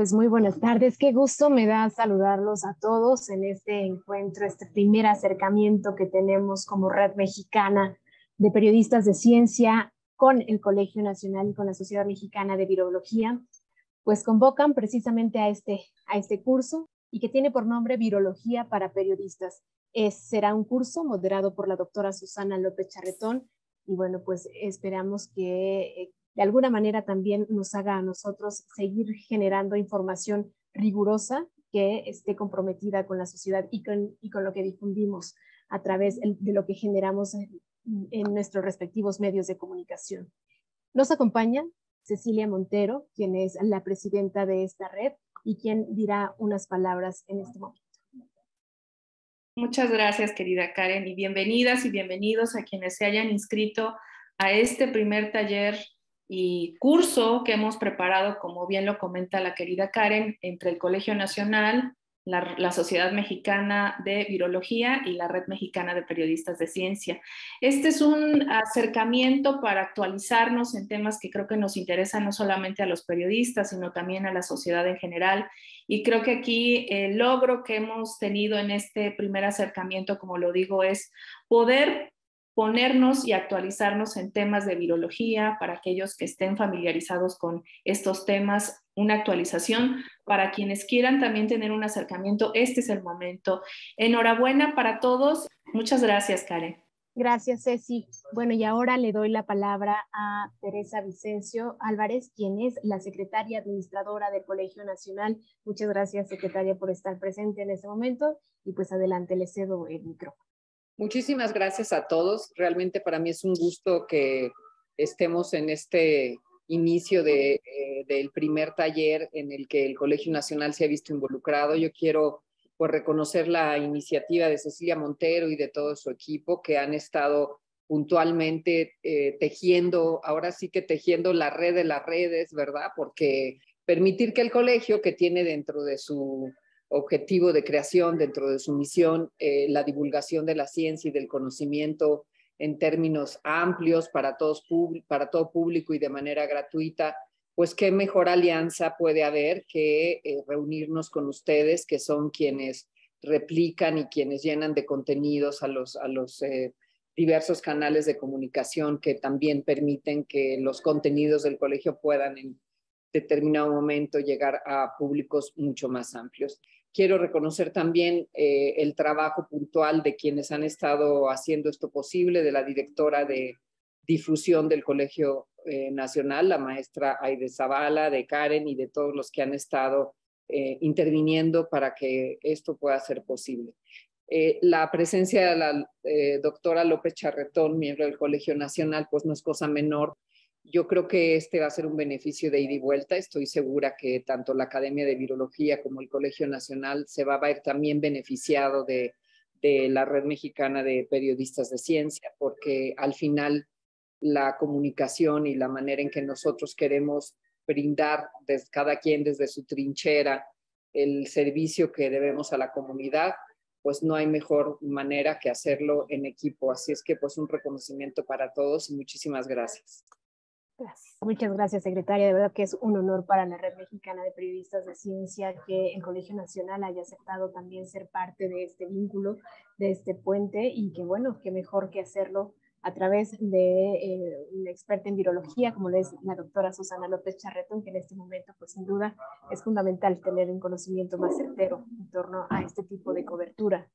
Pues muy buenas tardes, qué gusto me da saludarlos a todos en este encuentro, este primer acercamiento que tenemos como Red Mexicana de Periodistas de Ciencia con el Colegio Nacional y con la Sociedad Mexicana de Virología, pues convocan precisamente a este, a este curso y que tiene por nombre Virología para Periodistas. Es, será un curso moderado por la doctora Susana López Charretón y bueno, pues esperamos que eh, de alguna manera también nos haga a nosotros seguir generando información rigurosa que esté comprometida con la sociedad y con, y con lo que difundimos a través de lo que generamos en, en nuestros respectivos medios de comunicación. Nos acompaña Cecilia Montero, quien es la presidenta de esta red y quien dirá unas palabras en este momento. Muchas gracias, querida Karen, y bienvenidas y bienvenidos a quienes se hayan inscrito a este primer taller y curso que hemos preparado, como bien lo comenta la querida Karen, entre el Colegio Nacional, la, Sociedad Mexicana de Virología y la Red Mexicana de Periodistas de Ciencia. Este es un acercamiento para actualizarnos en temas que creo que nos interesan no solamente a los periodistas, sino también a la sociedad en general. Y creo que aquí el logro que hemos tenido en este primer acercamiento, como lo digo, es poder ponernos y actualizarnos en temas de virología para aquellos que estén familiarizados con estos temas, una actualización para quienes quieran también tener un acercamiento, este es el momento. Enhorabuena para todos. Muchas gracias, Karen. Gracias, Ceci. Bueno, y ahora le doy la palabra a Teresa Vicencio Álvarez, quien es la secretaria administradora del Colegio Nacional. Muchas gracias, secretaria, por estar presente en este momento. Y pues adelante, le cedo el micrófono. Muchísimas gracias a todos. Realmente para mí es un gusto que estemos en este inicio eh, del primer taller en el que el Colegio Nacional se ha visto involucrado. Yo quiero pues, reconocer la iniciativa de Cecilia Montero y de todo su equipo que han estado puntualmente eh, tejiendo, ahora sí que tejiendo la red de las redes, ¿verdad? Porque permitir que el colegio que tiene dentro de su objetivo de creación dentro de su misión, eh, la divulgación de la ciencia y del conocimiento en términos amplios para, todos, para todo público y de manera gratuita, pues qué mejor alianza puede haber que eh, reunirnos con ustedes, que son quienes replican y quienes llenan de contenidos a los, a los eh, diversos canales de comunicación que también permiten que los contenidos del colegio puedan en determinado momento llegar a públicos mucho más amplios. Quiero reconocer también eh, el trabajo puntual de quienes han estado haciendo esto posible, de la directora de difusión del Colegio eh, Nacional, la maestra Aide Zavala, de Karen y de todos los que han estado eh, interviniendo para que esto pueda ser posible. la presencia de la doctora López Charretón, miembro del Colegio Nacional, pues no es cosa menor yo creo que este va a ser un beneficio de ida y vuelta. Estoy segura que tanto la Academia de Virología como el Colegio Nacional se va a ver también beneficiado de, la Red Mexicana de Periodistas de Ciencia, porque al final la comunicación y la manera en que nosotros queremos brindar desde cada quien desde su trinchera el servicio que debemos a la comunidad, pues no hay mejor manera que hacerlo en equipo. Así es que pues un reconocimiento para todos y muchísimas gracias. Muchas gracias, secretaria. De verdad que es un honor para la Red Mexicana de Periodistas de Ciencia que el Colegio Nacional haya aceptado también ser parte de este vínculo, de este puente, y que bueno, qué mejor que hacerlo a través de eh, una experta en virología, como es la doctora Susana López Charretón, que en este momento, pues sin duda, es fundamental tener un conocimiento más certero en torno a este tipo de cobertura.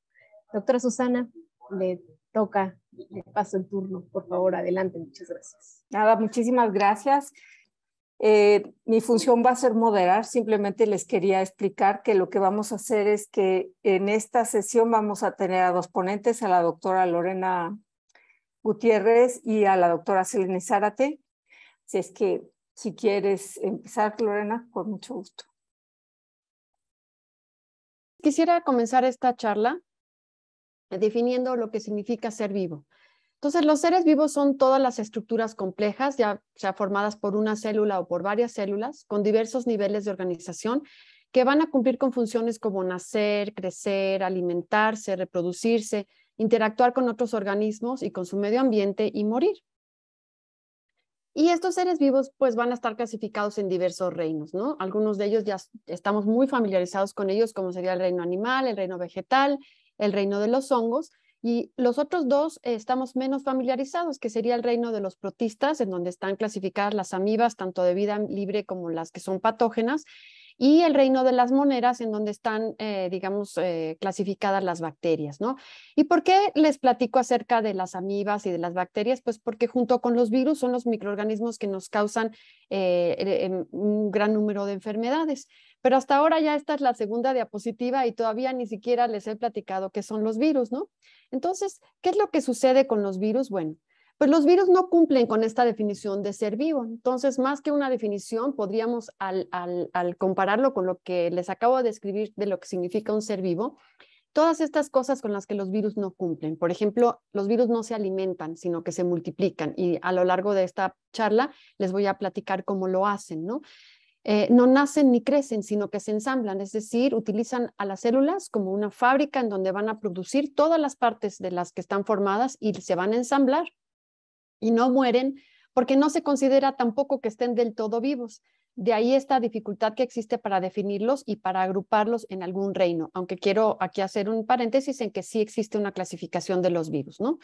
Doctora Susana, le toca le paso el turno. Por favor, adelante. Muchas gracias. Nada, muchísimas gracias. Eh, mi función va a ser moderar, simplemente les quería explicar que lo que vamos a hacer es que en esta sesión vamos a tener a dos ponentes, a la doctora Lorena Gutiérrez y a la doctora Selene Zárate. Si es que si quieres empezar, Lorena, con mucho gusto. Quisiera comenzar esta charla definiendo lo que significa ser vivo. Entonces, los seres vivos son todas las estructuras complejas, ya sea formadas por una célula o por varias células, con diversos niveles de organización, que van a cumplir con funciones como nacer, crecer, alimentarse, reproducirse, interactuar con otros organismos y con su medio ambiente y morir. Y estos seres vivos pues van a estar clasificados en diversos reinos, ¿no? Algunos de ellos ya estamos muy familiarizados con ellos, como sería el reino animal, el reino vegetal, el reino de los hongos, y los otros dos eh, estamos menos familiarizados, que sería el reino de los protistas, en donde están clasificadas las amibas, tanto de vida libre como las que son patógenas, y el reino de las moneras, en donde están, eh, digamos, eh, clasificadas las bacterias, ¿no? ¿Y por qué les platico acerca de las amibas y de las bacterias? Pues porque junto con los virus son los microorganismos que nos causan un gran número de enfermedades. Pero hasta ahora ya esta es la segunda diapositiva y todavía ni siquiera les he platicado qué son los virus, ¿no? Entonces, ¿qué es lo que sucede con los virus? Bueno, pues los virus no cumplen con esta definición de ser vivo. Entonces, más que una definición, podríamos al, compararlo con lo que les acabo de describir de lo que significa un ser vivo, todas estas cosas con las que los virus no cumplen. Por ejemplo, los virus no se alimentan, sino que se multiplican y a lo largo de esta charla les voy a platicar cómo lo hacen, ¿no? Eh, no nacen ni crecen, sino que se ensamblan, es decir, utilizan a las células como una fábrica en donde van a producir todas las partes de las que están formadas y se van a ensamblar y no mueren porque no se considera tampoco que estén del todo vivos. De ahí esta dificultad que existe para definirlos y para agruparlos en algún reino, aunque quiero aquí hacer un paréntesis en que sí existe una clasificación de los virus, ¿no?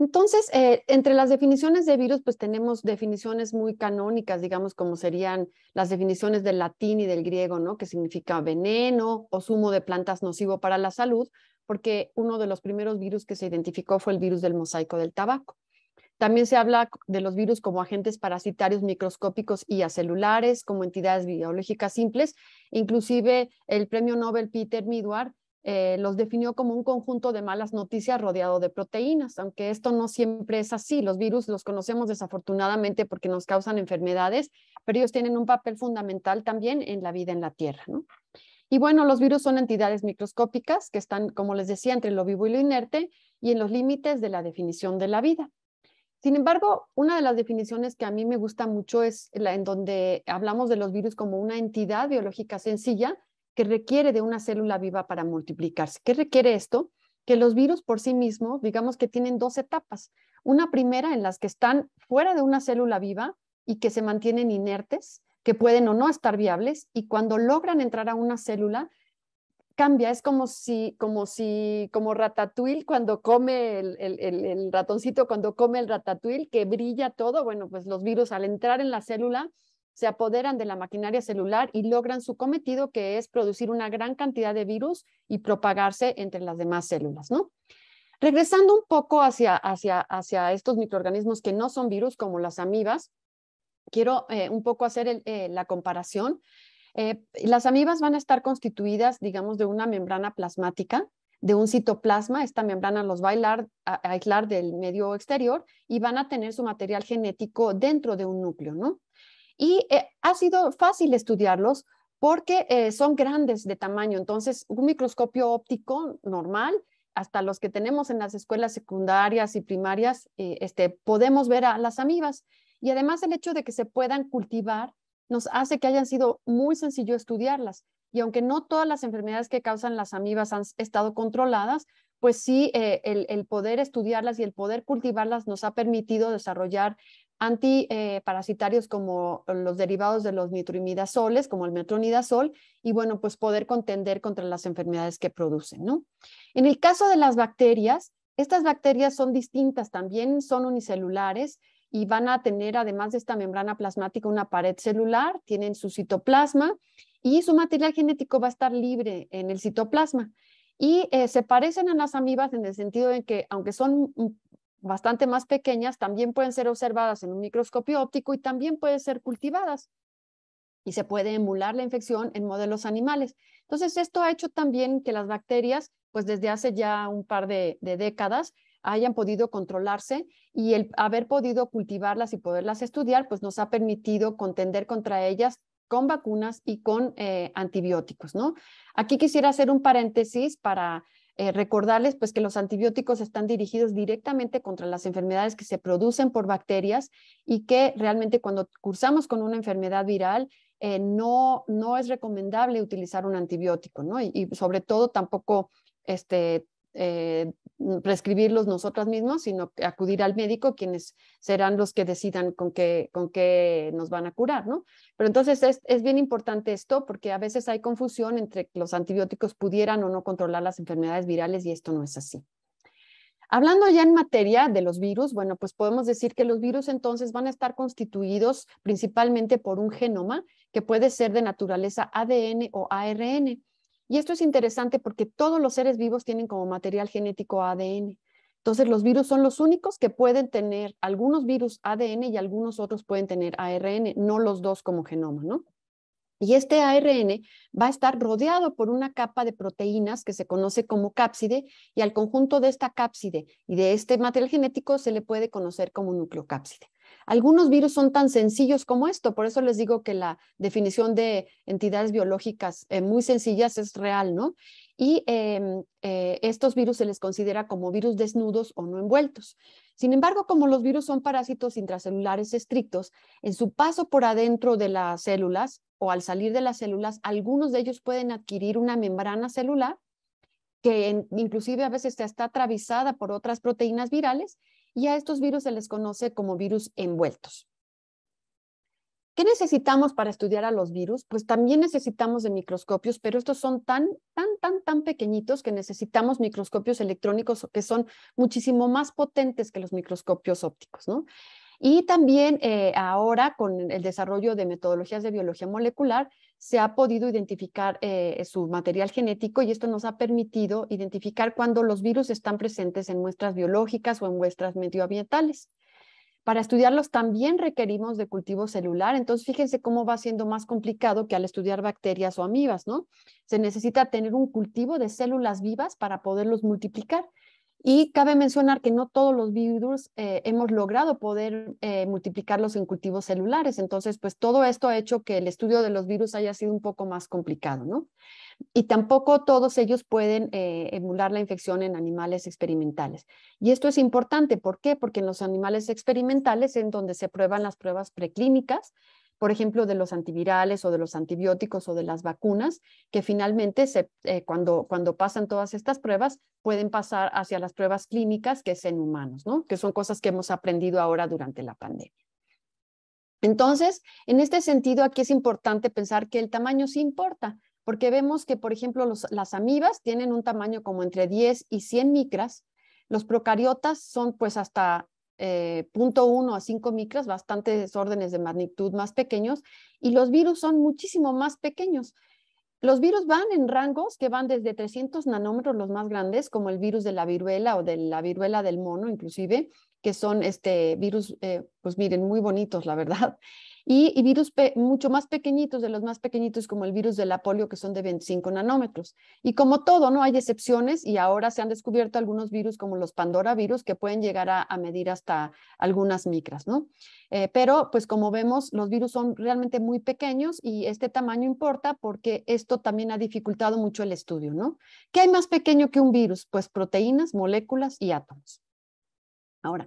Entonces, eh, entre las definiciones de virus, pues tenemos definiciones muy canónicas, digamos, como serían las definiciones del latín y del griego, ¿no? Que significa veneno o zumo de plantas nocivo para la salud, porque uno de los primeros virus que se identificó fue el virus del mosaico del tabaco. También se habla de los virus como agentes parasitarios microscópicos y acelulares, como entidades biológicas simples. Inclusive el premio Nobel Peter Midward eh, los definió como un conjunto de malas noticias rodeado de proteínas, aunque esto no siempre es así. Los virus los conocemos desafortunadamente porque nos causan enfermedades, pero ellos tienen un papel fundamental también en la vida en la Tierra. Y bueno, los virus son entidades microscópicas que están, como les decía, entre lo vivo y lo inerte y en los límites de la definición de la vida. Sin embargo, una de las definiciones que a mí me gusta mucho es la en donde hablamos de los virus como una entidad biológica sencilla que requiere de una célula viva para multiplicarse. ¿Qué requiere esto? Que los virus por sí mismos, digamos que tienen dos etapas. Una primera en las que están fuera de una célula viva y que se mantienen inertes, que pueden o no estar viables, y cuando logran entrar a una célula, cambia, es como si, como si, como ratatouille cuando come el, ratoncito, cuando come el ratatouille, que brilla todo, bueno, pues los virus al entrar en la célula se apoderan de la maquinaria celular y logran su cometido, que es producir una gran cantidad de virus y propagarse entre las demás células, ¿no? Regresando un poco hacia, hacia, estos microorganismos que no son virus, como las amibas, quiero eh, un poco hacer eh, la comparación. Eh, las amibas van a estar constituidas, digamos, de una membrana plasmática, de un citoplasma. Esta membrana los va aislar, a aislar del medio exterior y van a tener su material genético dentro de un núcleo, ¿no? Y eh, ha sido fácil estudiarlos porque eh, son grandes de tamaño. Entonces, un microscopio óptico normal, hasta los que tenemos en las escuelas secundarias y primarias, eh, este, podemos ver a las amibas. Y además el hecho de que se puedan cultivar nos hace que hayan sido muy sencillo estudiarlas. Y aunque no todas las enfermedades que causan las amibas han estado controladas, pues sí, el, poder estudiarlas y el poder cultivarlas nos ha permitido desarrollar antiparasitarios como los derivados de los nitroimidazoles, como el metronidazol, y bueno, pues poder contender contra las enfermedades que producen, ¿no? En el caso de las bacterias, estas bacterias son distintas también, son unicelulares y van a tener, además de esta membrana plasmática, una pared celular, tienen su citoplasma y su material genético va a estar libre en el citoplasma. Y eh, se parecen a las amibas en el sentido de que, aunque son bastante más pequeñas también pueden ser observadas en un microscopio óptico y también pueden ser cultivadas. Y se puede emular la infección en modelos animales. Entonces, esto ha hecho también que las bacterias, pues desde hace ya un par de, décadas, hayan podido controlarse y el haber podido cultivarlas y poderlas estudiar, pues nos ha permitido contender contra ellas con vacunas y con eh, antibióticos, ¿no? Aquí quisiera hacer un paréntesis para eh, recordarles pues que los antibióticos están dirigidos directamente contra las enfermedades que se producen por bacterias y que realmente cuando cursamos con una enfermedad viral eh, no, no es recomendable utilizar un antibiótico, ¿no? Y, sobre todo tampoco este, eh, Mm, prescribirlos nosotras mismas, sino acudir al médico, quienes serán los que decidan con qué, con qué nos van a curar, ¿no? Pero entonces es, es bien importante esto porque a veces hay confusión entre que los antibióticos pudieran o no controlar las enfermedades virales y esto no es así. Hablando ya en materia de los virus, bueno, pues podemos decir que los virus entonces van a estar constituidos principalmente por un genoma que puede ser de naturaleza ADN o ARN. Y esto es interesante porque todos los seres vivos tienen como material genético ADN. Entonces, los virus son los únicos que pueden tener, algunos virus ADN y algunos otros pueden tener ARN, no los dos como genoma, ¿no? Y este ARN va a estar rodeado por una capa de proteínas que se conoce como cápside y al conjunto de esta cápside y de este material genético se le puede conocer como nucleocápside. Algunos virus son tan sencillos como esto, por eso les digo que la definición de entidades biológicas eh, muy sencillas es real, ¿no? Y em, eh, estos virus se les considera como virus desnudos o no envueltos. Sin embargo, como los virus son parásitos intracelulares estrictos, en su paso por adentro de las células o al salir de las células, algunos de ellos pueden adquirir una membrana celular que inclusive a veces está atravesada por otras proteínas virales y a estos virus se les conoce como virus envueltos. ¿Qué necesitamos para estudiar a los virus? Pues también necesitamos de microscopios, pero estos son tan, tan, tan, tan pequeñitos que necesitamos microscopios electrónicos que son muchísimo más potentes que los microscopios ópticos, Y también eh, ahora con el desarrollo de metodologías de biología molecular, se ha podido identificar eh, eh, su material genético y esto nos ha permitido identificar cuando los virus están presentes en muestras biológicas o en muestras medioambientales. Para estudiarlos también requerimos de cultivo celular, entonces fíjense cómo va siendo más complicado que al estudiar bacterias o amibas, ¿no? Se necesita tener un cultivo de células vivas para poderlos multiplicar y cabe mencionar que no todos los virus eh, hemos logrado poder eh, multiplicarlos en cultivos celulares. Entonces, pues todo esto ha hecho que el estudio de los virus haya sido un poco más complicado, ¿no? Y tampoco todos ellos pueden eh, emular la infección en animales experimentales. Y esto es importante, ¿por qué? Porque en los animales experimentales en donde se prueban las pruebas preclínicas por ejemplo, de los antivirales o de los antibióticos o de las vacunas, que finalmente eh, cuando, cuando pasan todas estas pruebas pueden pasar hacia las pruebas clínicas, que es en humanos, ¿no? que son cosas que hemos aprendido ahora durante la pandemia. Entonces, en este sentido, aquí es importante pensar que el tamaño sí importa, porque vemos que, por ejemplo, las amibas tienen un tamaño como entre 10 y 100 micras, los procariotas son pues hasta eh, punto 0.1 a 5 micras, bastantes órdenes de magnitud más pequeños, y los virus son muchísimo más pequeños. Los virus van en rangos que van desde 300 nanómetros, los más grandes, como el virus de la viruela o de la viruela del mono, inclusive, que son este virus, eh, pues miren, muy bonitos, la verdad y, virus mucho más pequeñitos, de los más pequeñitos como el virus de la polio, que son de 25 nanómetros. Y como todo, no hay excepciones y ahora se han descubierto algunos virus como los Pandora virus que pueden llegar a, medir hasta algunas micras, ¿no? Eh, pero pues como vemos, los virus son realmente muy pequeños y este tamaño importa porque esto también ha dificultado mucho el estudio, ¿no? ¿Qué hay más pequeño que un virus? Pues proteínas, moléculas y átomos. Ahora,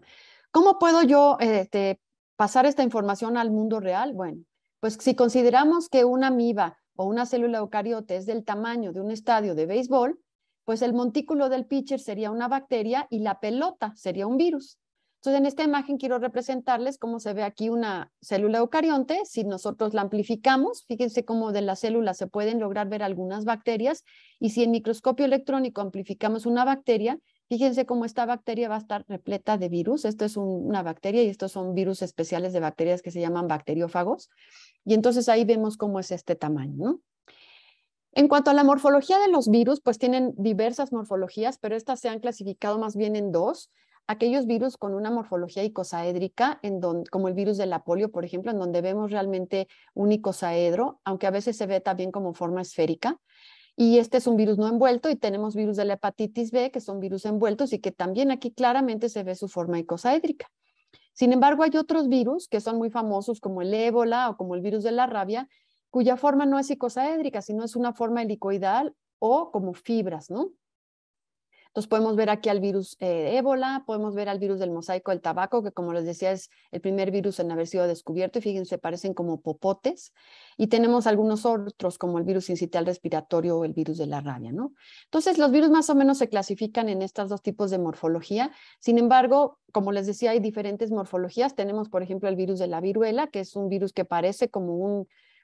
¿cómo puedo yo este, pasar esta información al mundo real? Bueno, pues si consideramos que una amiba o una célula eucariota es del tamaño de un estadio de béisbol, pues el montículo del pitcher sería una bacteria y la pelota sería un virus. Entonces, en esta imagen quiero representarles cómo se ve aquí una célula eucarionte. Si nosotros la amplificamos, fíjense cómo de la célula se pueden lograr ver algunas bacterias. Y si en microscopio electrónico amplificamos una bacteria, Fíjense cómo esta bacteria va a estar repleta de virus. Esto es una bacteria y estos son virus especiales de bacterias que se llaman bacteriófagos. Y entonces ahí vemos cómo es este tamaño. En cuanto a la morfología de los virus, pues tienen diversas morfologías, pero estas se han clasificado más bien en dos. Aquellos virus con una morfología icosaédrica, como el virus de la polio, por ejemplo, en donde vemos realmente un icosaedro, aunque a veces se ve también como forma esférica. Y este es un virus no envuelto y tenemos virus de la hepatitis B, que son virus envueltos y que también aquí claramente se ve su forma icosaédrica. Sin embargo, hay otros virus que son muy famosos como el ébola o como el virus de la rabia, cuya forma no es icosaédrica, sino es una forma helicoidal o como fibras, ¿no? Entonces podemos ver aquí al virus eh, ébola, podemos ver al virus del mosaico del tabaco, que como les decía es el primer virus en haber sido descubierto y fíjense, parecen como popotes. Y tenemos algunos otros como el virus incital respiratorio o el virus de la rabia, ¿no? Entonces los virus más o menos se clasifican en estos dos tipos de morfología. Sin embargo, como les decía, hay diferentes morfologías. Tenemos, por ejemplo, el virus de la viruela, que es un virus que parece como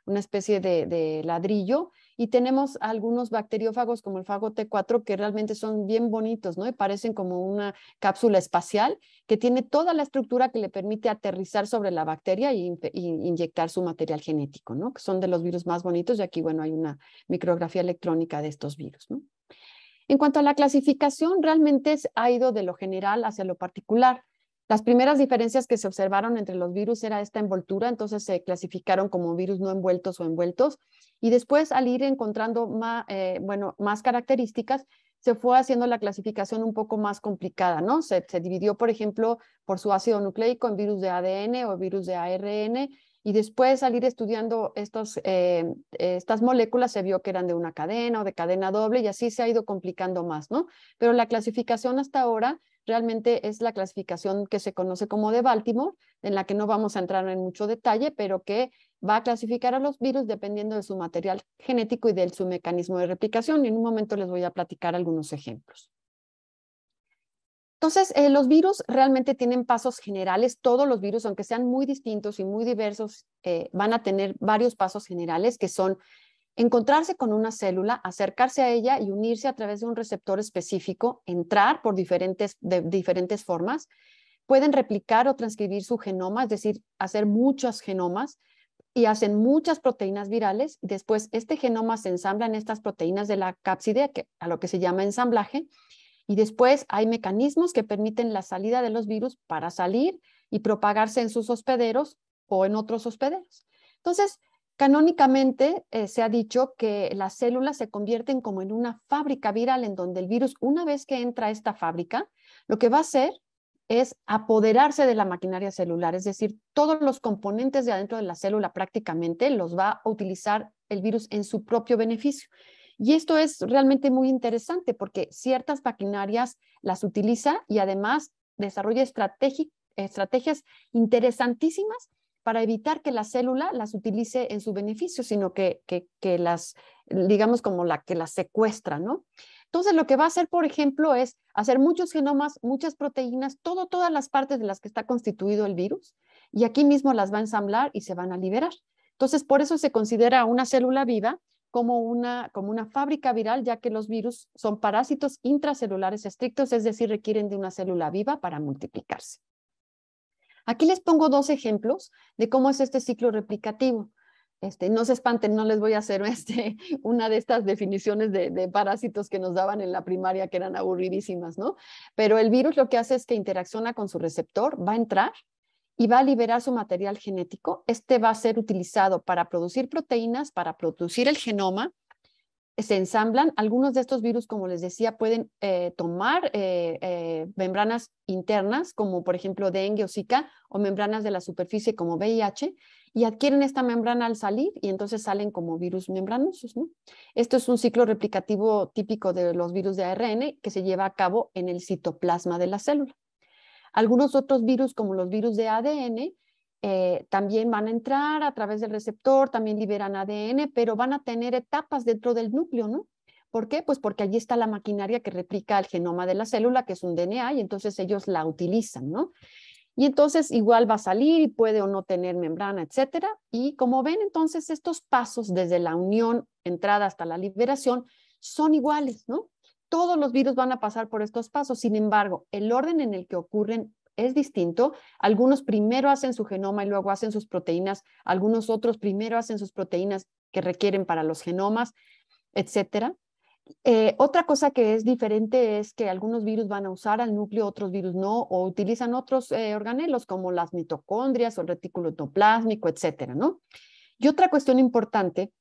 una especie de ladrillo y tenemos algunos bacteriófagos como el fago T4 que realmente son bien bonitos, ¿no? Y parecen como una cápsula espacial que tiene toda la estructura que le permite aterrizar sobre la bacteria e inyectar su material genético, ¿no? Que son de los virus más bonitos y aquí, bueno, hay una micrografía electrónica de estos virus, ¿no? En cuanto a la clasificación, realmente ha ido de lo general hacia lo particular. Las primeras diferencias que se observaron entre los virus era esta envoltura, entonces se clasificaron como virus no envueltos o envueltos. Y después, al ir encontrando más, eh, bueno, más características, se fue haciendo la clasificación un poco más complicada, ¿no? Se, dividió, por ejemplo, por su ácido nucleico en virus de ADN o virus de ARN. Y después, al ir estudiando estos, eh, estas moléculas, se vio que eran de una cadena o de cadena doble, y así se ha ido complicando más, ¿no? Pero la clasificación hasta ahora realmente es la clasificación que se conoce como de Baltimore, en la que no vamos a entrar en mucho detalle, pero que va a clasificar a los virus dependiendo de su material genético y de su mecanismo de replicación. en un momento les voy a platicar algunos ejemplos. Entonces, eh, los virus realmente tienen pasos generales, todos los virus, aunque sean muy distintos y muy diversos, eh, van a tener varios pasos generales que son encontrarse con una célula, acercarse a ella y unirse a través de un receptor específico, entrar por diferentes, diferentes formas, pueden replicar o transcribir su genoma, es decir, hacer muchos genomas y hacen muchas proteínas virales. Después, este genoma se ensambla en estas proteínas de la cápside, que, a lo que se llama ensamblaje, y después hay mecanismos que permiten la salida de los virus para salir y propagarse en sus hospederos o en otros hospederos. Entonces, Canónicamente eh, se ha dicho que las células se convierten como en una fábrica viral en donde el virus, una vez que entra a esta fábrica, lo que va a hacer es apoderarse de la maquinaria celular, es decir, todos los componentes de adentro de la célula prácticamente los va a utilizar el virus en su propio beneficio. Y esto es realmente muy interesante porque ciertas maquinarias las utiliza y además desarrolla estrategias interesantísimas para evitar que la célula las utilice en su beneficio, sino que, las, digamos, como la que las secuestra, ¿no? Entonces, lo que va a hacer, por ejemplo, es hacer muchos genomas, muchas proteínas, todo, todas las partes de las que está constituido el virus, y aquí mismo las va a ensamblar y se van a liberar. Entonces, por eso se considera una célula viva como una, como una fábrica viral, ya que los virus son parásitos intracelulares estrictos, es decir, requieren de una célula viva para multiplicarse. Aquí les pongo dos ejemplos de cómo es este ciclo replicativo. Este, no se espanten, no les voy a hacer este, una de estas definiciones de, de, parásitos que nos daban en la primaria que eran aburridísimas, ¿no? Pero el virus lo que hace es que interacciona con su receptor, va a entrar y va a liberar su material genético. Este va a ser utilizado para producir proteínas, para producir el genoma, se ensamblan. Algunos de estos virus, como les decía, pueden eh, tomar eh, eh, membranas internas, como por ejemplo dengue o Zika, o membranas de la superficie como VIH, y adquieren esta membrana al salir y entonces salen como virus membranosos. Esto es un ciclo replicativo típico de los virus de ARN que se lleva a cabo en el citoplasma de la célula. Algunos otros virus, como los virus de ADN, eh, también van a entrar a través del receptor, también liberan ADN, pero van a tener etapas dentro del núcleo, ¿no? ¿Por qué? Pues porque allí está la maquinaria que replica el genoma de la célula, que es un DNA, y entonces ellos la utilizan, ¿no? Y entonces igual va a salir y puede o no tener membrana, etcétera. Y como ven, entonces estos pasos desde la unión, entrada hasta la liberación, son iguales, ¿no? Todos los virus van a pasar por estos pasos. Sin embargo, el orden en el que ocurren es distinto. Algunos primero hacen su genoma y luego hacen sus proteínas, algunos otros primero hacen sus proteínas que requieren para los genomas, etcétera. Eh, otra cosa que es diferente es que algunos virus van a usar al núcleo, otros virus no, o utilizan otros eh, organelos como las mitocondrias o el retículo endoplásmico, etcétera, ¿no? Y otra cuestión importante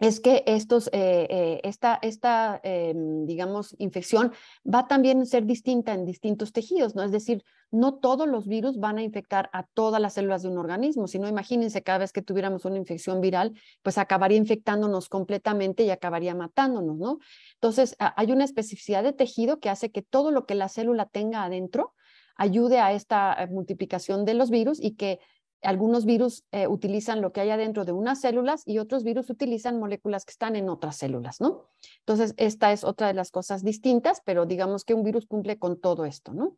es que estos, eh, eh, esta, esta em, digamos, infección va también a ser distinta en distintos tejidos, ¿no? Es decir, no todos los virus van a infectar a todas las células de un organismo, sino imagínense, cada vez que tuviéramos una infección viral, pues acabaría infectándonos completamente y acabaría matándonos, ¿no? Entonces, hay una especificidad de tejido que hace que todo lo que la célula tenga adentro ayude a esta eh, multiplicación de los virus y que algunos virus eh, utilizan lo que hay adentro de unas células y otros virus utilizan moléculas que están en otras células, ¿no? Entonces, esta es otra de las cosas distintas, pero digamos que un virus cumple con todo esto, ¿no?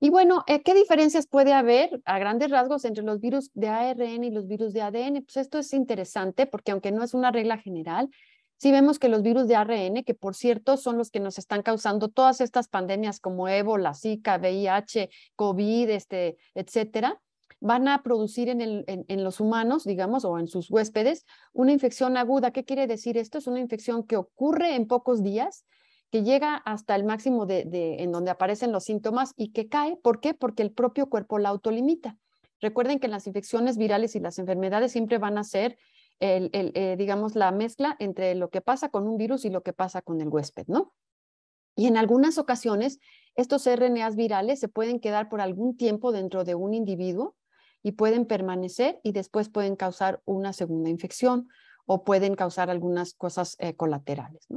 Y bueno, eh, ¿qué diferencias puede haber a grandes rasgos entre los virus de ARN y los virus de ADN? Pues esto es interesante porque aunque no es una regla general, sí vemos que los virus de ARN, que por cierto son los que nos están causando todas estas pandemias como ébola, Zika, VIH, COVID, este, etcétera, van a producir en, los humanos, digamos, o en sus huéspedes, una infección aguda. ¿Qué quiere decir esto? Es una infección que ocurre en pocos días, que llega hasta el máximo de, en donde aparecen los síntomas y que cae. ¿Por qué? Porque el propio cuerpo la autolimita. Recuerden que las infecciones virales y las enfermedades siempre van a ser, eh, digamos, la mezcla entre lo que pasa con un virus y lo que pasa con el huésped, ¿no? Y en algunas ocasiones, estos RNAs virales se pueden quedar por algún tiempo dentro de un individuo y pueden permanecer y después pueden causar una segunda infección o pueden causar algunas cosas eh, colaterales.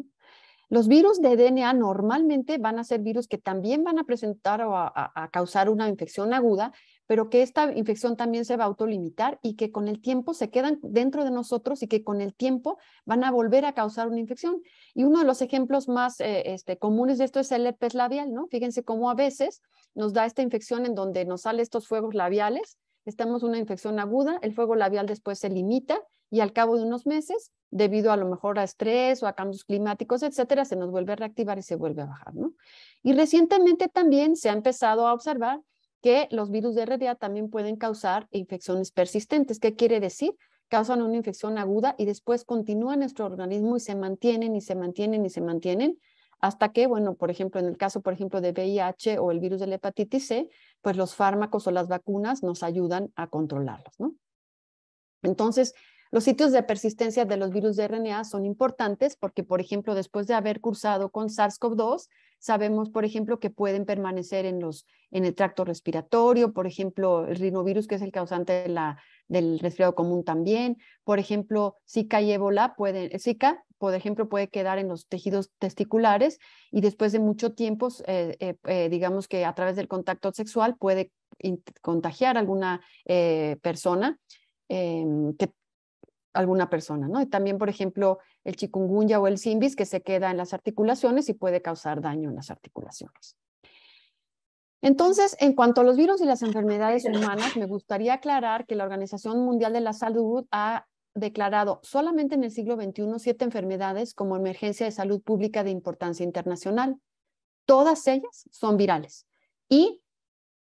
Los virus de DNA normalmente van a ser virus que también van a presentar o a, causar una infección aguda, pero que esta infección también se va a autolimitar y que con el tiempo se quedan dentro de nosotros y que con el tiempo van a volver a causar una infección. Y uno de los ejemplos más eh, este, comunes de esto es el herpes labial, ¿no? Fíjense cómo a veces nos da esta infección en donde nos salen estos fuegos labiales estamos una infección aguda, el fuego labial después se limita y al cabo de unos meses, debido a lo mejor a estrés o a cambios climáticos, etcétera, se nos vuelve a reactivar y se vuelve a bajar, Y recientemente también se ha empezado a observar que los virus de RDA también pueden causar infecciones persistentes. ¿Qué quiere decir? Causan una infección aguda y después continúa en nuestro organismo y se mantienen y se mantienen y se mantienen hasta que, bueno, por ejemplo, en el caso, por ejemplo, de VIH o el virus de la hepatitis C, pues los fármacos o las vacunas nos ayudan a controlarlos, ¿no? Entonces, los sitios de persistencia de los virus de RNA son importantes porque, por ejemplo, después de haber cursado con SARS-CoV-2, sabemos, por ejemplo, que pueden permanecer en, los, en el tracto respiratorio, por ejemplo, el rinovirus, que es el causante del resfriado común también, por ejemplo, Zika y ébola pueden, Zika por ejemplo, puede quedar en los tejidos testiculares y después de mucho tiempo, eh, eh, eh, digamos que a través del contacto sexual puede contagiar a alguna persona. Em, alguna persona, ¿no? Y también, por ejemplo, el chikungunya o el simbis que se queda en las articulaciones y puede causar daño en las articulaciones. Entonces, en cuanto a los virus y las enfermedades humanas, me gustaría aclarar que la Organización Mundial de la Salud ha declarado solamente en el siglo XXI siete enfermedades como emergencia de salud pública de importancia internacional. Todas ellas son virales y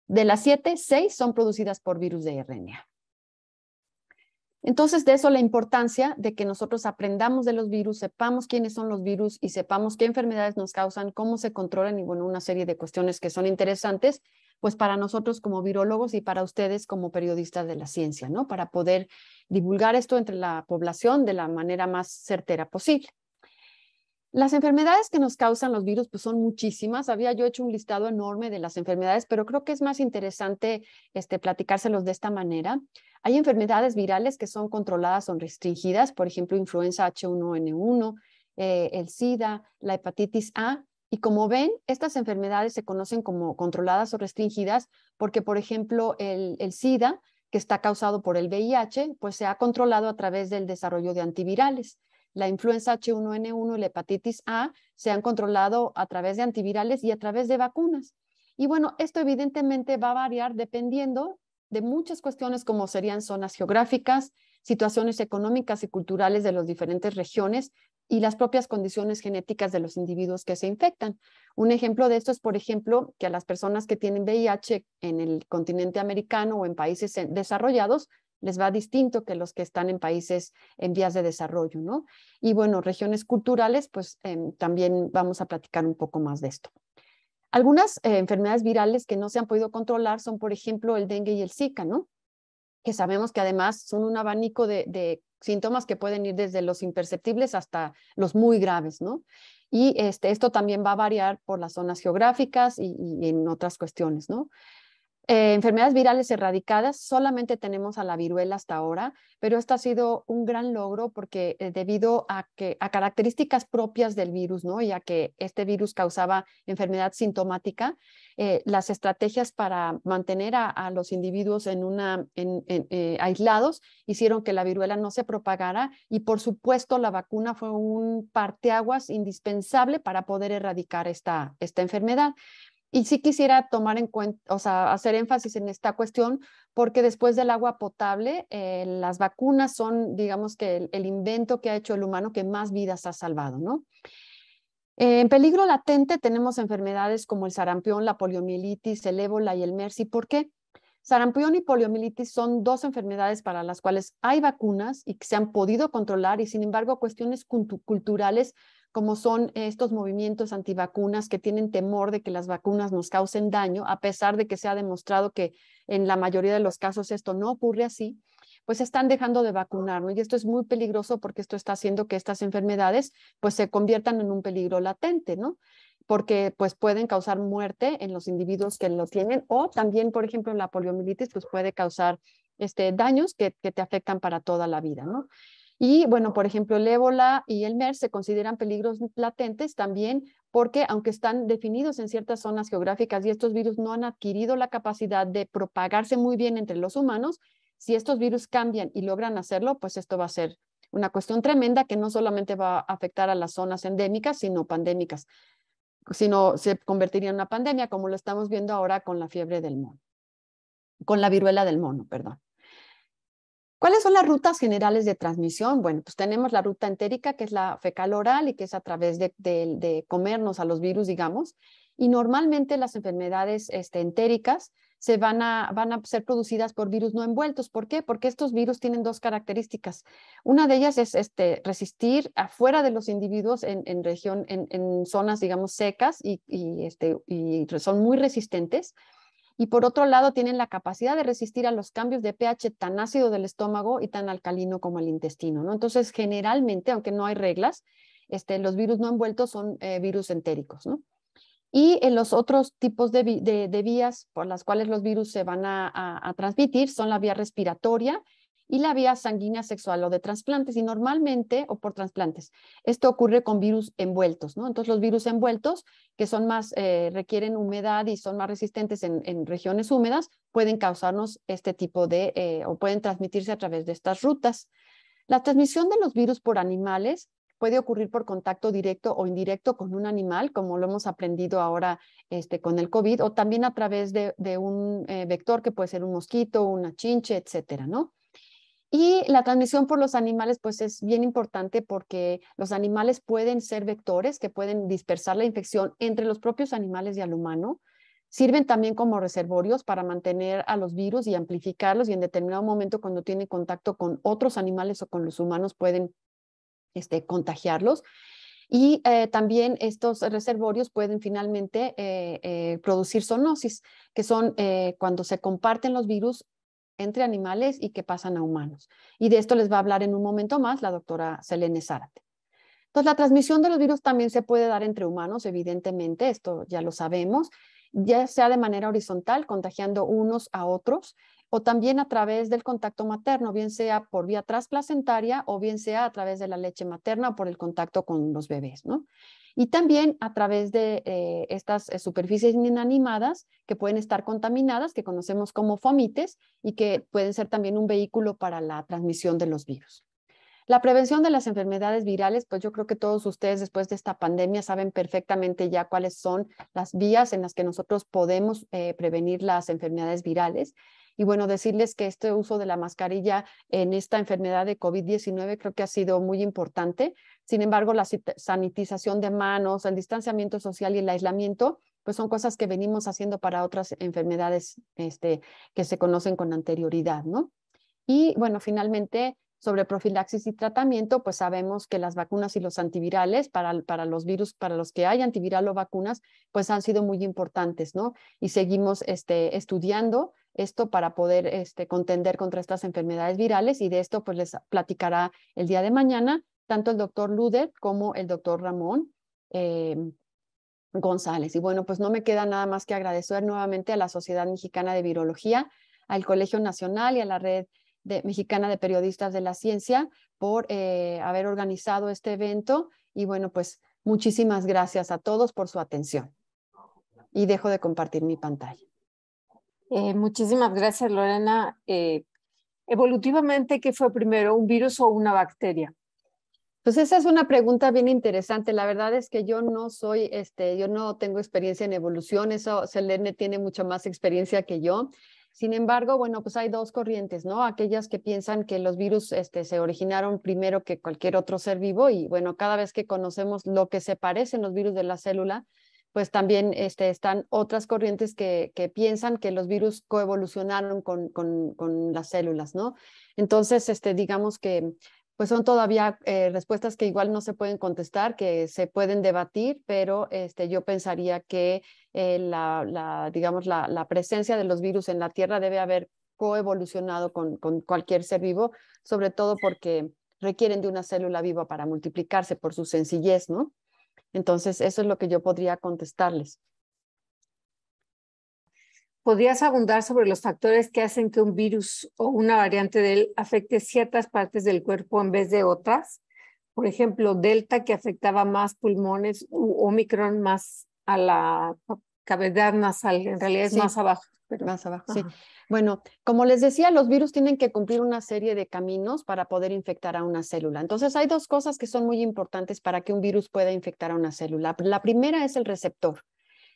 de las siete, seis son producidas por virus de RNA. Entonces, de eso la importancia de que nosotros aprendamos de los virus, sepamos quiénes son los virus y sepamos qué enfermedades nos causan, cómo se controlan y, bueno, una serie de cuestiones que son interesantes pues para nosotros como virólogos y para ustedes como periodistas de la ciencia, ¿no? Para poder divulgar esto entre la población de la manera más certera posible. Las enfermedades que nos causan los virus pues son muchísimas. Había yo hecho un listado enorme de las enfermedades, pero creo que es más interesante este, platicárselos de esta manera. Hay enfermedades virales que son controladas son restringidas, por ejemplo, influenza H1N1, eh, el SIDA, la hepatitis A, y como ven, estas enfermedades se conocen como controladas o restringidas porque, por ejemplo, el, SIDA, que está causado por el VIH, pues se ha controlado a través del desarrollo de antivirales la influenza H1N1 y la hepatitis A se han controlado a través de antivirales y a través de vacunas. Y bueno, esto evidentemente va a variar dependiendo de muchas cuestiones como serían zonas geográficas, situaciones económicas y culturales de las diferentes regiones, y las propias condiciones genéticas de los individuos que se infectan. Un ejemplo de esto es, por ejemplo, que a las personas que tienen VIH en el continente americano o en países desarrollados les va distinto que los que están en países en vías de desarrollo, ¿no? Y bueno, regiones culturales, pues em, también vamos a platicar un poco más de esto. Algunas eh, enfermedades virales que no se han podido controlar son, por ejemplo, el dengue y el Zika, ¿no? Que sabemos que además son un abanico de síntomas que pueden ir desde los imperceptibles hasta los muy graves, ¿no? Y este, esto también va a variar por las zonas geográficas y, y en otras cuestiones, ¿no? Eh, enfermedades virales erradicadas, solamente tenemos a la viruela hasta ahora, pero esto ha sido un gran logro porque eh, debido a, que, a características propias del virus, ¿no? ya que este virus causaba enfermedad sintomática, eh, las estrategias para mantener a, los individuos en una, aislados hicieron que la viruela no se propagara y por supuesto la vacuna fue un parteaguas indispensable para poder erradicar esta, esta enfermedad. Y sí quisiera tomar en cuenta, o sea, hacer énfasis en esta cuestión, porque después del agua potable, eh, las vacunas son, digamos que, el, invento que ha hecho el humano que más vidas ha salvado, ¿no? Eh, en peligro latente tenemos enfermedades como el sarampión, la poliomielitis, el ébola y el ¿Y ¿Por qué? Sarampión y poliomielitis son dos enfermedades para las cuales hay vacunas y que se han podido controlar y sin embargo cuestiones culturales como son estos movimientos antivacunas que tienen temor de que las vacunas nos causen daño, a pesar de que se ha demostrado que en la mayoría de los casos esto no ocurre así, pues están dejando de vacunar, Y esto es muy peligroso porque esto está haciendo que estas enfermedades pues se conviertan en un peligro latente, ¿no? porque pues pueden causar muerte en los individuos que lo tienen o también, por ejemplo, la poliomielitis pues puede causar este, daños que, te afectan para toda la vida, Y bueno, por ejemplo, el ébola y el MERS se consideran peligros latentes también porque aunque están definidos en ciertas zonas geográficas y estos virus no han adquirido la capacidad de propagarse muy bien entre los humanos, si estos virus cambian y logran hacerlo, pues esto va a ser una cuestión tremenda que no solamente va a afectar a las zonas endémicas, sino pandémicas sino se convertiría en una pandemia, como lo estamos viendo ahora con la fiebre del mono, con la viruela del mono, perdón. ¿Cuáles son las rutas generales de transmisión? Bueno, pues tenemos la ruta entérica, que es la fecal oral y que es a través de, de, comernos a los virus, digamos. Y normalmente las enfermedades este, entéricas se van a, ser producidas por virus no envueltos. ¿Por qué? Porque estos virus tienen dos características. Una de ellas es este, resistir afuera de los individuos en, en región, en, zonas, digamos, secas y, y, este, son muy resistentes y por otro lado tienen la capacidad de resistir a los cambios de pH tan ácido del estómago y tan alcalino como el intestino. ¿no? Entonces, generalmente, aunque no hay reglas, este, los virus no envueltos son eh, virus entéricos. ¿no? Y en los otros tipos de, vías por las cuales los virus se van a, transmitir son la vía respiratoria, y la vía sanguínea sexual o de trasplantes y normalmente o por trasplantes. Esto ocurre con virus envueltos, ¿no? Entonces los virus envueltos que son más, eh, requieren humedad y son más resistentes en, regiones húmedas pueden causarnos este tipo de, eh, o pueden transmitirse a través de estas rutas. La transmisión de los virus por animales puede ocurrir por contacto directo o indirecto con un animal, como lo hemos aprendido ahora este, con el COVID, o también a través de, un eh, vector que puede ser un mosquito, una chinche, etcétera, ¿no? Y la transmisión por los animales, pues es bien importante porque los animales pueden ser vectores que pueden dispersar la infección entre los propios animales y al humano. Sirven también como reservorios para mantener a los virus y amplificarlos y en determinado momento cuando tienen contacto con otros animales o con los humanos pueden este, contagiarlos. Y eh, también estos reservorios pueden finalmente eh, eh, producir zoonosis, que son cuando se comparten los virus entre animales y que pasan a humanos. Y de esto les va a hablar en un momento más la doctora Selene Zárate. Entonces, la transmisión de los virus también se puede dar entre humanos, evidentemente, esto ya lo sabemos, ya sea de manera horizontal, contagiando unos a otros, o también a través del contacto materno, bien sea por vía trasplacentaria o bien sea a través de la leche materna o por el contacto con los bebés, ¿no? Y también a través de eh, estas eh, superficies inanimadas que pueden estar contaminadas, que conocemos como fomites y que pueden ser también un vehículo para la transmisión de los virus. La prevención de las enfermedades virales, pues yo creo que todos ustedes después de esta pandemia saben perfectamente ya cuáles son las vías en las que nosotros podemos eh, prevenir las enfermedades virales. Y bueno, decirles que este uso de la mascarilla en esta enfermedad de COVID-19 creo que ha sido muy importante. Sin embargo, la sanitización de manos, el distanciamiento social y el aislamiento, pues son cosas que venimos haciendo para otras enfermedades este, que se conocen con anterioridad, ¿no? Y bueno, finalmente, sobre profilaxis y tratamiento, pues sabemos que las vacunas y los antivirales para, para los virus, para los que hay antiviral o vacunas, pues han sido muy importantes, ¿no? Y seguimos este, estudiando esto para poder este, contender contra estas enfermedades virales y de esto pues les platicará el día de mañana tanto el doctor Luder como el doctor Ramón. Em, González. Y bueno, pues no me queda nada más que agradecer nuevamente a la Sociedad Mexicana de Virología, al Colegio Nacional y a la Red de, Mexicana de Periodistas de la Ciencia por eh, haber organizado este evento. Y bueno, pues muchísimas gracias a todos por su atención. Y dejo de compartir mi pantalla. Eh, muchísimas gracias, Lorena. Eh, evolutivamente, ¿qué fue primero, un virus o una bacteria? Pues esa es una pregunta bien interesante. La verdad es que yo no soy, este, yo no tengo experiencia en evolución. Eso Selene tiene mucha más experiencia que yo. Sin embargo, bueno, pues hay dos corrientes, ¿no? Aquellas que piensan que los virus este, se originaron primero que cualquier otro ser vivo y bueno, cada vez que conocemos lo que se parecen los virus de la célula, pues también este, están otras corrientes que, piensan que los virus coevolucionaron con, con, con las células, ¿no? Entonces, este, digamos que pues son todavía eh, respuestas que igual no se pueden contestar, que se pueden debatir, pero este, yo pensaría que eh, la, digamos, la, presencia de los virus en la Tierra debe haber coevolucionado con, con cualquier ser vivo, sobre todo porque requieren de una célula viva para multiplicarse por su sencillez, ¿no? Entonces, eso es lo que yo podría contestarles. ¿Podrías abundar sobre los factores que hacen que un virus o una variante de él afecte ciertas partes del cuerpo en vez de otras? Por ejemplo, Delta que afectaba más pulmones o Omicron más a la cavidad nasal, en realidad es más abajo. Pero... Más abajo, Bueno, como les decía, los virus tienen que cumplir una serie de caminos para poder infectar a una célula. Entonces, hay dos cosas que son muy importantes para que un virus pueda infectar a una célula. La primera es el receptor.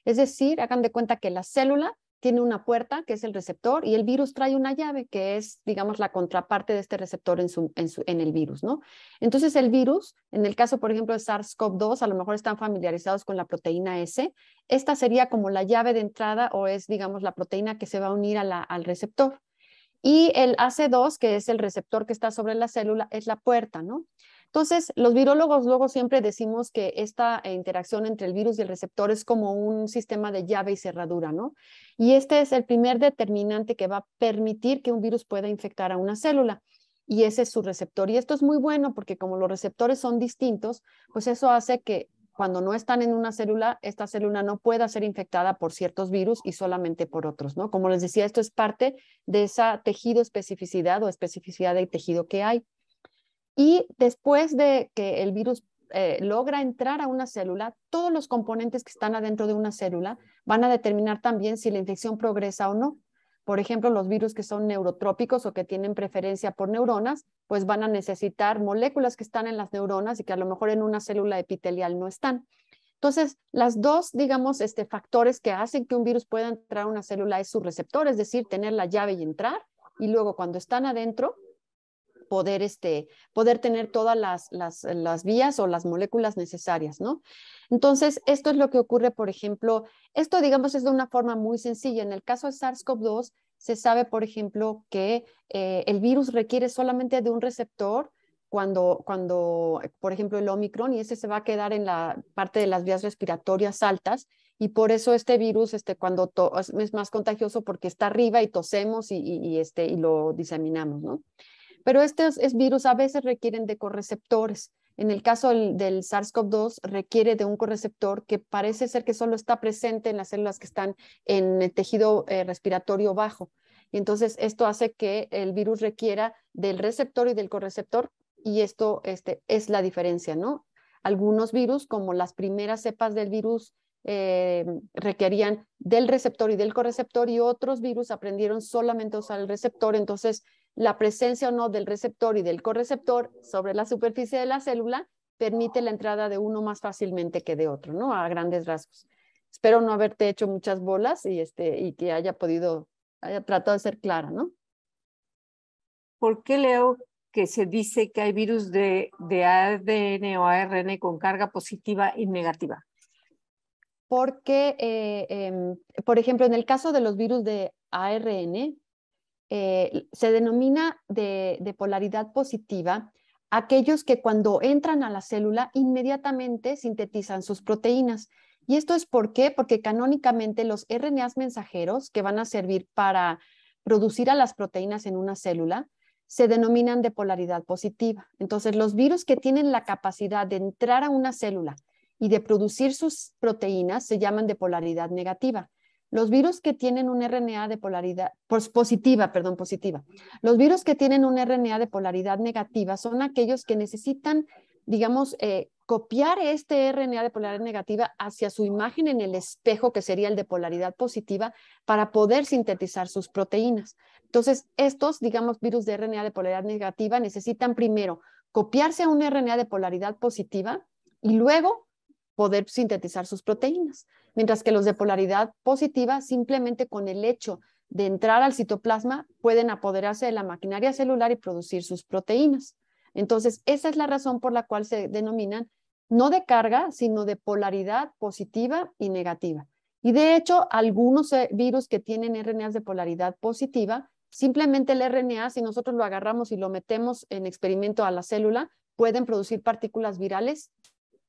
Es decir, hagan de cuenta que la célula tiene una puerta, que es el receptor, y el virus trae una llave, que es, digamos, la contraparte de este receptor en, el virus, ¿no? Entonces, el virus, en el caso, por ejemplo, de SARS-CoV-2, a lo mejor están familiarizados con la proteína S, esta sería como la llave de entrada o es, digamos, la proteína que se va a unir al receptor. Y el AC2, que es el receptor que está sobre la célula, es la puerta, ¿no? Entonces, los virólogos luego siempre decimos que esta eh, interacción entre el virus y el receptor es como un sistema de llave y cerradura, ¿no? Y este es el primer determinante que va a permitir que un virus pueda infectar a una célula y ese es su receptor. Y esto es muy bueno porque como los receptores son distintos, pues eso hace que cuando no están en una célula, esta célula no pueda ser infectada por ciertos virus y solamente por otros, ¿no? Como les decía, esto es parte de esa tejido especificidad o especificidad del tejido que hay. Y después de que el virus eh, logra entrar a una célula, todos los componentes que están adentro de una célula van a determinar también si la infección progresa o no. Por ejemplo, los virus que son neurotrópicos o que tienen preferencia por neuronas, pues van a necesitar moléculas que están en las neuronas y que a lo mejor en una célula epitelial no están. Entonces, las dos, digamos, este, factores que hacen que un virus pueda entrar a una célula es su receptor, es decir, tener la llave y entrar, y luego cuando están adentro, poder, este, poder tener todas las, las, las, vías o las moléculas necesarias, ¿no? Entonces, esto es lo que ocurre, por ejemplo, esto, digamos, es de una forma muy sencilla. En el caso de SARS-CoV-2, se sabe, por ejemplo, que eh, el virus requiere solamente de un receptor cuando, cuando, por ejemplo, el Omicron, y ese se va a quedar en la parte de las vías respiratorias altas, y por eso este virus, este, cuando es más contagioso porque está arriba y tosemos y este, y lo diseminamos, ¿no? Pero estos virus a veces requieren de correceptores. En el caso del, SARS-CoV-2 requiere de un correceptor que parece ser que solo está presente en las células que están en el tejido eh, respiratorio bajo. Y entonces esto hace que el virus requiera del receptor y del correceptor y esto este, es la diferencia, ¿no? Algunos virus, como las primeras cepas del virus, eh, requerían del receptor y del correceptor y otros virus aprendieron solamente a usar el receptor, entonces la presencia o no del receptor y del correceptor sobre la superficie de la célula permite la entrada de uno más fácilmente que de otro, ¿no? A grandes rasgos. Espero no haberte hecho muchas bolas y, este, y que haya podido, haya tratado de ser clara, ¿no? ¿Por qué leo que se dice que hay virus de, ADN o ARN con carga positiva y negativa? Porque, eh, em, por ejemplo, en el caso de los virus de ARN, eh, se denomina de, de polaridad positiva aquellos que cuando entran a la célula inmediatamente sintetizan sus proteínas. ¿Y esto es por qué? Porque canónicamente los RNAs mensajeros que van a servir para producir a las proteínas en una célula se denominan de polaridad positiva. Entonces, los virus que tienen la capacidad de entrar a una célula y de producir sus proteínas se llaman de polaridad negativa. Los virus que tienen un RNA de polaridad positiva, perdón, positiva. Los virus que tienen un RNA de polaridad negativa son aquellos que necesitan, digamos, eh, copiar este RNA de polaridad negativa hacia su imagen en el espejo, que sería el de polaridad positiva, para poder sintetizar sus proteínas. Entonces, estos, digamos, virus de RNA de polaridad negativa necesitan primero copiarse a un RNA de polaridad positiva y luego poder sintetizar sus proteínas mientras que los de polaridad positiva simplemente con el hecho de entrar al citoplasma pueden apoderarse de la maquinaria celular y producir sus proteínas. Entonces, esa es la razón por la cual se denominan no de carga, sino de polaridad positiva y negativa. Y de hecho, algunos eh, virus que tienen RNAs de polaridad positiva, simplemente el RNA, si nosotros lo agarramos y lo metemos en experimento a la célula, pueden producir partículas virales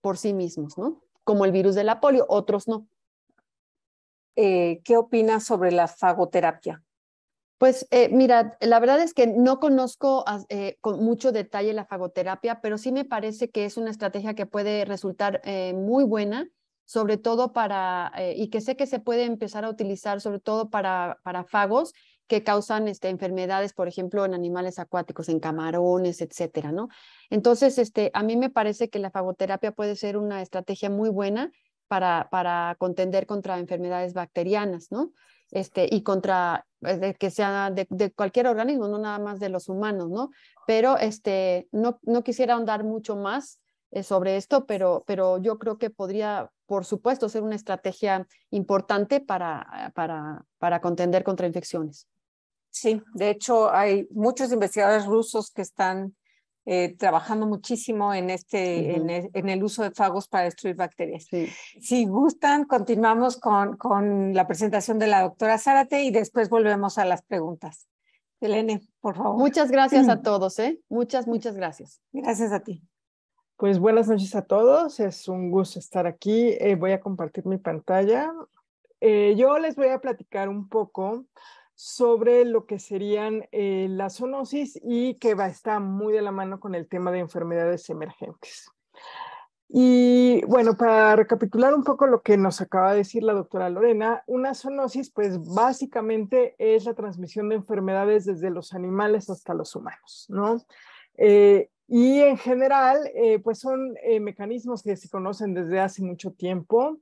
por sí mismos, ¿no? Como el virus de la polio, otros no. Eh, ¿qué opinas sobre la fagoterapia? Pues eh, mira, la verdad es que no conozco eh, con mucho detalle la fagoterapia, pero sí me parece que es una estrategia que puede resultar muy buena, sobre todo para, y que sé que se puede empezar a utilizar sobre todo para, para fagos que causan este, enfermedades, por ejemplo, en animales acuáticos, en camarones, etcétera, ¿no? Entonces, este, a mí me parece que la fagoterapia puede ser una estrategia muy buena para, contender contra enfermedades bacterianas, ¿no? Este, y contra pues, que sea de, cualquier organismo, no nada más de los humanos, ¿no? Pero este, no, no quisiera ahondar mucho más eh, sobre esto, pero, pero yo creo que podría, por supuesto, ser una estrategia importante para, para, para contender contra infecciones. Sí, de hecho hay muchos investigadores rusos que están eh, trabajando muchísimo en, este, e, en, el, uso de fagos para destruir bacterias. Si gustan, continuamos con, con, la presentación de la doctora Zárate y después volvemos a las preguntas. Elene, por favor. Muchas gracias a todos, ¿eh? Muchas, muchas gracias. Gracias a ti. Pues buenas noches a todos, es un gusto estar aquí. Eh, voy a compartir mi pantalla. Eh, yo les voy a platicar un poco sobre lo que serían la eh, las zoonosis y que va, a estar muy de la mano con el tema de enfermedades emergentes. Y bueno, para recapitular un poco lo que nos acaba de decir la doctora Lorena, una zoonosis pues básicamente es la transmisión de enfermedades desde los animales hasta los humanos, ¿no? Eh, y en general eh, pues son mecanismos que se conocen desde hace mucho tiempo.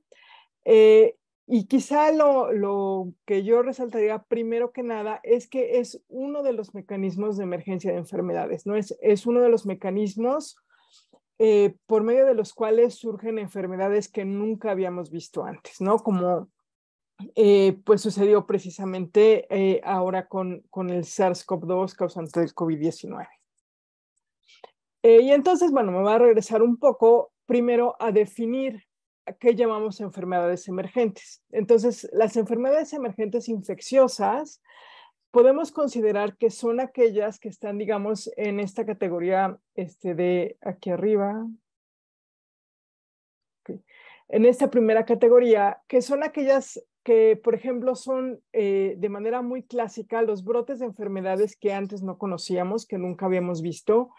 Y quizá lo, que yo resaltaría primero que nada es que es uno de los mecanismos de emergencia de enfermedades, ¿no? Es, es uno de los mecanismos eh, por medio de los cuales surgen enfermedades que nunca habíamos visto antes, ¿no? Como eh, pues sucedió precisamente eh, ahora con, con el SARS-CoV-2 causante del COVID-19. y entonces, bueno, me voy a regresar un poco primero a definir que llamamos enfermedades emergentes. Entonces, las enfermedades emergentes infecciosas podemos considerar que son aquellas que están, digamos, en esta categoría este, de aquí arriba. En esta primera categoría, que son aquellas que, por ejemplo, son eh, de manera muy clásica los brotes de enfermedades que antes no conocíamos, que nunca habíamos visto,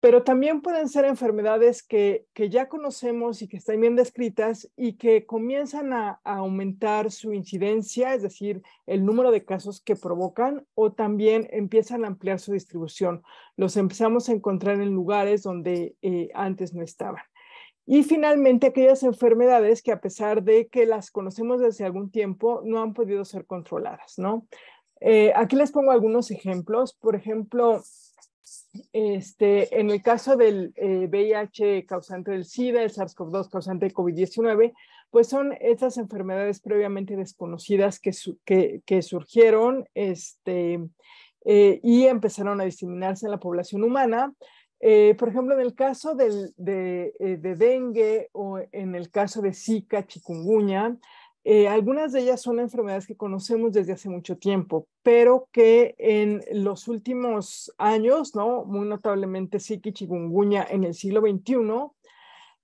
pero también pueden ser enfermedades que, ya conocemos y que están bien descritas y que comienzan a, aumentar su incidencia, es decir, el número de casos que provocan o también empiezan a ampliar su distribución. Los empezamos a encontrar en lugares donde eh, antes no estaban. Y finalmente, aquellas enfermedades que a pesar de que las conocemos desde algún tiempo, no han podido ser controladas, ¿no? Eh, aquí les pongo algunos ejemplos. Por ejemplo, este, en el caso del VIH eh, causante del SIDA, el SARS-CoV-2 causante de COVID-19, pues son estas enfermedades previamente desconocidas que, surgieron este, eh, y empezaron a diseminarse en la población humana. Eh, por ejemplo, en el caso de, de dengue o en el caso de Zika, chikungunya, eh, algunas de ellas son enfermedades que conocemos desde hace mucho tiempo, pero que en los últimos años, ¿no? muy notablemente Zika y chikungunya en el siglo XXI,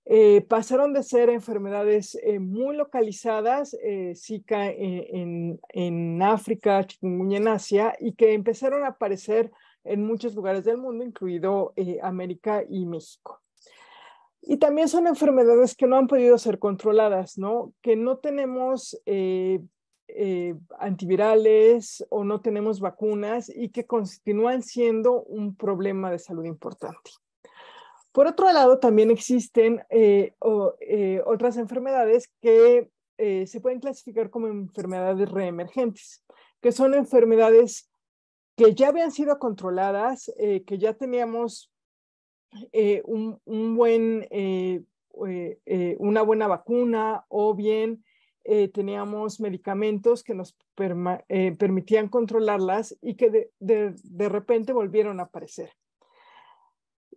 eh, pasaron de ser enfermedades eh, muy localizadas, Zika en, en, África, chikungunya en Asia, y que empezaron a aparecer en muchos lugares del mundo, incluido América y México. Y también son enfermedades que no han podido ser controladas, ¿no? Que no tenemos eh, eh, antivirales o no tenemos vacunas y que continúan siendo un problema de salud importante. Por otro lado, también existen eh, otras enfermedades que se pueden clasificar como enfermedades reemergentes, que son enfermedades que ya habían sido controladas, que ya teníamos eh, un, buen, eh, eh, una buena vacuna o bien teníamos medicamentos que nos permitían controlarlas y que de, repente volvieron a aparecer.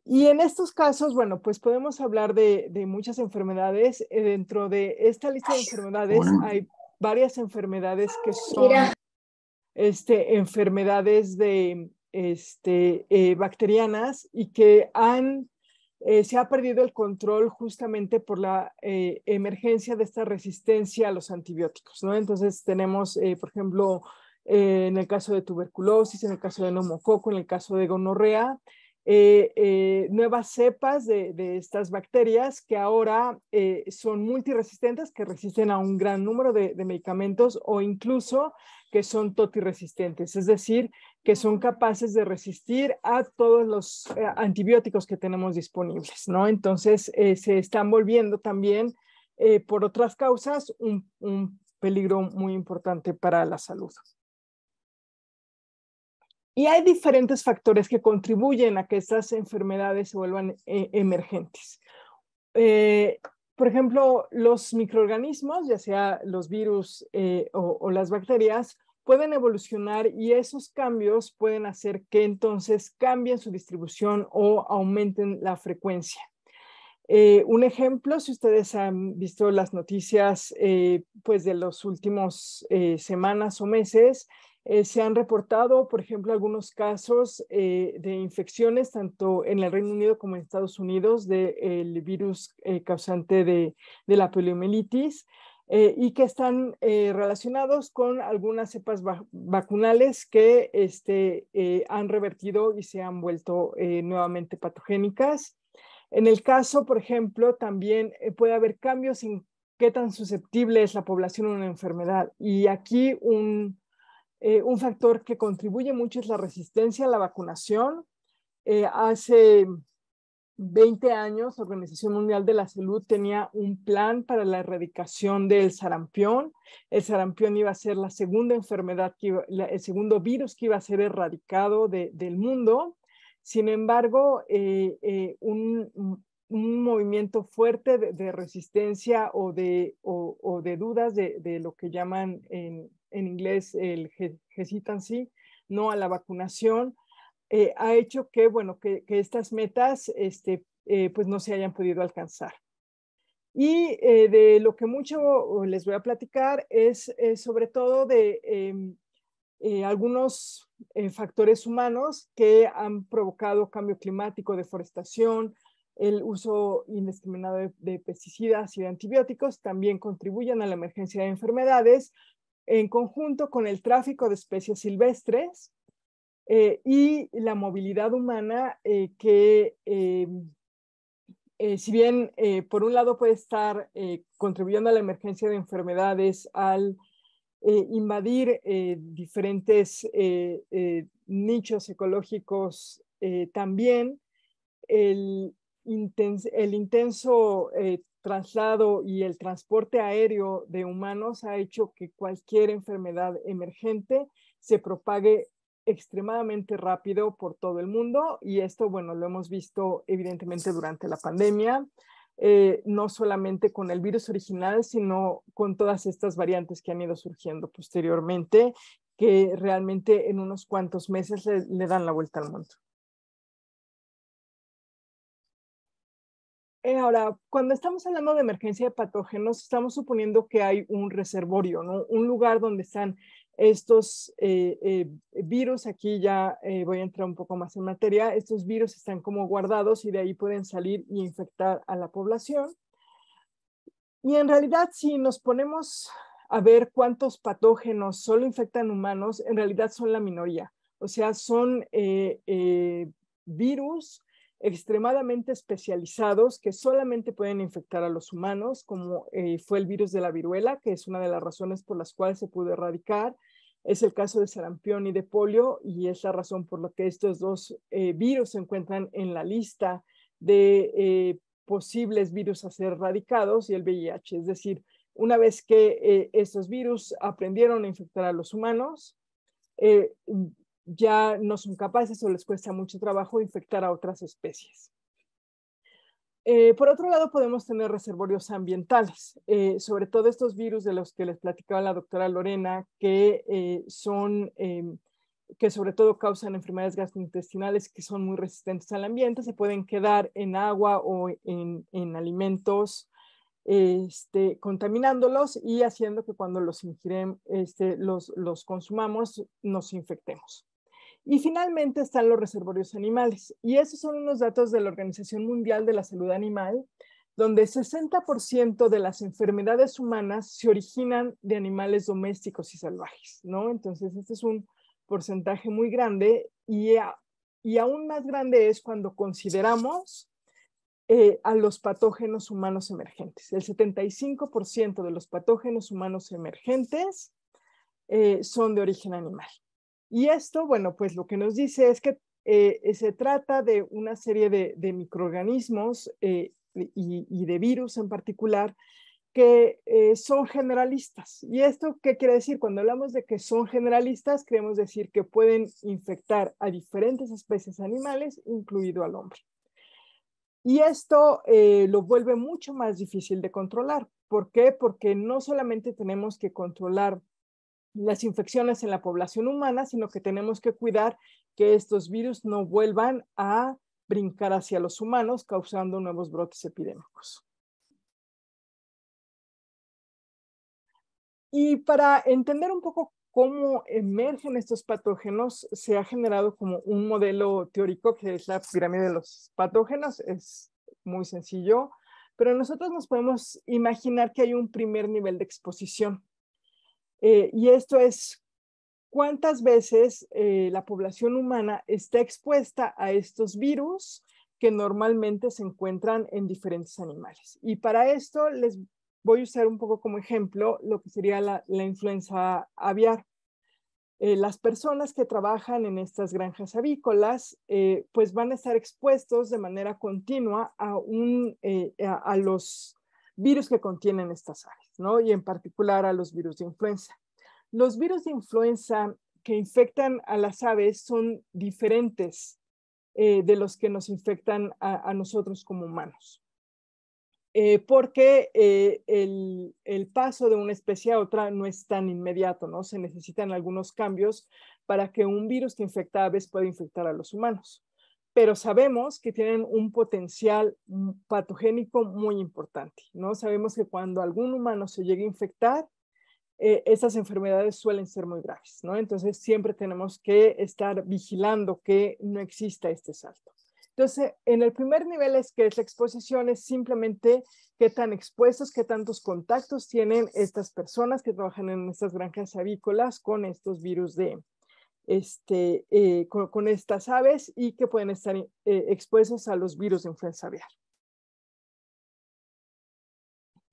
Y en estos casos, bueno, pues podemos hablar de, de muchas enfermedades. Dentro de esta lista de enfermedades hay varias enfermedades que son este, enfermedades de, este, eh, bacterianas y que han, eh, se ha perdido el control justamente por la eh, emergencia de esta resistencia a los antibióticos. Entonces tenemos, por ejemplo, en el caso de tuberculosis, en el caso de neumococo, en el caso de gonorrea, eh, eh, nuevas cepas de, estas bacterias que ahora eh, son multiresistentes, que resisten a un gran número de, medicamentos o incluso que son totiresistentes, es decir, que son capaces de resistir a todos los antibióticos que tenemos disponibles, Entonces, se están volviendo también, por otras causas, un peligro muy importante para la salud. Y hay diferentes factores que contribuyen a que estas enfermedades se vuelvan eh, emergentes. Eh, por ejemplo, los microorganismos, ya sea los virus eh, o, las bacterias, pueden evolucionar y esos cambios pueden hacer que entonces cambien su distribución o aumenten la frecuencia. un ejemplo, si ustedes han visto las noticias pues de las últimas semanas o meses, eh, se han reportado, por ejemplo, algunos casos eh, de infecciones, tanto en el Reino Unido como en Estados Unidos, del virus eh, causante de, la poliomielitis. y que están relacionados con algunas cepas vacunales que este, han revertido y se han vuelto nuevamente patogénicas. En el caso, por ejemplo, también puede haber cambios en qué tan susceptible es la población a una enfermedad. Y aquí un, eh, un factor que contribuye mucho es la resistencia a la vacunación. Eh, hace 20 años, la Organización Mundial de la Salud tenía un plan para la erradicación del sarampión. El sarampión iba a ser la segunda enfermedad, el segundo virus que iba a ser erradicado del mundo. Sin embargo, eh, un, movimiento fuerte de, resistencia o de, de dudas de, de, lo que llaman en en inglés el hesitancy, no a la vacunación, eh, ha hecho que, bueno, que, estas metas este, eh, pues no se hayan podido alcanzar. Y eh, de lo que mucho oh, les voy a platicar es, sobre todo de em, algunos factores humanos que han provocado cambio climático, deforestación, el uso indiscriminado de, de, pesticidas y de antibióticos también contribuyen a la emergencia de enfermedades en conjunto con el tráfico de especies silvestres eh, y la movilidad humana eh, que, em, eh, si bien por un lado puede estar contribuyendo a la emergencia de enfermedades al invadir diferentes nichos ecológicos, también el, el intenso traslado y el transporte aéreo de humanos ha hecho que cualquier enfermedad emergente se propague extremadamente rápido por todo el mundo y esto, bueno, lo hemos visto evidentemente durante la pandemia, eh, no solamente con el virus original, sino con todas estas variantes que han ido surgiendo posteriormente, que realmente en unos cuantos meses le, le dan la vuelta al mundo. Eh, ahora, cuando estamos hablando de emergencia de patógenos, estamos suponiendo que hay un reservorio, Un lugar donde están estos eh, eh, virus, aquí ya voy a entrar un poco más en materia, estos virus están como guardados y de ahí pueden salir y infectar a la población. Y en realidad, si nos ponemos a ver cuántos patógenos solo infectan humanos, en realidad son la minoría. O sea, son virus extremadamente especializados que solamente pueden infectar a los humanos, como eh, fue el virus de la viruela, que es una de las razones por las cuales se pudo erradicar. Es el caso de sarampión y de polio, y es la razón por la que estos dos eh, virus se encuentran en la lista de eh, posibles virus a ser erradicados y el VIH. Es decir, una vez que estos virus aprendieron a infectar a los humanos, ya no son capaces o les cuesta mucho trabajo infectar a otras especies. Eh, por otro lado, podemos tener reservorios ambientales, eh, sobre todo estos virus de los que les platicaba la doctora Lorena, que eh, son, que sobre todo causan enfermedades gastrointestinales que son muy resistentes al ambiente, se pueden quedar en agua o en, alimentos, este, contaminándolos y haciendo que cuando los este, los consumamos, nos infectemos. Y finalmente están los reservorios animales. Y esos son unos datos de la Organización Mundial de la Salud Animal, donde 60% de las enfermedades humanas se originan de animales domésticos y salvajes, ¿no? Entonces, este es un porcentaje muy grande y, aún más grande es cuando consideramos eh, a los patógenos humanos emergentes. El 75% de los patógenos humanos emergentes eh, son de origen animal. Y esto, bueno, pues lo que nos dice es que eh, eh, se trata de una serie de, microorganismos eh, y, de virus en particular que son generalistas. ¿Y esto qué quiere decir? Cuando hablamos de que son generalistas, queremos decir que pueden infectar a diferentes especies animales, incluido al hombre. Y esto lo vuelve mucho más difícil de controlar. ¿Por qué? Porque no solamente tenemos que controlar las infecciones en la población humana, sino que tenemos que cuidar que estos virus no vuelvan a brincar hacia los humanos, causando nuevos brotes epidémicos. Y para entender un poco cómo emergen estos patógenos, se ha generado como un modelo teórico que es la pirámide de los patógenos, es muy sencillo, pero nosotros nos podemos imaginar que hay un primer nivel de exposición eh, y esto es cuántas veces eh, la población humana está expuesta a estos virus que normalmente se encuentran en diferentes animales. Y para esto les voy a usar un poco como ejemplo lo que sería la, influenza aviar. Eh, las personas que trabajan en estas granjas avícolas, pues van a estar expuestos de manera continua a, un, a, los virus que contienen estas aves, ¿no? Y en particular a los virus de influenza. Los virus de influenza que infectan a las aves son diferentes eh, de los que nos infectan a, nosotros como humanos. Eh, porque eh, el, el, paso de una especie a otra no es tan inmediato, ¿no? Se necesitan algunos cambios para que un virus que infecta aves pueda infectar a los humanos pero sabemos que tienen un potencial mm, patogénico muy importante, ¿no? Sabemos que cuando algún humano se llega a infectar, estas eh, esas enfermedades suelen ser muy graves, ¿no? Entonces siempre tenemos que estar vigilando que no exista este salto. Entonces, en el primer nivel es que es la exposición, es simplemente qué tan expuestos, qué tantos contactos tienen estas personas que trabajan en estas granjas avícolas con estos virus de, este, eh, con, estas aves y que pueden estar eh, expuestos a los virus de influenza aviar.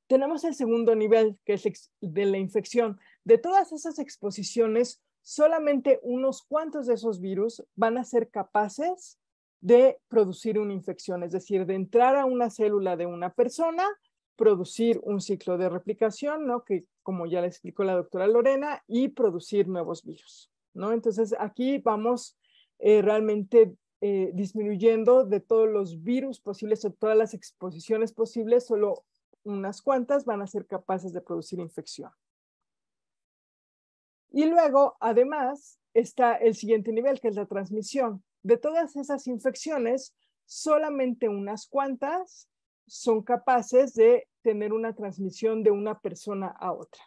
Tenemos el segundo nivel, que es de la infección. De todas esas exposiciones, solamente unos cuantos de esos virus van a ser capaces de producir una infección, es decir, de entrar a una célula de una persona, producir un ciclo de replicación, que como ya le explicó la doctora Lorena, y producir nuevos virus. Entonces aquí vamos eh, realmente eh, disminuyendo de todos los virus posibles o todas las exposiciones posibles, solo unas cuantas van a ser capaces de producir infección. Y luego, además, está el siguiente nivel, que es la transmisión. De todas esas infecciones, solamente unas cuantas son capaces de tener una transmisión de una persona a otra.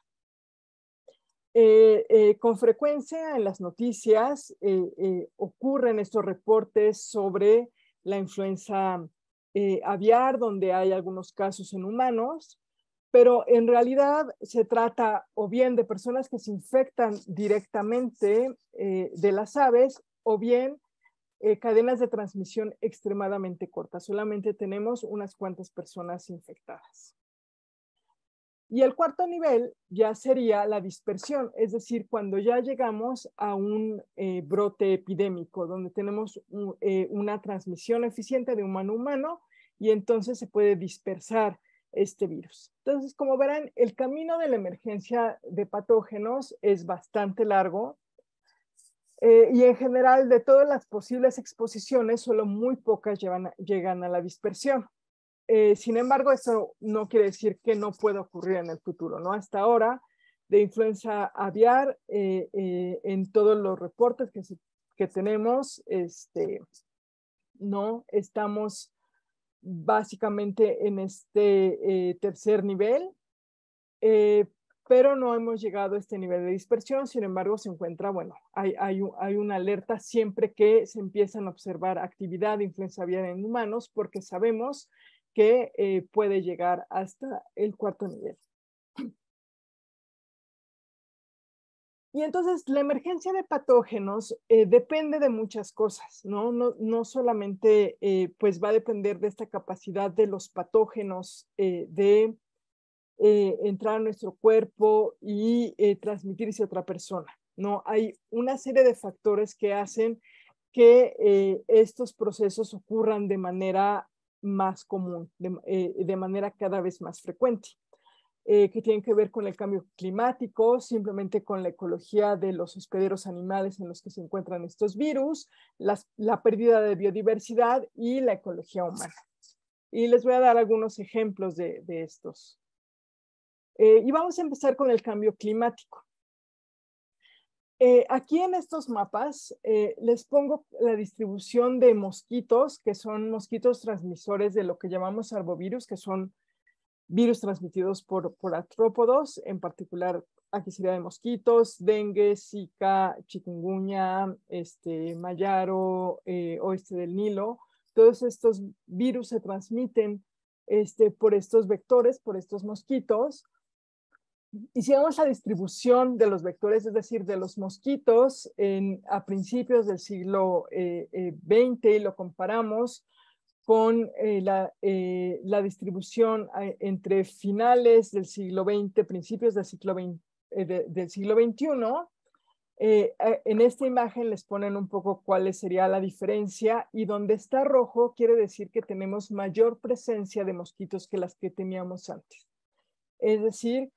Eh, eh, con frecuencia en las noticias eh, ocurren estos reportes sobre la influenza aviar, donde hay algunos casos en humanos, pero en realidad se trata o bien de personas que se infectan directamente de las aves o bien cadenas de transmisión extremadamente cortas. Solamente tenemos unas cuantas personas infectadas. Y el cuarto nivel ya sería la dispersión, es decir, cuando ya llegamos a un eh, brote epidémico, donde tenemos eh, una transmisión eficiente de humano a humano y entonces se puede dispersar este virus. Entonces, como verán, el camino de la emergencia de patógenos es bastante largo eh, y en general de todas las posibles exposiciones, solo muy pocas llegan a la dispersión. Eh, sin embargo, eso no quiere decir que no pueda ocurrir en el futuro, ¿no? Hasta ahora, de influenza aviar, eh, eh, en todos los reportes que, que tenemos, este, no estamos básicamente en este tercer nivel, pero no hemos llegado a este nivel de dispersión, sin embargo, se encuentra, bueno, hay, hay, hay una alerta siempre que se empiezan a observar actividad de influenza aviar en humanos, porque sabemos que eh, puede llegar hasta el cuarto nivel. Y entonces la emergencia de patógenos eh, depende de muchas cosas, ¿no? No, solamente eh, pues va a depender de esta capacidad de los patógenos de entrar a nuestro cuerpo y transmitirse a otra persona, ¿no? Hay una serie de factores que hacen que estos procesos ocurran de manera más común, eh, de, manera cada vez más frecuente, eh, que tienen que ver con el cambio climático, simplemente con la ecología de los hospederos animales en los que se encuentran estos virus, la pérdida de biodiversidad y la ecología humana. Y les voy a dar algunos ejemplos de, estos. Eh, y vamos a empezar con el cambio climático. Eh, aquí en estos mapas eh, les pongo la distribución de mosquitos, que son mosquitos transmisores de lo que llamamos arbovirus, que son virus transmitidos por, por artrópodos, en particular aquí sería de mosquitos, dengue, zika, chikungunya, este, mayaro, eh, oeste del Nilo. Todos estos virus se transmiten este, por estos vectores, por estos mosquitos. Y si vemos la distribución de los vectores, es decir, de los mosquitos a principios del siglo XX eh, eh, y lo comparamos con eh, la, distribución entre finales del siglo XX, principios del siglo, del siglo XXI, en esta imagen les ponen un poco cuál sería la diferencia y donde está rojo quiere decir que tenemos mayor presencia de mosquitos que las que teníamos antes. Es decir,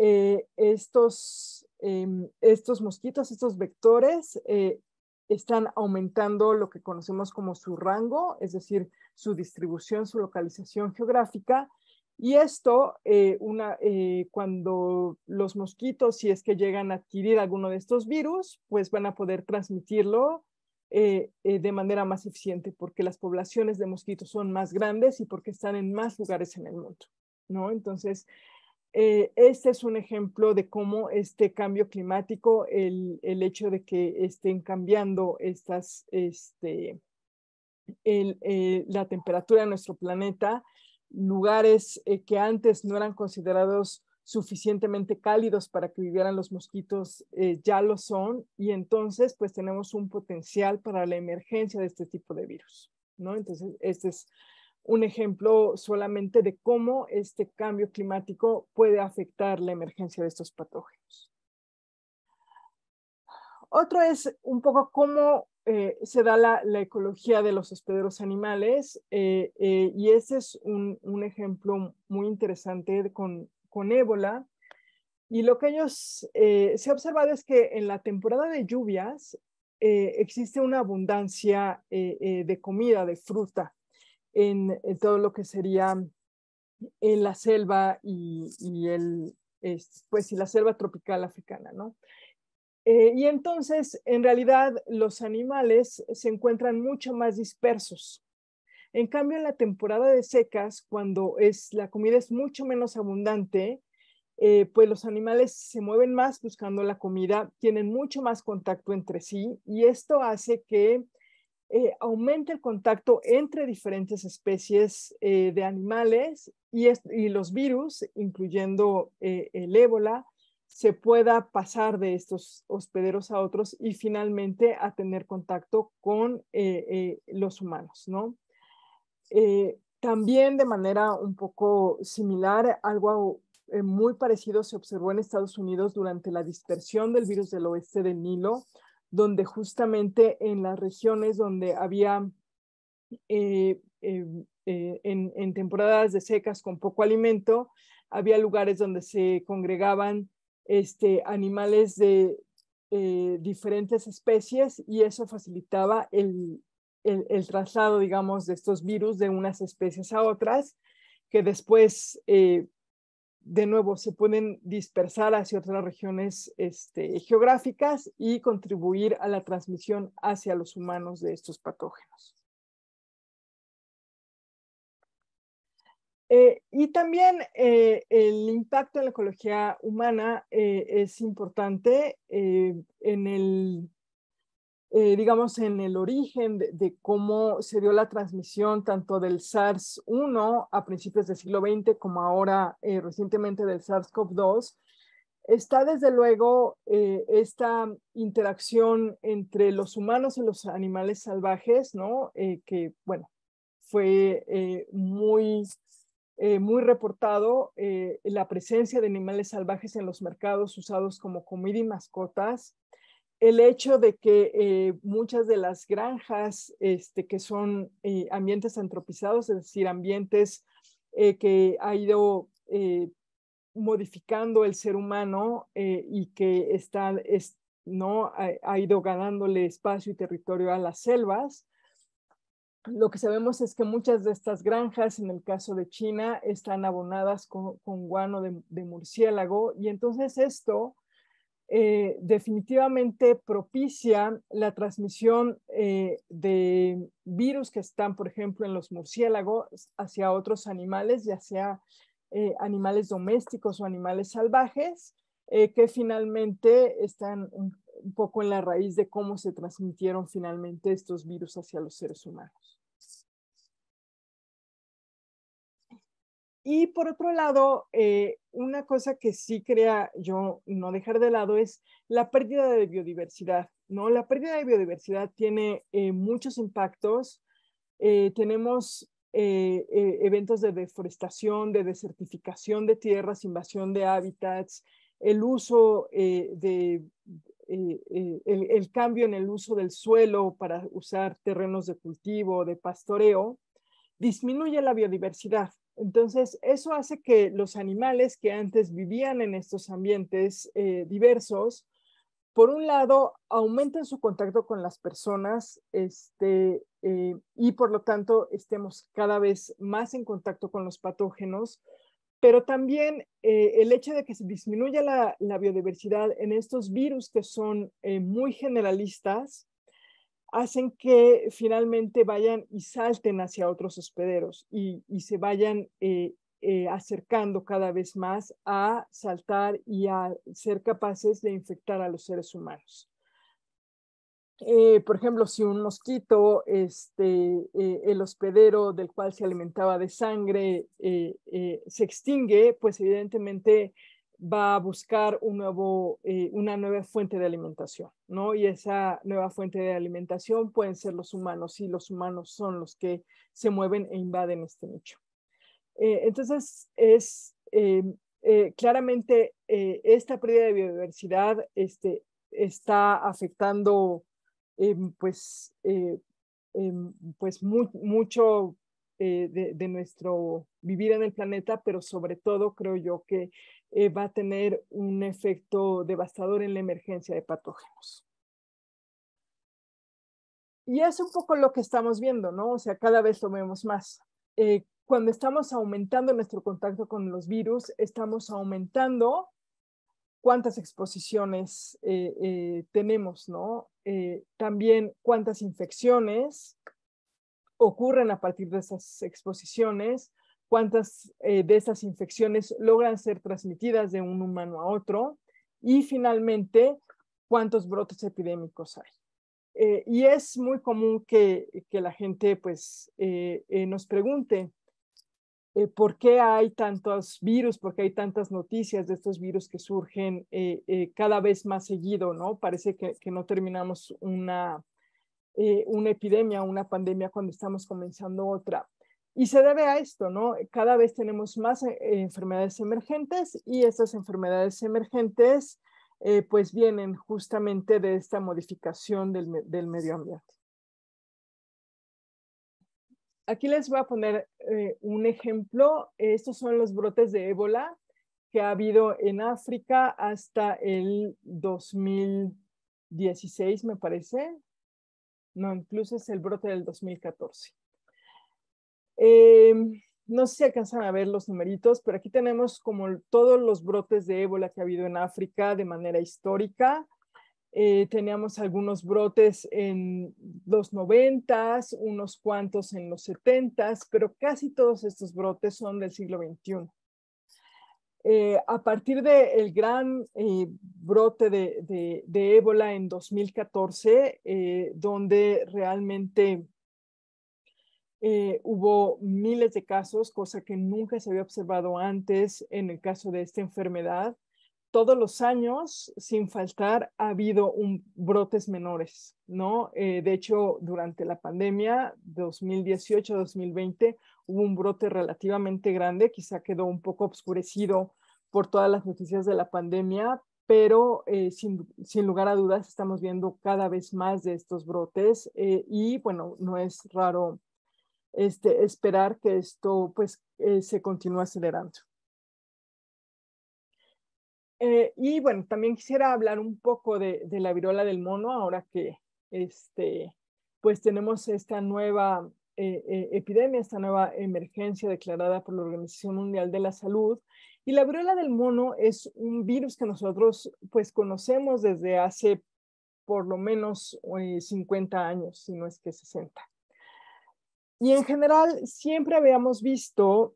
eh, em, estos, mosquitos, estos vectores, eh, están aumentando lo que conocemos como su rango, es decir, su distribución, su localización geográfica. Y esto, eh, una, cuando los mosquitos, si es que llegan a adquirir alguno de estos virus, pues van a poder transmitirlo de manera más eficiente porque las poblaciones de mosquitos son más grandes y porque están en más lugares en el mundo, ¿no? Entonces, eh, este es un ejemplo de cómo este cambio climático, el, hecho de que estén cambiando estas, este, eh, la temperatura de nuestro planeta, lugares eh, que antes no eran considerados suficientemente cálidos para que vivieran los mosquitos, ya lo son, y entonces pues tenemos un potencial para la emergencia de este tipo de virus, ¿no? Entonces, este es un ejemplo solamente de cómo este cambio climático puede afectar la emergencia de estos patógenos. Otro es un poco cómo eh, se da la, ecología de los hospederos animales eh, eh, y ese es un, ejemplo muy interesante con, con, ébola. Y lo que ellos se ha observado es que en la temporada de lluvias existe una abundancia de comida, de fruta, en, todo lo que sería en la selva y, el, pues, y la selva tropical africana, ¿no? Eh, y entonces, en realidad, los animales se encuentran mucho más dispersos. En cambio, en la temporada de secas, cuando es, la comida es mucho menos abundante, eh, pues los animales se mueven más buscando la comida, tienen mucho más contacto entre sí y esto hace que eh, aumenta el contacto entre diferentes especies eh, de animales y, los virus, incluyendo eh, el ébola, se pueda pasar de estos hospederos a otros y finalmente a tener contacto con los humanos, ¿no? también de manera un poco similar, algo muy parecido se observó en Estados Unidos durante la dispersión del virus del oeste del Nilo, donde justamente en las regiones donde había eh, eh, eh, en, temporadas de secas con poco alimento, había lugares donde se congregaban este, animales de diferentes especies y eso facilitaba el, traslado, digamos, de estos virus de unas especies a otras, que después de nuevo, se pueden dispersar hacia otras regiones este, geográficas y contribuir a la transmisión hacia los humanos de estos patógenos. Eh, y también eh, el impacto en la ecología humana eh, es importante. en el eh, digamos, en el origen de, cómo se dio la transmisión tanto del SARS-1 a principios del siglo XX como ahora eh, recientemente del SARS-CoV-2, está desde luego eh, esta interacción entre los humanos y los animales salvajes, ¿no? que, bueno, fue muy... muy reportado la presencia de animales salvajes en los mercados usados como comida y mascotas, el hecho de que eh, muchas de las granjas este, que son eh, ambientes antropizados, es decir, ambientes eh, que ha ido modificando el ser humano y que está, ¿no? Ha, ido ganándole espacio y territorio a las selvas. Lo que sabemos es que muchas de estas granjas, en el caso de China, están abonadas con, guano de murciélago y entonces esto eh, definitivamente propicia la transmisión eh, de virus que están, por ejemplo, en los murciélagos hacia otros animales, ya sea eh, animales domésticos o animales salvajes, que finalmente están un poco en la raíz de cómo se transmitieron finalmente estos virus hacia los seres humanos. Y por otro lado, eh, una cosa que sí crea yo no dejar de lado es la pérdida de biodiversidad, ¿no? La pérdida de biodiversidad tiene eh, muchos impactos. Eh, tenemos eventos de deforestación, de desertificación de tierras, invasión de hábitats, el uso de... el cambio en el uso del suelo para usar terrenos de cultivo, de pastoreo, disminuye la biodiversidad, entonces, eso hace que los animales que antes vivían en estos ambientes eh, diversos, por un lado, aumenten su contacto con las personas este, eh, y por lo tanto estemos cada vez más en contacto con los patógenos, pero también eh, el hecho de que se disminuya la biodiversidad en estos virus que son muy generalistas, hacen que finalmente vayan y salten hacia otros hospederos y, se vayan eh, eh, acercando cada vez más a saltar y a ser capaces de infectar a los seres humanos. Eh, por ejemplo, si un mosquito, este, el hospedero del cual se alimentaba de sangre, se extingue, pues evidentemente va a buscar eh, una nueva fuente de alimentación, ¿no? Y esa nueva fuente de alimentación pueden ser los humanos y los humanos son los que se mueven e invaden este nicho. Eh, entonces, es eh, claramente esta pérdida de biodiversidad este, está afectando em, pues, em, pues mucho eh, de, nuestro vivir en el planeta, pero sobre todo creo yo que eh, va a tener un efecto devastador en la emergencia de patógenos. Y es un poco lo que estamos viendo, ¿no? O sea, cada vez lo vemos más. Eh, cuando estamos aumentando nuestro contacto con los virus, estamos aumentando cuántas exposiciones tenemos, ¿no? también cuántas infecciones, ocurren a partir de esas exposiciones, cuántas eh, de esas infecciones logran ser transmitidas de un humano a otro y finalmente cuántos brotes epidémicos hay. Eh, y es muy común que, la gente pues, eh, nos pregunte por qué hay tantos virus, por qué hay tantas noticias de estos virus que surgen cada vez más seguido, ¿no? Parece que, que no terminamos una, eh, una epidemia, una pandemia cuando estamos comenzando otra. Y se debe a esto, ¿no? Cada vez tenemos más eh, enfermedades emergentes y estas enfermedades emergentes eh, pues vienen justamente de esta modificación del, medio ambiente. Aquí les voy a poner un ejemplo. Estos son los brotes de ébola que ha habido en África hasta el 2016, me parece, no, incluso es el brote del 2014. Em, no sé si alcanzan a ver los numeritos, pero aquí tenemos como todos los brotes de ébola que ha habido en África de manera histórica. Eh, teníamos algunos brotes en los noventas, unos cuantos en los setentas, pero casi todos estos brotes son del siglo XXI. Eh, a partir del gran eh, brote de, de, ébola en 2014, eh, donde realmente hubo miles de casos, cosa que nunca se había observado antes en el caso de esta enfermedad, todos los años, sin faltar, ha habido un, brotes menores, ¿no? Eh, de hecho, durante la pandemia 2018-2020 hubo un brote relativamente grande, quizá quedó un poco obscurecido por todas las noticias de la pandemia, pero eh, sin, lugar a dudas estamos viendo cada vez más de estos brotes eh, y bueno, no es raro este, esperar que esto pues se continúe acelerando. Eh, y bueno, también quisiera hablar un poco de, la virola del mono, ahora que este, pues tenemos esta nueva eh, eh, epidemia, esta nueva emergencia declarada por la Organización Mundial de la Salud. Y la viruela del mono es un virus que nosotros pues conocemos desde hace por lo menos 50 años, si no es que 60. Y en general siempre habíamos visto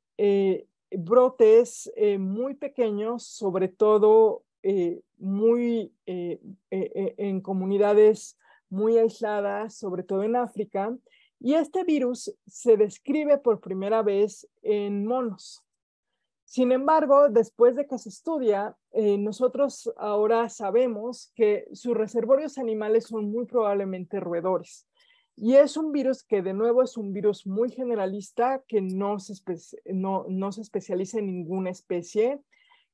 brotes eh, muy pequeños, sobre todo eh, eh, en comunidades muy aisladas, sobre todo en África. Y este virus se describe por primera vez en monos. Sin embargo, después de que se estudia, nosotros ahora sabemos que sus reservorios animales son muy probablemente roedores. Y es un virus que de nuevo es un virus muy generalista que no se, no, se especializa en ninguna especie.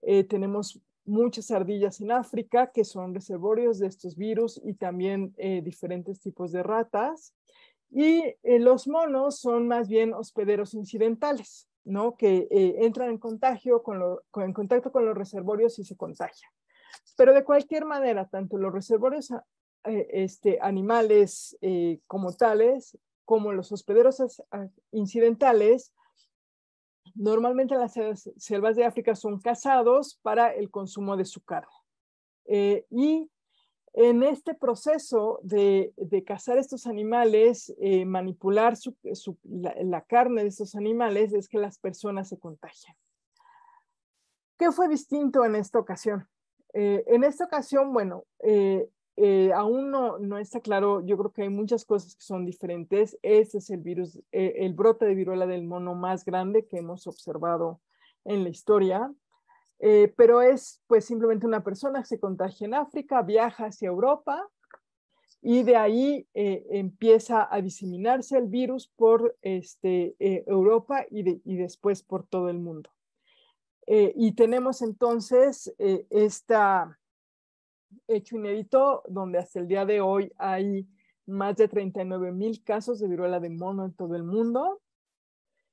Eh, tenemos muchas ardillas en África que son reservorios de estos virus y también eh, diferentes tipos de ratas. Y eh, los monos son más bien hospederos incidentales, ¿no? Que entran en, contagio con, en contacto con los reservorios y se contagian. Pero de cualquier manera, tanto los reservorios eh, este, animales eh, como tales, como los hospederos incidentales, normalmente las selvas de África son cazados para el consumo de su carne. Eh, y en este proceso de, de cazar estos animales, manipular la, carne de estos animales, es que las personas se contagian. ¿Qué fue distinto en esta ocasión? en esta ocasión, bueno, eh, aún no, está claro, yo creo que hay muchas cosas que son diferentes. Este es el virus, eh, el brote de viruela del mono más grande que hemos observado en la historia. Eh, pero es pues simplemente una persona que se contagia en África, viaja hacia Europa y de ahí empieza a diseminarse el virus por este, Europa y, después por todo el mundo. y tenemos entonces esta, hecho inédito, donde hasta el día de hoy hay más de 39 mil casos de viruela de mono en todo el mundo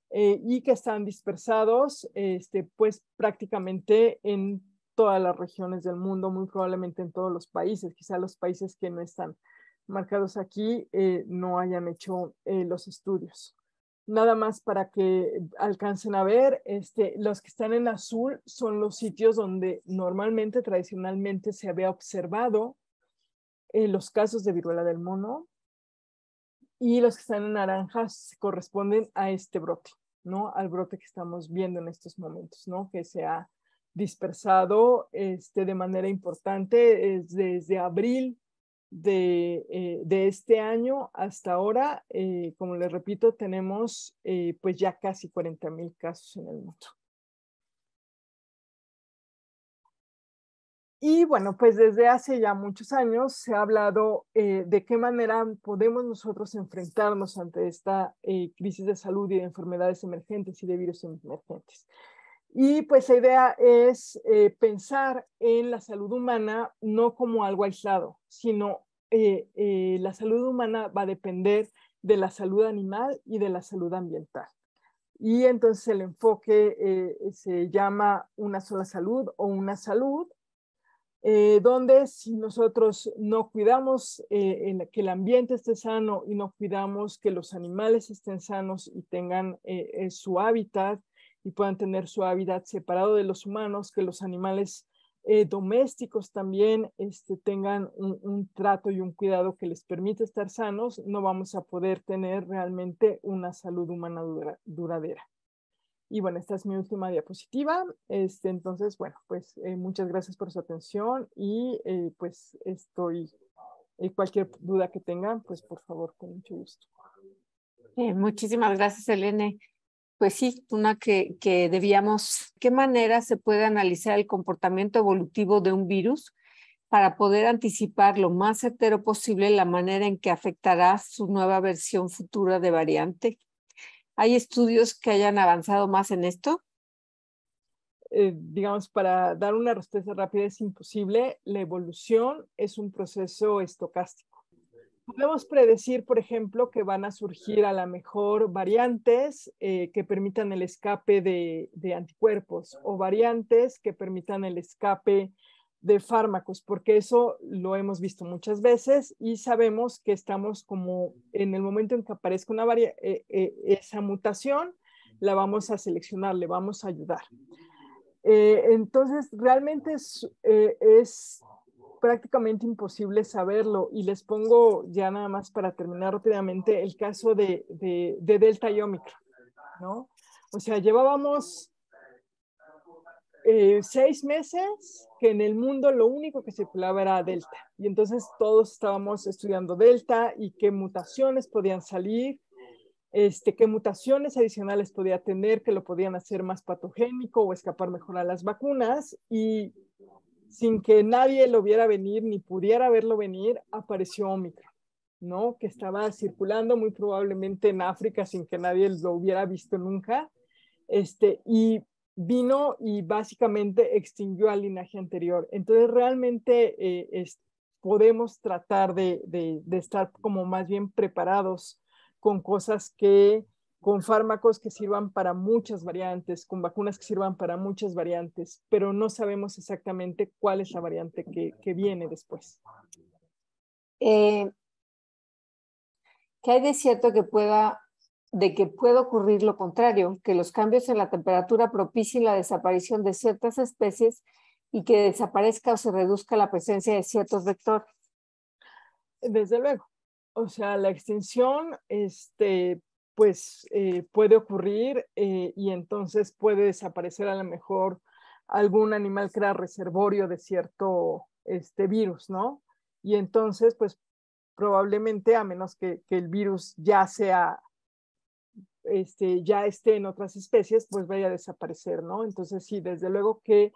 eh, y que están dispersados, este, pues prácticamente en todas las regiones del mundo, muy probablemente en todos los países, quizá los países que no están marcados aquí eh, no hayan hecho eh, los estudios nada más para que alcancen a ver, este, los que están en azul son los sitios donde normalmente, tradicionalmente, se había observado eh, los casos de viruela del mono y los que están en naranja corresponden a este brote, ¿no? Al brote que estamos viendo en estos momentos, ¿no? Que se ha dispersado este, de manera importante desde abril eh, de, este año hasta ahora, eh, como les repito, tenemos eh, pues ya casi 40 mil casos en el mundo. Y bueno, pues desde hace ya muchos años se ha hablado de qué manera podemos nosotros enfrentarnos ante esta crisis de salud y de enfermedades emergentes y de virus emergentes. Y pues la idea es eh, pensar en la salud humana no como algo aislado, sino eh, eh, la salud humana va a depender de la salud animal y de la salud ambiental. Y entonces el enfoque se llama una sola salud o una salud, donde si nosotros no cuidamos que el ambiente esté sano y no cuidamos que los animales estén sanos y tengan su hábitat, y puedan tener su hábitat separado de los humanos, que los animales eh, domésticos también este, tengan un, trato y un cuidado que les permita estar sanos, no vamos a poder tener realmente una salud humana duradera. Y bueno, esta es mi última diapositiva. Este, entonces, bueno, pues eh, muchas gracias por su atención y eh, pues estoy, cualquier duda que tengan, pues por favor, con mucho gusto. muchísimas gracias, Elene. Pues sí, una que, que debíamos, ¿qué manera se puede analizar el comportamiento evolutivo de un virus para poder anticipar lo más certero posible la manera en que afectará su nueva versión futura de variante? ¿Hay estudios que hayan avanzado más en esto? Eh, digamos, para dar una respuesta rápida es imposible. La evolución es un proceso estocástico Podemos predecir, por ejemplo, que van a surgir a lo mejor variantes eh, que permitan el escape de, anticuerpos o variantes que permitan el escape de fármacos, porque eso lo hemos visto muchas veces y sabemos que estamos como en el momento en que aparezca una eh, eh, esa mutación, la vamos a seleccionar, le vamos a ayudar. entonces, realmente es prácticamente imposible saberlo. Y les pongo ya nada más para terminar rápidamente el caso de, de, Delta y Omicron, ¿no? O sea, llevábamos eh, seis meses que en el mundo lo único que circulaba era Delta. Y entonces todos estábamos estudiando Delta y qué mutaciones podían salir, este, qué mutaciones adicionales podía tener que lo podían hacer más patogénico o escapar mejor a las vacunas. Y sin que nadie lo viera venir ni pudiera verlo venir, apareció Omicron, ¿no? Que estaba circulando muy probablemente en África sin que nadie lo hubiera visto nunca. Este, y vino y básicamente extinguió al linaje anterior. Entonces realmente eh, podemos tratar de, estar como más bien preparados con cosas que con fármacos que sirvan para muchas variantes, con vacunas que sirvan para muchas variantes, pero no sabemos exactamente cuál es la variante que, viene después. Eh, ¿Qué hay de cierto que pueda de que pueda ocurrir lo contrario, que los cambios en la temperatura propicien la desaparición de ciertas especies y que desaparezca o se reduzca la presencia de ciertos vectores. Desde luego. O sea, la extinción este, pues eh, puede ocurrir eh, y entonces puede desaparecer a lo mejor algún animal que era reservorio de cierto este, virus, ¿no? Y entonces, pues probablemente, a menos que, el virus ya sea, este, ya esté en otras especies, pues vaya a desaparecer, ¿no? Entonces, sí, desde luego que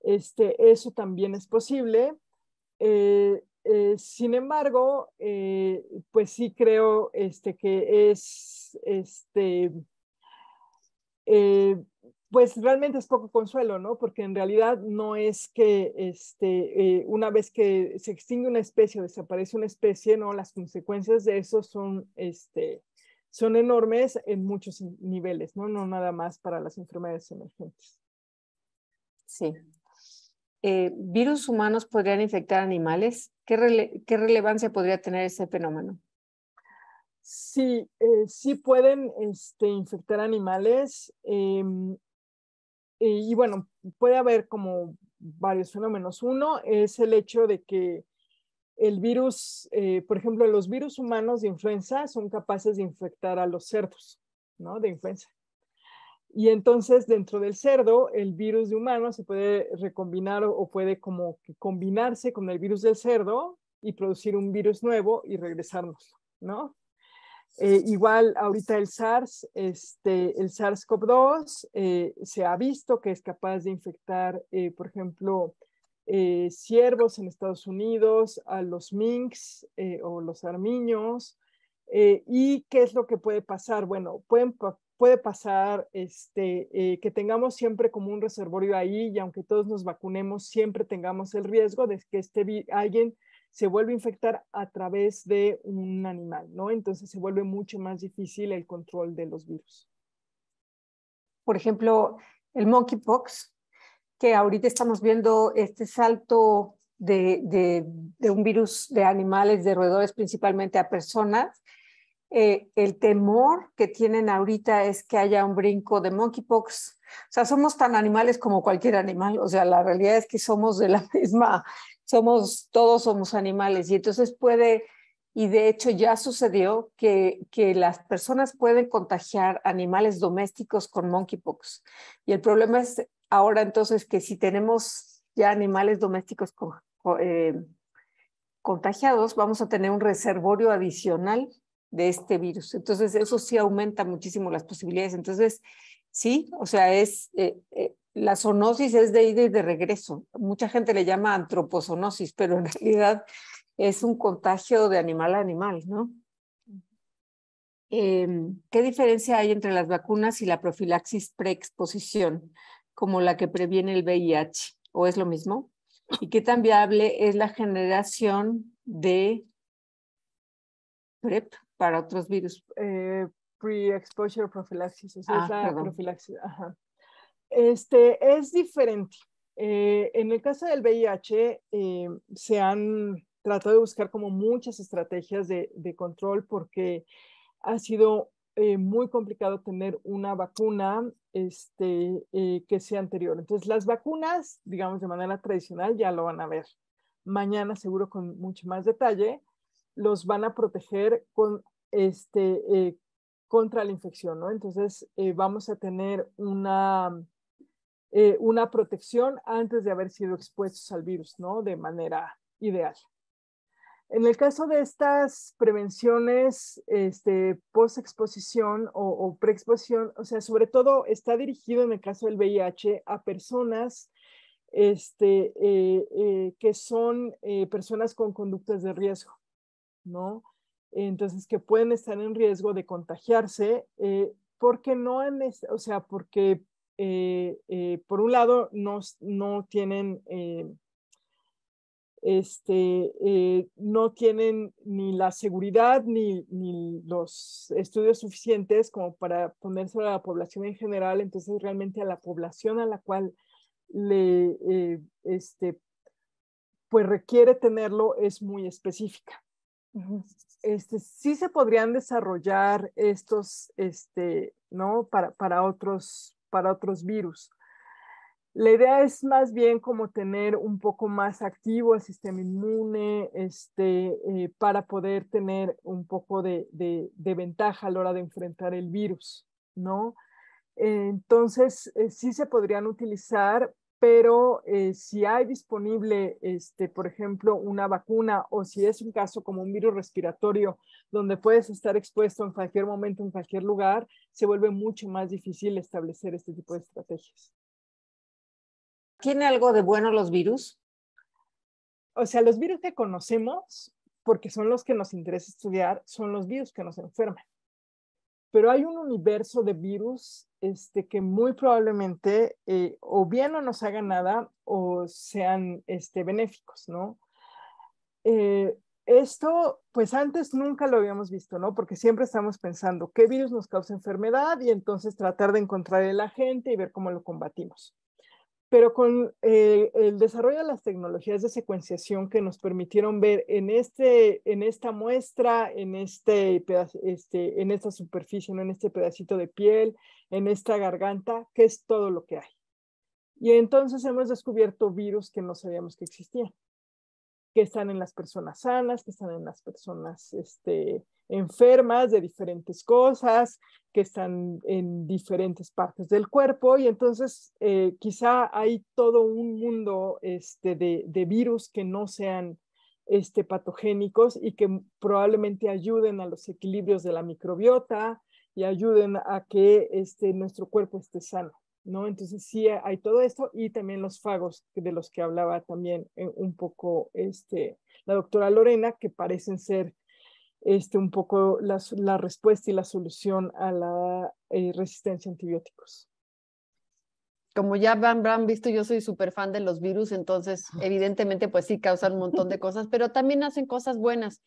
este, eso también es posible. Eh, eh, sin embargo, eh, pues sí creo este, que es, este, eh, pues realmente es poco consuelo, ¿no? Porque en realidad no es que este, una vez que se extingue una especie o desaparece una especie, ¿no? Las consecuencias de eso son, este, son enormes en muchos niveles, ¿no? No nada más para las enfermedades emergentes. Sí. ¿Virus humanos podrían infectar animales? ¿Qué, relevancia podría tener ese fenómeno? Sí, eh, sí pueden este, infectar animales em, y bueno, puede haber como varios fenómenos. Uno es el hecho de que el virus, eh, por ejemplo, los virus humanos de influenza son capaces de infectar a los cerdos, ¿no? De influenza. Y entonces dentro del cerdo, el virus de humano se puede recombinar o, puede como que combinarse con el virus del cerdo y producir un virus nuevo y regresarnos, ¿no? Eh, igual ahorita el SARS, este, el SARS-CoV-2 eh, se ha visto que es capaz de infectar, eh, por ejemplo, ciervos en Estados Unidos, a los minks o los armiños. ¿Y qué es lo que puede pasar? Bueno, pueden puede pasar este, eh, que tengamos siempre como un reservorio ahí y aunque todos nos vacunemos, siempre tengamos el riesgo de que este alguien se vuelva a infectar a través de un animal, ¿no? Entonces se vuelve mucho más difícil el control de los virus. Por ejemplo, el monkeypox, que ahorita estamos viendo este salto de un virus de animales, de roedores principalmente a personas, eh, el temor que tienen ahorita es que haya un brinco de monkeypox. O sea, somos tan animales como cualquier animal. O sea, la realidad es que somos de la misma, somos, todos somos animales. Y entonces puede, y de hecho ya sucedió que, las personas pueden contagiar animales domésticos con monkeypox. Y el problema es ahora entonces que si tenemos ya animales domésticos eh, contagiados, vamos a tener un reservorio adicional de este virus. Entonces, eso sí aumenta muchísimo las posibilidades. Entonces, sí, o sea, es eh, eh, la zoonosis es de ida y de regreso. Mucha gente le llama antropozoonosis, pero en realidad es un contagio de animal a animal, ¿no? Em, ¿Qué diferencia hay entre las vacunas y la profilaxis preexposición, como la que previene el VIH? ¿O es lo mismo? ¿Y qué tan viable es la generación de PrEP para otros virus? Eh, pre-exposure prophylaxis, o sea, ah, profilaxis. Este, es diferente. Eh, en el caso del VIH, eh, se han tratado de buscar como muchas estrategias de, control porque ha sido muy complicado tener una vacuna este, que sea anterior. Entonces, las vacunas, digamos de manera tradicional, ya lo van a ver mañana seguro con mucho más detalle, los van a proteger este, eh, contra la infección, ¿no? Entonces eh, vamos a tener una, eh, una protección antes de haber sido expuestos al virus, ¿no? De manera ideal. En el caso de estas prevenciones este, post-exposición o, o preexposición, o sea, sobre todo está dirigido en el caso del VIH a personas este, que son personas con conductas de riesgo. ¿no? Entonces, que pueden estar en riesgo de contagiarse eh, porque no o sea, porque eh, eh, por un lado no, no tienen, este, no tienen ni la seguridad ni, los estudios suficientes como para ponerse a la población en general, entonces realmente a la población a la cual le, este, pues requiere tenerlo es muy específica. Este, sí se podrían desarrollar estos, este, ¿no? Para, otros, para otros virus. La idea es más bien como tener un poco más activo el sistema inmune este, eh, para poder tener un poco de, ventaja a la hora de enfrentar el virus, ¿no? entonces, eh, sí se podrían utilizar pero eh, si hay disponible, este, por ejemplo, una vacuna o si es un caso como un virus respiratorio donde puedes estar expuesto en cualquier momento, en cualquier lugar, se vuelve mucho más difícil establecer este tipo de estrategias. ¿Tiene algo de bueno los virus? O sea, los virus que conocemos, porque son los que nos interesa estudiar, son los virus que nos enferman pero hay un universo de virus este, que muy probablemente eh, o bien no nos hagan nada o sean este, benéficos, ¿no? Eh, esto, pues antes nunca lo habíamos visto, ¿no? Porque siempre estamos pensando qué virus nos causa enfermedad y entonces tratar de encontrar el agente y ver cómo lo combatimos. Pero con eh, el desarrollo de las tecnologías de secuenciación que nos permitieron ver en, este, esta muestra, en, este este, en esta superficie, en este pedacito de piel, en esta garganta, que es todo lo que hay. Y entonces hemos descubierto virus que no sabíamos que existían que están en las personas sanas, que están en las personas este, enfermas de diferentes cosas, que están en diferentes partes del cuerpo y entonces eh, quizá hay todo un mundo este, de, de, virus que no sean este, patogénicos y que probablemente ayuden a los equilibrios de la microbiota y ayuden a que este, nuestro cuerpo esté sano. ¿no? Entonces sí hay todo esto y también los fagos de los que hablaba también eh, un poco este, la doctora Lorena, que parecen ser este, un poco la, respuesta y la solución a la eh, resistencia a antibióticos. Como ya van, visto, yo soy súper fan de los virus, entonces ah. evidentemente pues sí causan un montón de cosas, pero también hacen cosas buenas.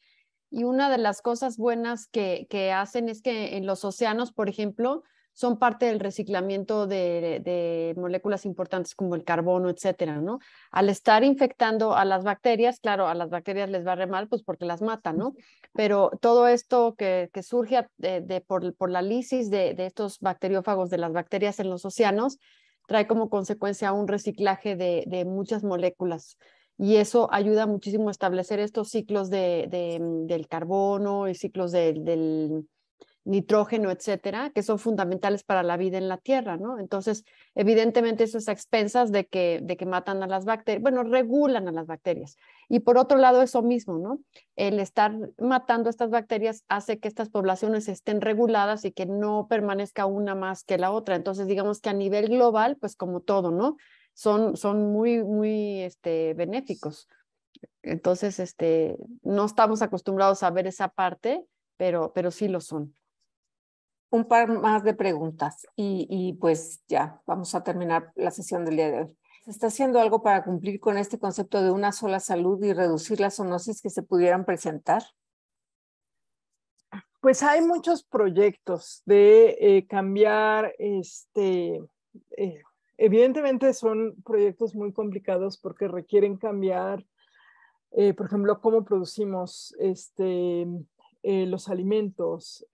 Y una de las cosas buenas que, que hacen es que en los océanos, por ejemplo, son parte del reciclamiento de, moléculas importantes como el carbono, etcétera, ¿no? Al estar infectando a las bacterias, claro, a las bacterias les va a remar pues porque las matan, ¿no? Pero todo esto que, que surge de, por, la lisis de, estos bacteriófagos de las bacterias en los océanos, trae como consecuencia un reciclaje de, muchas moléculas. Y eso ayuda muchísimo a establecer estos ciclos de, del carbono y ciclos del, nitrógeno, etcétera, que son fundamentales para la vida en la tierra, ¿no? Entonces, evidentemente eso es a expensas de que, de que matan a las bacterias, bueno, regulan a las bacterias. Y por otro lado, eso mismo, ¿no? El estar matando estas bacterias hace que estas poblaciones estén reguladas y que no permanezca una más que la otra. Entonces, digamos que a nivel global, pues como todo, ¿no? Son, son muy, muy este, benéficos. Entonces, este, no estamos acostumbrados a ver esa parte, pero, pero sí lo son un par más de preguntas y, pues ya vamos a terminar la sesión del día de hoy. ¿Se está haciendo algo para cumplir con este concepto de una sola salud y reducir las zoonosis que se pudieran presentar? Pues hay muchos proyectos de eh, cambiar, este, eh, evidentemente son proyectos muy complicados porque requieren cambiar, eh, por ejemplo, cómo producimos este, los alimentos,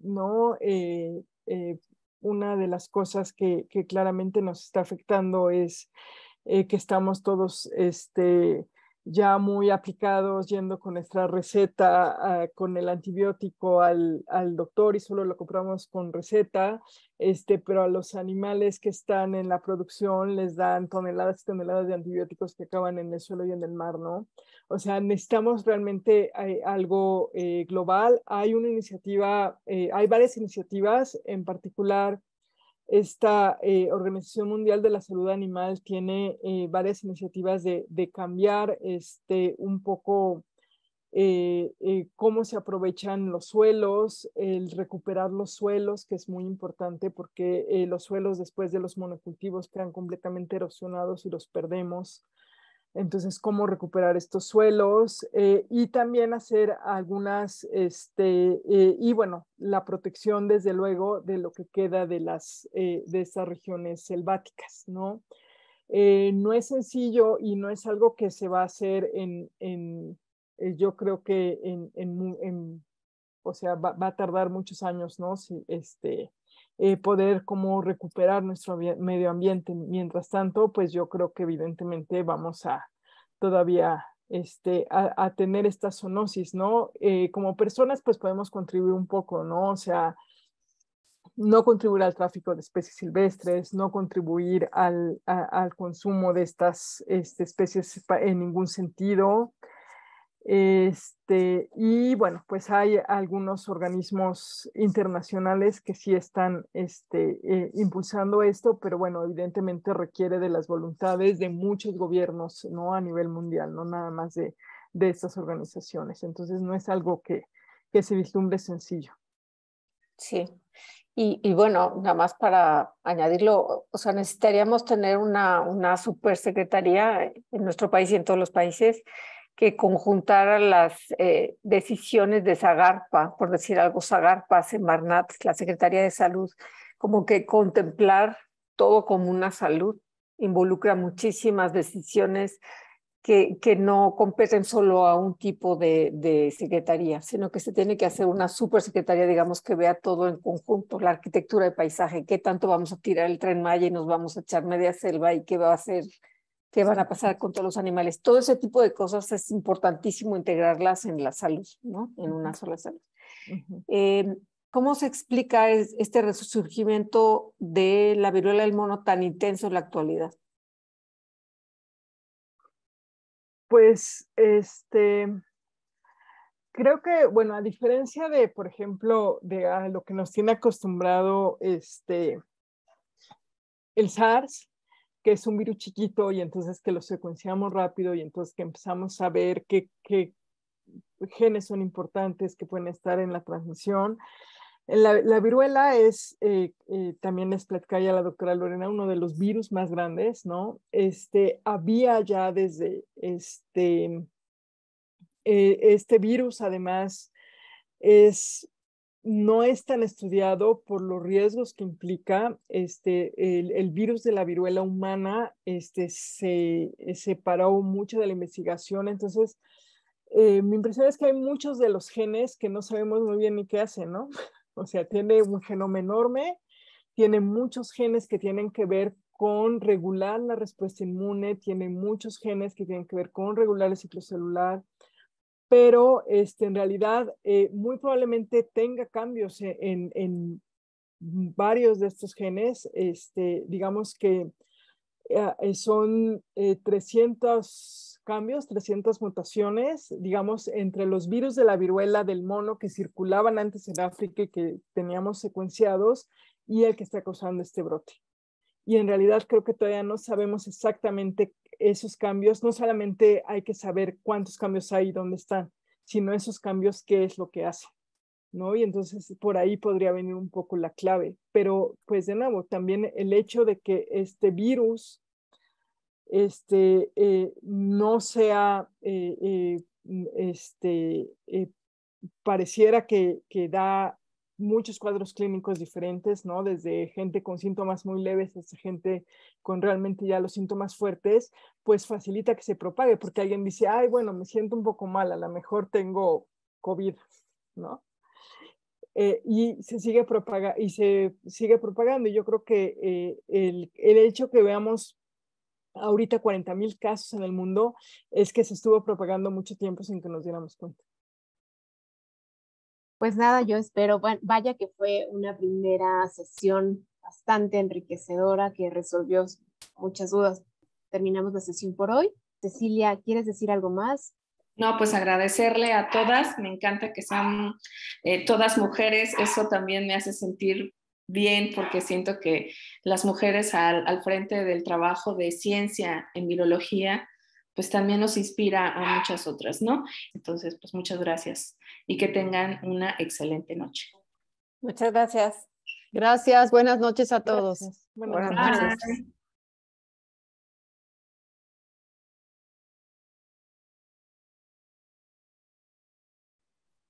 ¿no? Eh, eh, una de las cosas que, claramente nos está afectando es eh, que estamos todos este, ya muy aplicados, yendo con nuestra receta, ah, con el antibiótico al, doctor y solo lo compramos con receta, este, pero a los animales que están en la producción les dan toneladas y toneladas de antibióticos que acaban en el suelo y en el mar, ¿no? O sea, necesitamos realmente eh, algo eh, global. Hay una iniciativa, eh, hay varias iniciativas, en particular esta Organización Mundial de la Salud Animal tiene varias iniciativas de, cambiar este, un poco cómo se aprovechan los suelos, el recuperar los suelos, que es muy importante porque los suelos después de los monocultivos quedan completamente erosionados y los perdemos entonces, cómo recuperar estos suelos eh, y también hacer algunas, este, eh, y bueno, la protección desde luego de lo que queda de, las, eh, de estas regiones selváticas, ¿no? no es sencillo y no es algo que se va a hacer en, yo creo que en, o sea, va, va, a tardar muchos años, ¿no? Si, este, eh, poder como recuperar nuestro medio ambiente. Mientras tanto, pues yo creo que evidentemente vamos a todavía este, a, tener esta zoonosis, ¿no? Eh, como personas, pues podemos contribuir un poco, ¿no? O sea, no contribuir al tráfico de especies silvestres, no contribuir al, al consumo de estas este, especies en ningún sentido, este, y bueno, pues hay algunos organismos internacionales que sí están este, eh, impulsando esto, pero bueno, evidentemente requiere de las voluntades de muchos gobiernos, ¿no? A nivel mundial, no nada más de, estas organizaciones. Entonces no es algo que, que se vislumbre sencillo. Sí, y, bueno, nada más para añadirlo, o sea, necesitaríamos tener una, una supersecretaría en nuestro país y en todos los países que conjuntara las eh, decisiones de Zagarpa, por decir algo, Zagarpa, Semarnat, la Secretaría de Salud, como que contemplar todo como una salud involucra muchísimas decisiones que, que no competen solo a un tipo de, secretaría, sino que se tiene que hacer una supersecretaría, digamos, que vea todo en conjunto, la arquitectura de paisaje, qué tanto vamos a tirar el tren Maya y nos vamos a echar media selva y qué va a hacer qué van a pasar con todos los animales. Todo ese tipo de cosas es importantísimo integrarlas en la salud, ¿no? En una sola salud. Eh, ¿Cómo se explica este resurgimiento de la viruela del mono tan intenso en la actualidad? Pues, este, creo que, bueno, a diferencia de, por ejemplo, de lo que nos tiene acostumbrado este, el SARS, que es un virus chiquito y entonces que lo secuenciamos rápido y entonces que empezamos a ver qué, genes son importantes que pueden estar en la transmisión. La, viruela es, eh, eh, también es platicaba la doctora Lorena, uno de los virus más grandes, ¿no? Este, había ya desde este, eh, este virus, además, es no es tan estudiado por los riesgos que implica. Este, el, virus de la viruela humana este, se eh, separó mucho de la investigación, entonces eh, mi impresión es que hay muchos de los genes que no sabemos muy bien ni qué hacen, ¿no? O sea, tiene un genoma enorme, tiene muchos genes que tienen que ver con regular la respuesta inmune, tiene muchos genes que tienen que ver con regular el ciclo celular, pero este, en realidad eh, muy probablemente tenga cambios e-, en, en, varios de estos genes, este, digamos que eh, eh, son 300 cambios, 300 mutaciones, digamos, entre los virus de la viruela del mono que circulaban antes en África y que teníamos secuenciados y el que está causando este brote. Y en realidad creo que todavía no sabemos exactamente esos cambios, no solamente hay que saber cuántos cambios hay y dónde están, sino esos cambios, qué es lo que hace, ¿no? Y entonces por ahí podría venir un poco la clave. Pero pues de nuevo, también el hecho de que este virus este, eh, no sea, eh, eh, este, pareciera que, que da muchos cuadros clínicos diferentes, ¿no? Desde gente con síntomas muy leves hasta gente con realmente ya los síntomas fuertes, pues facilita que se propague, porque alguien dice, ay, bueno, me siento un poco mal, a lo mejor tengo COVID, ¿no? Eh, y se sigue propaga y se sigue propagando. Y yo creo que eh, el, el hecho que veamos ahorita 40 mil casos en el mundo es que se estuvo propagando mucho tiempo sin que nos diéramos cuenta. Pues nada, yo espero, vaya que fue una primera sesión bastante enriquecedora que resolvió muchas dudas. Terminamos la sesión por hoy. Cecilia, ¿quieres decir algo más? No, pues agradecerle a todas. Me encanta que sean eh, todas mujeres. Eso también me hace sentir bien porque siento que las mujeres al, al frente del trabajo de ciencia en virología pues también nos inspira a muchas otras, ¿no? Entonces, pues muchas gracias y que tengan una excelente noche. Muchas gracias. Gracias, buenas noches a todos. Buenas, noches.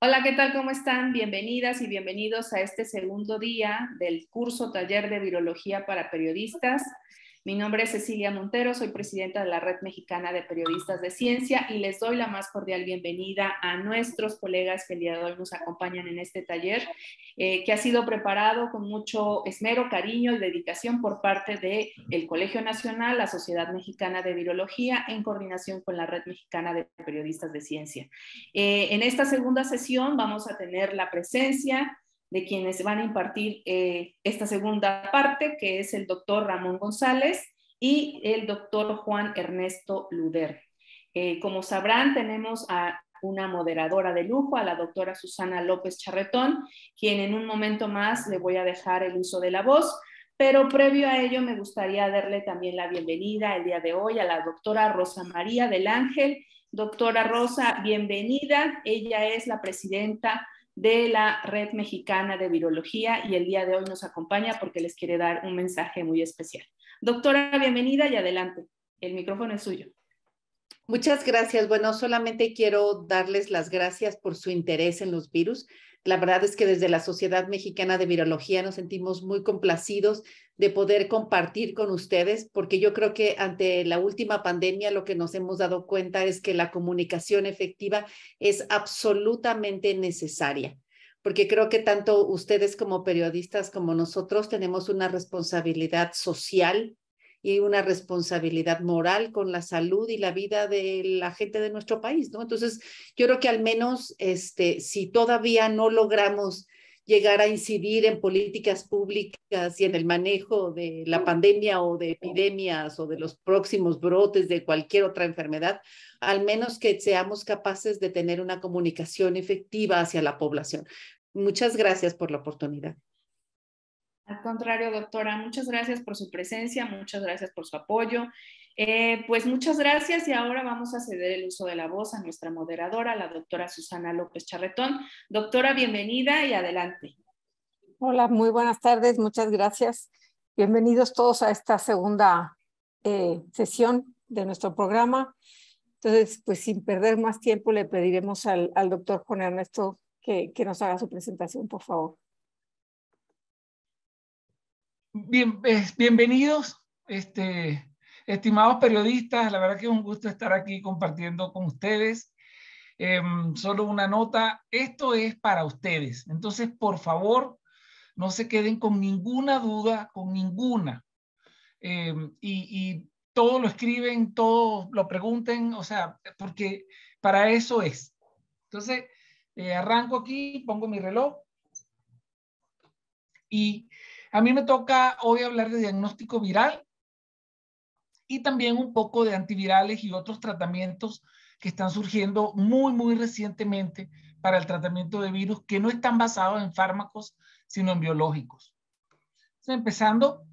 Hola, ¿qué tal? ¿Cómo están? Bienvenidas y bienvenidos a este segundo día del curso taller de virología para periodistas. Mi nombre es Cecilia Montero, soy presidenta de la Red Mexicana de Periodistas de Ciencia y les doy la más cordial bienvenida a nuestros colegas que el día de hoy nos acompañan en este taller, eh, que ha sido preparado con mucho esmero, cariño y dedicación por parte del Colegio Nacional, la Sociedad Mexicana de Virología, en coordinación con la Red Mexicana de Periodistas de Ciencia. Eh, en esta segunda sesión vamos a tener la presencia de quienes van a impartir eh, esta segunda parte, que es el doctor Ramón González y el doctor Juan Ernesto Luder. Eh, como sabrán, tenemos a una moderadora de lujo, a la doctora Susana López Charretón, quien en un momento más le voy a dejar el uso de la voz, pero previo a ello me gustaría darle también la bienvenida el día de hoy a la doctora Rosa María del Ángel. Doctora Rosa, bienvenida. Ella es la presidenta de la Red Mexicana de Virología y el día de hoy nos acompaña porque les quiere dar un mensaje muy especial. Doctora, bienvenida y adelante. El micrófono es suyo. Muchas gracias. Bueno, solamente quiero darles las gracias por su interés en los virus. La verdad es que desde la Sociedad Mexicana de Virología nos sentimos muy complacidos de poder compartir con ustedes, porque yo creo que ante la última pandemia lo que nos hemos dado cuenta es que la comunicación efectiva es absolutamente necesaria porque creo que tanto ustedes como periodistas como nosotros tenemos una responsabilidad social y una responsabilidad moral con la salud y la vida de la gente de nuestro país, ¿no? Entonces, yo creo que al menos este, si todavía no logramos llegar a incidir en políticas públicas y en el manejo de la pandemia o de epidemias o de los próximos brotes de cualquier otra enfermedad, al menos que seamos capaces de tener una comunicación efectiva hacia la población. Muchas gracias por la oportunidad. Al contrario, doctora, muchas gracias por su presencia, muchas gracias por su apoyo. Eh, pues muchas gracias y ahora vamos a ceder el uso de la voz a nuestra moderadora, la doctora Susana López Charretón. Doctora, bienvenida y adelante. Hola, muy buenas tardes, muchas gracias. Bienvenidos todos a esta segunda eh, sesión de nuestro programa. Entonces, pues sin perder más tiempo, le pediremos al, doctor Juan Ernesto que nos haga su presentación, por favor. Eh, bienvenidos, este, estimados periodistas. La verdad que es un gusto estar aquí compartiendo con ustedes. Em, solo una nota, esto es para ustedes. Entonces, por favor, no se queden con ninguna duda, con ninguna. Em, y, y todo lo escriben, todo lo pregunten, o sea, porque para eso es. Entonces, eh, arranco aquí, pongo mi reloj y a mí me toca hoy hablar de diagnóstico viral y también un poco de antivirales y otros tratamientos que están surgiendo muy, muy recientemente para el tratamiento de virus que no están basados en fármacos, sino en biológicos. empezando,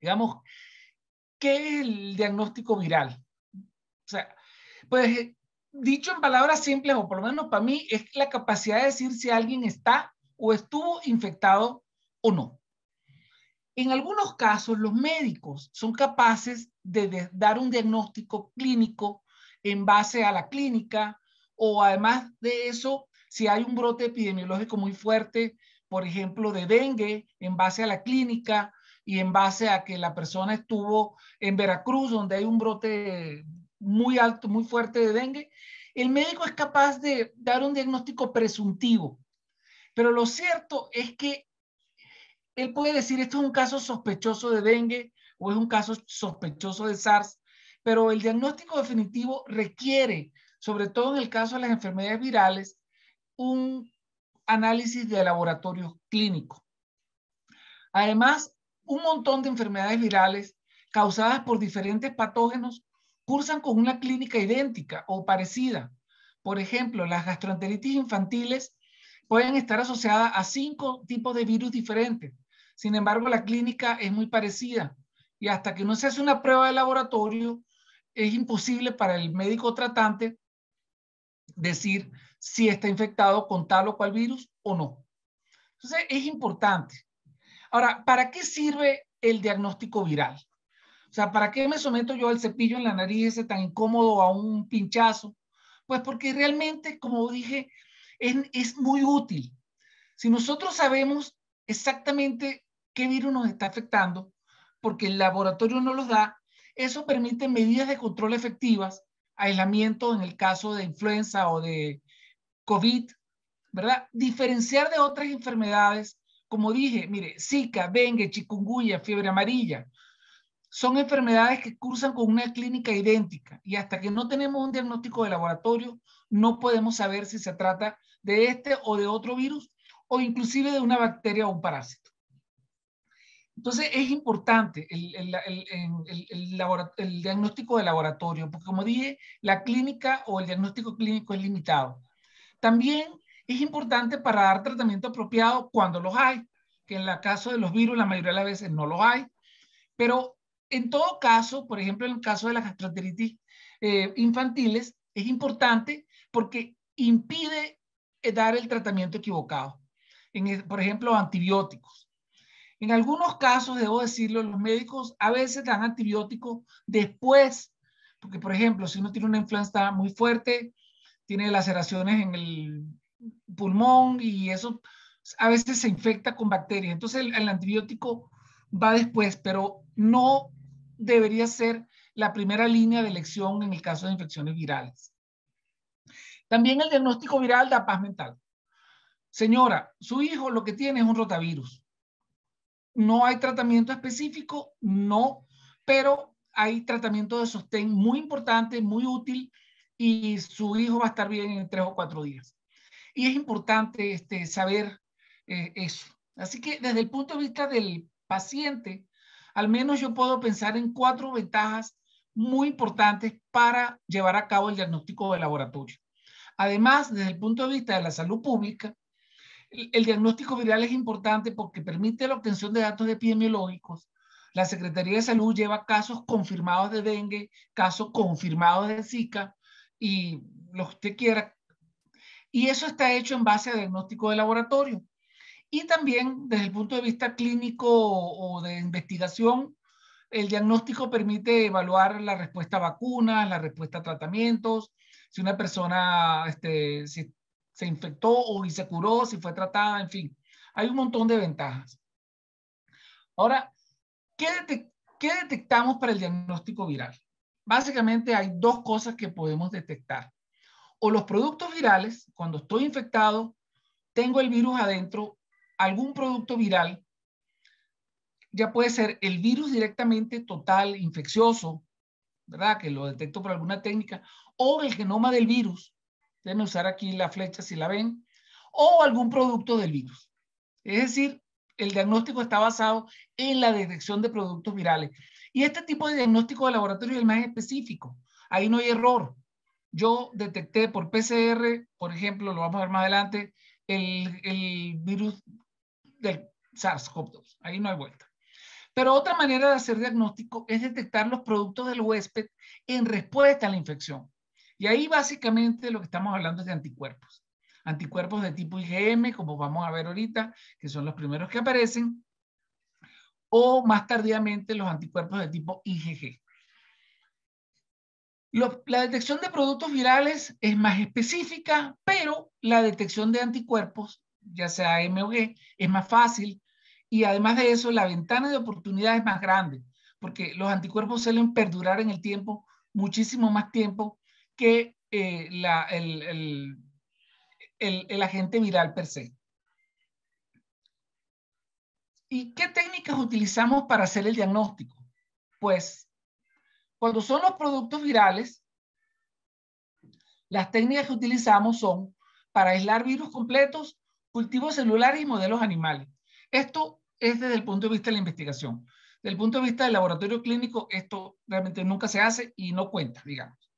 digamos, ¿qué es el diagnóstico viral? O sea, pues dicho en palabras simples, o por lo menos para mí, es la capacidad de decir si alguien está o estuvo infectado o no. En algunos casos, los médicos son capaces de dar un diagnóstico clínico en base a la clínica o además de eso, si hay un brote epidemiológico muy fuerte, por ejemplo, de dengue, en base a la clínica y en base a que la persona estuvo en Veracruz, donde hay un brote muy alto, muy fuerte de dengue, el médico es capaz de dar un diagnóstico presuntivo. Pero lo cierto es que él puede decir esto es un caso sospechoso de dengue o es un caso sospechoso de SARS, pero el diagnóstico definitivo requiere, sobre todo en el caso de las enfermedades virales, un análisis de laboratorio clínico. Además, un montón de enfermedades virales causadas por diferentes patógenos cursan con una clínica idéntica o parecida. Por ejemplo, las gastroenteritis infantiles pueden estar asociadas a cinco tipos de virus diferentes. Sin embargo, la clínica es muy parecida y hasta que no se hace una prueba de laboratorio, es imposible para el médico tratante decir si está infectado con tal o cual virus o no. Entonces, es importante. Ahora, ¿para qué sirve el diagnóstico viral? O sea, ¿para qué me someto yo al cepillo en la nariz ese tan incómodo a un pinchazo? Pues porque realmente, como dije, es, muy útil. Si nosotros sabemos exactamente qué virus nos está afectando, porque el laboratorio no los da, eso permite medidas de control efectivas, aislamiento en el caso de influenza o de COVID, ¿verdad? Diferenciar de otras enfermedades, como dije, mire, Zika, dengue, chikungunya, fiebre amarilla, son enfermedades que cursan con una clínica idéntica y hasta que no tenemos un diagnóstico de laboratorio, no podemos saber si se trata de este o de otro virus o inclusive de una bacteria o un parásito. Entonces es importante el, el, el, el, diagnóstico de laboratorio, porque como dije, la clínica o el diagnóstico clínico es limitado. También es importante para dar tratamiento apropiado cuando los hay, que en el caso de los virus la mayoría de las veces no los hay, pero en todo caso, por ejemplo, en el caso de las gastroenteritis eh, infantiles, es importante porque impide dar el tratamiento equivocado. En, por ejemplo, antibióticos. En algunos casos, debo decirlo, los médicos a veces dan antibióticos después, porque por ejemplo, si uno tiene una influenza muy fuerte, tiene laceraciones en el pulmón y eso a veces se infecta con bacterias. Entonces el antibiótico va después, pero no debería ser la primera línea de elección en el caso de infecciones virales. También el diagnóstico viral da paz mental. Señora, su hijo lo que tiene es un rotavirus. No hay tratamiento específico, no, pero hay tratamiento de sostén muy importante, muy útil y su hijo va a estar bien en tres o cuatro días. Y es importante este, saber eh, eso. Así que desde el punto de vista del paciente, al menos yo puedo pensar en cuatro ventajas muy importantes para llevar a cabo el diagnóstico de laboratorio. Además, desde el punto de vista de la salud pública, el, diagnóstico viral es importante porque permite la obtención de datos epidemiológicos. La Secretaría de Salud lleva casos confirmados de dengue, casos confirmados de Zika y lo que usted quiera. Y eso está hecho en base a diagnóstico de laboratorio. Y también desde el punto de vista clínico o, o de investigación, el diagnóstico permite evaluar la respuesta a vacunas, la respuesta a tratamientos, si una persona este, se infectó o y se curó, si fue tratada, en fin. Hay un montón de ventajas. Ahora, ¿qué, ¿qué detectamos para el diagnóstico viral? Básicamente hay dos cosas que podemos detectar. O los productos virales, cuando estoy infectado, tengo el virus adentro, algún producto viral, ya puede ser el virus directamente total, infeccioso, ¿verdad? Que lo detecto por alguna técnica, o el genoma del virus. Deben usar aquí la flecha si la ven, o algún producto del virus. Es decir, el diagnóstico está basado en la detección de productos virales. Y este tipo de diagnóstico de laboratorio es el más específico. Ahí no hay error. Yo detecté por PCR, por ejemplo, lo vamos a ver más adelante, el, el virus del SARS-CoV-2. Ahí no hay vuelta. Pero otra manera de hacer diagnóstico es detectar los productos del huésped en respuesta a la infección. Y ahí básicamente lo que estamos hablando es de anticuerpos. Anticuerpos de tipo IgM, como vamos a ver ahorita, que son los primeros que aparecen, o más tardíamente los anticuerpos de tipo IgG. la detección de productos virales es más específica, pero la detección de anticuerpos, ya sea M es más fácil y además de eso la ventana de oportunidad es más grande, porque los anticuerpos suelen perdurar en el tiempo muchísimo más tiempo que eh, el, el agente viral per se. ¿Y qué técnicas utilizamos para hacer el diagnóstico? Pues cuando son los productos virales, las técnicas que utilizamos son para aislar virus completos, cultivos celulares y modelos animales. Esto es desde el punto de vista de la investigación. Desde el punto de vista del laboratorio clínico, esto realmente nunca se hace y no cuenta, digamos.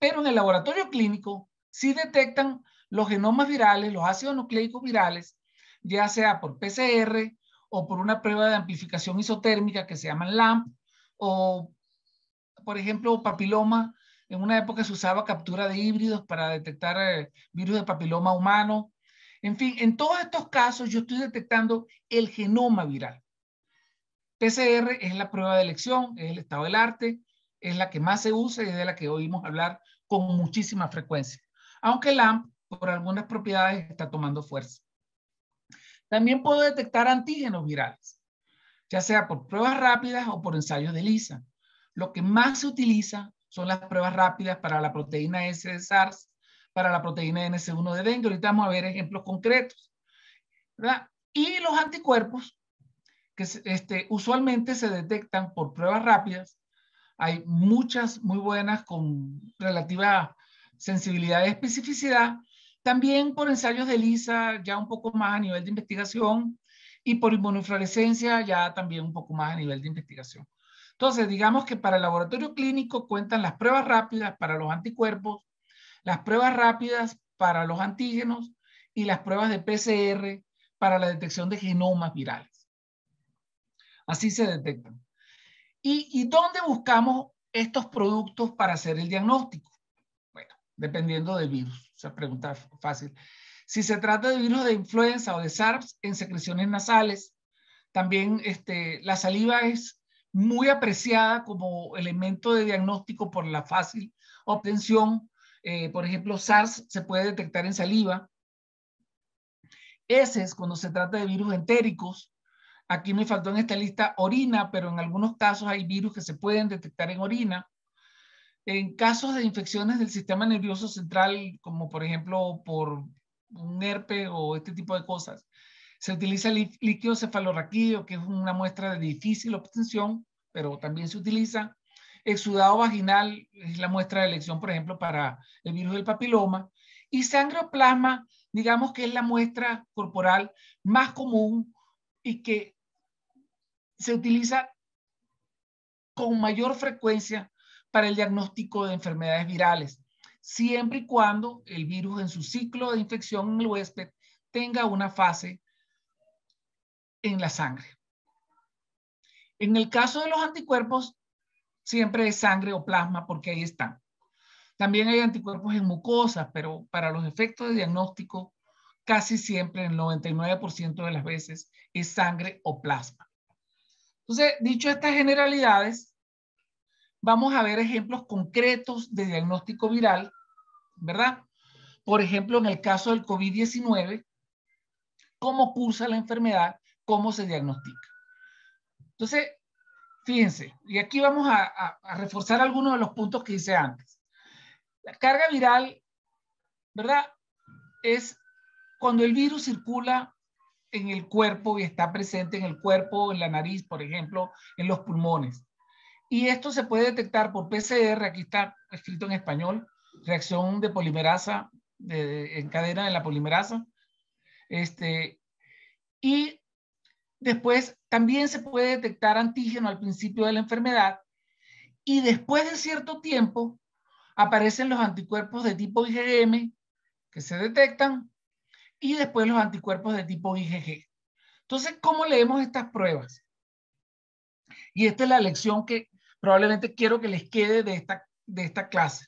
Pero en el laboratorio clínico sí detectan los genomas virales, los ácidos nucleicos virales, ya sea por PCR o por una prueba de amplificación isotérmica que se llama LAMP, o por ejemplo papiloma. En una época se usaba captura de híbridos para detectar eh, virus de papiloma humano. En fin, en todos estos casos yo estoy detectando el genoma viral. PCR es la prueba de elección, es el estado del arte es la que más se usa y es de la que oímos hablar con muchísima frecuencia, aunque el AMP por algunas propiedades está tomando fuerza. También puedo detectar antígenos virales, ya sea por pruebas rápidas o por ensayos de lisa. Lo que más se utiliza son las pruebas rápidas para la proteína S de SARS, para la proteína NS1 de dengue. Ahorita vamos a ver ejemplos concretos. Y los anticuerpos, que este, usualmente se detectan por pruebas rápidas hay muchas muy buenas con relativa sensibilidad y especificidad. También por ensayos de ELISA, ya un poco más a nivel de investigación, y por inmunofluorescencia, ya también un poco más a nivel de investigación. Entonces, digamos que para el laboratorio clínico cuentan las pruebas rápidas para los anticuerpos, las pruebas rápidas para los antígenos y las pruebas de PCR para la detección de genomas virales. Así se detectan. ¿Y, dónde buscamos estos productos para hacer el diagnóstico? Bueno, dependiendo del virus, Se pregunta fácil. Si se trata de virus de influenza o de SARS en secreciones nasales, también este, la saliva es muy apreciada como elemento de diagnóstico por la fácil obtención. Eh, por ejemplo, SARS se puede detectar en saliva. es cuando se trata de virus entéricos, Aquí me faltó en esta lista orina, pero en algunos casos hay virus que se pueden detectar en orina. En casos de infecciones del sistema nervioso central, como por ejemplo por un herpes o este tipo de cosas, se utiliza líquido cefalorraquídeo, que es una muestra de difícil obtención, pero también se utiliza. Exudado vaginal es la muestra de elección, por ejemplo, para el virus del papiloma. Y sangre plasma, digamos que es la muestra corporal más común y que se utiliza con mayor frecuencia para el diagnóstico de enfermedades virales, siempre y cuando el virus en su ciclo de infección en el huésped tenga una fase en la sangre. En el caso de los anticuerpos, siempre es sangre o plasma porque ahí están. También hay anticuerpos en mucosas, pero para los efectos de diagnóstico, casi siempre, el 99% de las veces, es sangre o plasma. Entonces, dicho estas generalidades, vamos a ver ejemplos concretos de diagnóstico viral, ¿verdad? Por ejemplo, en el caso del COVID-19, cómo cursa la enfermedad, cómo se diagnostica. Entonces, fíjense, y aquí vamos a, a reforzar algunos de los puntos que hice antes. La carga viral, ¿verdad? Es cuando el virus circula en el cuerpo y está presente en el cuerpo, en la nariz, por ejemplo, en los pulmones. Y esto se puede detectar por PCR, aquí está escrito en español, reacción de polimerasa, en cadena de la polimerasa. Este, y después también se puede detectar antígeno al principio de la enfermedad y después de cierto tiempo aparecen los anticuerpos de tipo IgM que se detectan y después los anticuerpos de tipo IgG. Entonces, ¿cómo leemos estas pruebas? Y esta es la lección que probablemente quiero que les quede de esta, de esta clase.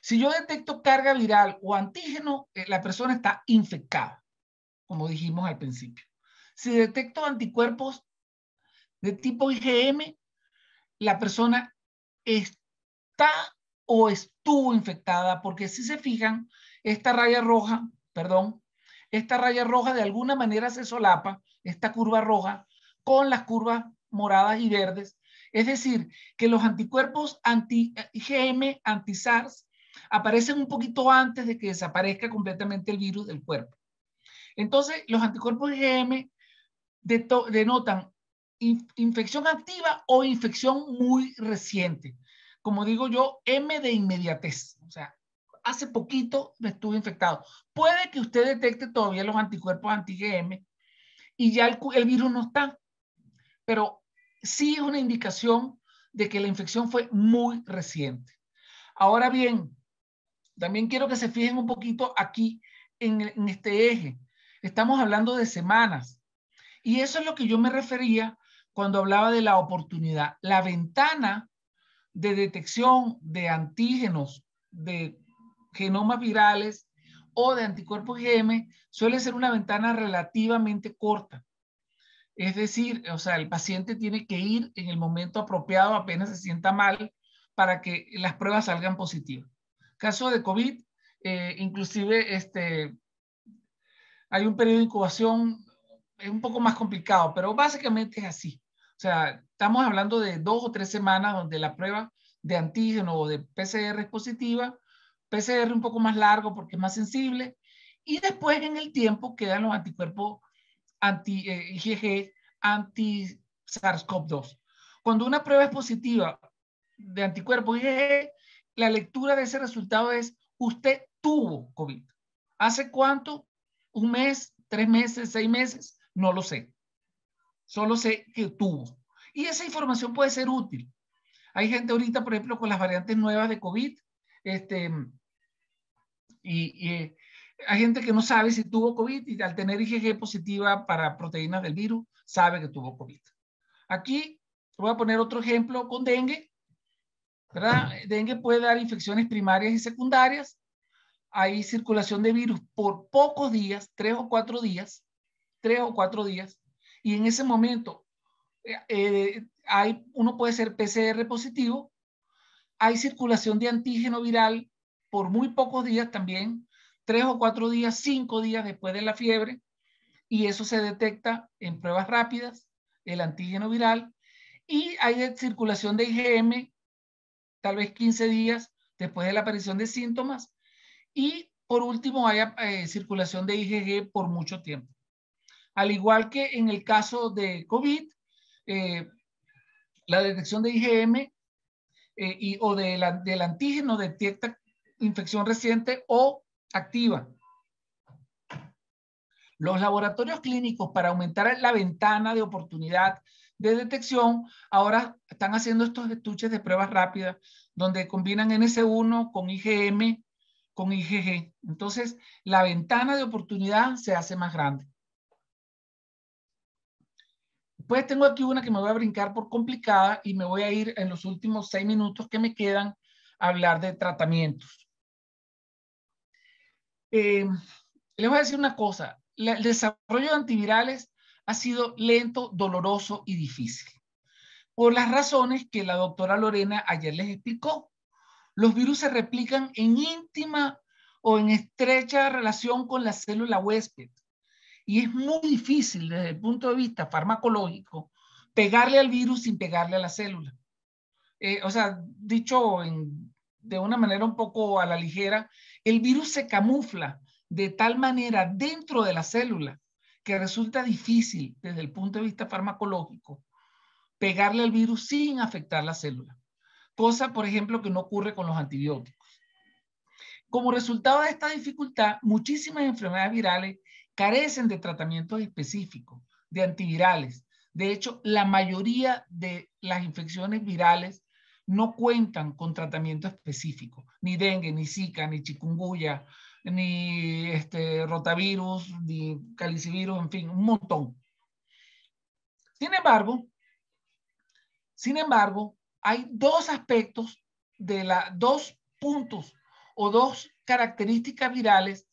Si yo detecto carga viral o antígeno, eh, la persona está infectada, como dijimos al principio. Si detecto anticuerpos de tipo IgM, la persona está o estuvo infectada, porque si se fijan, esta raya roja, perdón, esta raya roja de alguna manera se solapa, esta curva roja, con las curvas moradas y verdes. Es decir, que los anticuerpos anti gm anti-SARS, aparecen un poquito antes de que desaparezca completamente el virus del cuerpo. Entonces, los anticuerpos IgM denotan infección activa o infección muy reciente. Como digo yo, M de inmediatez, o sea, hace poquito me estuve infectado. Puede que usted detecte todavía los anticuerpos anti-GM y ya el, virus no está, pero sí es una indicación de que la infección fue muy reciente. Ahora bien, también quiero que se fijen un poquito aquí en, en, este eje. Estamos hablando de semanas. Y eso es lo que yo me refería cuando hablaba de la oportunidad. La ventana de detección de antígenos de genomas virales o de anticuerpos GM suele ser una ventana relativamente corta. Es decir, o sea, el paciente tiene que ir en el momento apropiado, apenas se sienta mal, para que las pruebas salgan positivas. Caso de COVID, eh, inclusive este, hay un periodo de incubación, es un poco más complicado, pero básicamente es así. O sea, estamos hablando de dos o tres semanas donde la prueba de antígeno o de PCR es positiva PCR un poco más largo porque es más sensible. Y después en el tiempo quedan los anticuerpos anti-IgG, eh, anti-SARS-CoV-2. Cuando una prueba es positiva de anticuerpos IgG, la lectura de ese resultado es, usted tuvo COVID. ¿Hace cuánto? ¿Un mes? ¿Tres meses? ¿Seis meses? No lo sé. Solo sé que tuvo. Y esa información puede ser útil. Hay gente ahorita, por ejemplo, con las variantes nuevas de COVID, este, y, hay gente que no sabe si tuvo COVID y al tener IgG positiva para proteínas del virus, sabe que tuvo COVID. Aquí voy a poner otro ejemplo con dengue. ¿verdad? Dengue puede dar infecciones primarias y secundarias. Hay circulación de virus por pocos días, tres o cuatro días, tres o cuatro días. Y en ese momento eh, eh, hay, uno puede ser PCR positivo, hay circulación de antígeno viral por muy pocos días también, tres o cuatro días, cinco días después de la fiebre, y eso se detecta en pruebas rápidas, el antígeno viral, y hay circulación de IgM tal vez 15 días después de la aparición de síntomas, y por último hay eh, circulación de IgG por mucho tiempo. Al igual que en el caso de COVID, eh, la detección de IgM eh, y, o del antígeno detecta infección reciente o activa. Los laboratorios clínicos para aumentar la ventana de oportunidad de detección ahora están haciendo estos estuches de pruebas rápidas donde combinan NS1 con IgM, con IgG. Entonces, la ventana de oportunidad se hace más grande. Después pues tengo aquí una que me voy a brincar por complicada y me voy a ir en los últimos seis minutos que me quedan a hablar de tratamientos. Eh, les voy a decir una cosa, el desarrollo de antivirales ha sido lento, doloroso y difícil, por las razones que la doctora Lorena ayer les explicó. Los virus se replican en íntima o en estrecha relación con la célula huésped. Y es muy difícil desde el punto de vista farmacológico pegarle al virus sin pegarle a la célula. Eh, o sea, dicho en de una manera un poco a la ligera, el virus se camufla de tal manera dentro de la célula que resulta difícil desde el punto de vista farmacológico pegarle al virus sin afectar la célula. Cosa, por ejemplo, que no ocurre con los antibióticos. Como resultado de esta dificultad, muchísimas enfermedades virales carecen de tratamientos específicos, de antivirales. De hecho, la mayoría de las infecciones virales no cuentan con tratamiento específico, ni dengue, ni zika, ni chikungunya, ni este, rotavirus, ni calicivirus, en fin, un montón. Sin embargo, sin embargo, hay dos aspectos de la, dos puntos o dos características virales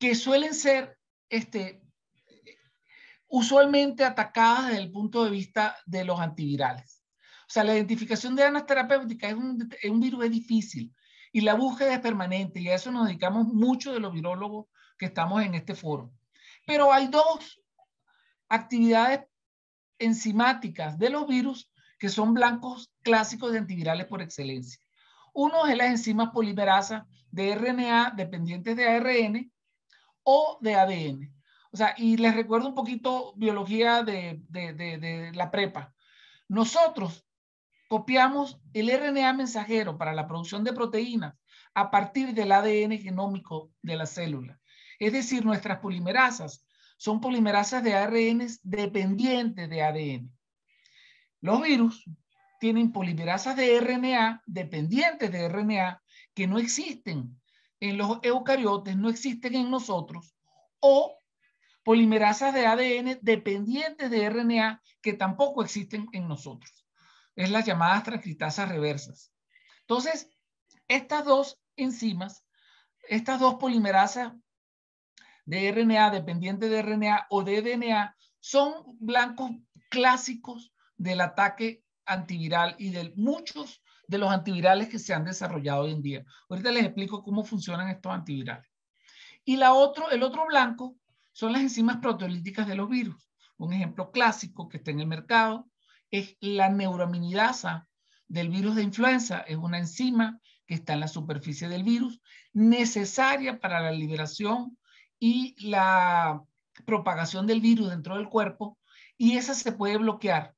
que suelen ser este, usualmente atacadas desde el punto de vista de los antivirales. O sea, la identificación de anas terapéuticas es un, es un virus es difícil y la búsqueda es permanente y a eso nos dedicamos mucho de los virólogos que estamos en este foro. Pero hay dos actividades enzimáticas de los virus que son blancos clásicos de antivirales por excelencia. Uno es las enzimas polimerasas de RNA dependientes de ARN o de ADN. O sea, y les recuerdo un poquito biología de la prepa. Nosotros copiamos el RNA mensajero para la producción de proteínas a partir del ADN genómico de la célula. Es decir, nuestras polimerasas son polimerasas de ARN dependientes de ADN. Los virus tienen polimerasas de RNA dependientes de RNA que no existen en los eucariotes, no existen en nosotros, o polimerasas de ADN dependientes de RNA que tampoco existen en nosotros es las llamadas transcriptasas reversas. Entonces, estas dos enzimas, estas dos polimerasas de RNA, dependiente de RNA o de DNA, son blancos clásicos del ataque antiviral y de muchos de los antivirales que se han desarrollado hoy en día. Ahorita les explico cómo funcionan estos antivirales. Y la otro, el otro blanco son las enzimas proteolíticas de los virus. Un ejemplo clásico que está en el mercado es la neuraminidasa del virus de influenza. Es una enzima que está en la superficie del virus, necesaria para la liberación y la propagación del virus dentro del cuerpo, y esa se puede bloquear,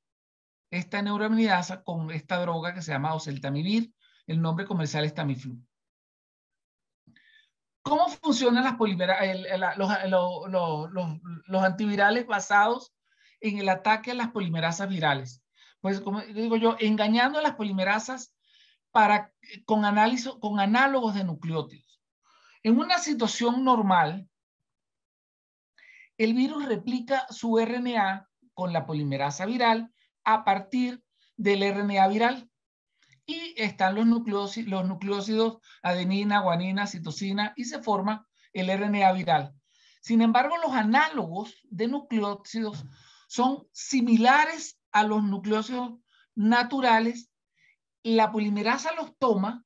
esta neuraminidasa, con esta droga que se llama oseltamivir, el nombre comercial es Tamiflu. ¿Cómo funcionan los antivirales basados en el ataque a las polimerasas virales? pues como digo yo, engañando a las polimerasas para, eh, con, análisis, con análogos de nucleótidos. En una situación normal, el virus replica su RNA con la polimerasa viral a partir del RNA viral. Y están los, nucleócidos, los nucleócidos adenina, guanina, citosina y se forma el RNA viral. Sin embargo, los análogos de nucleócidos son similares a los nucleócidos naturales, la polimerasa los toma,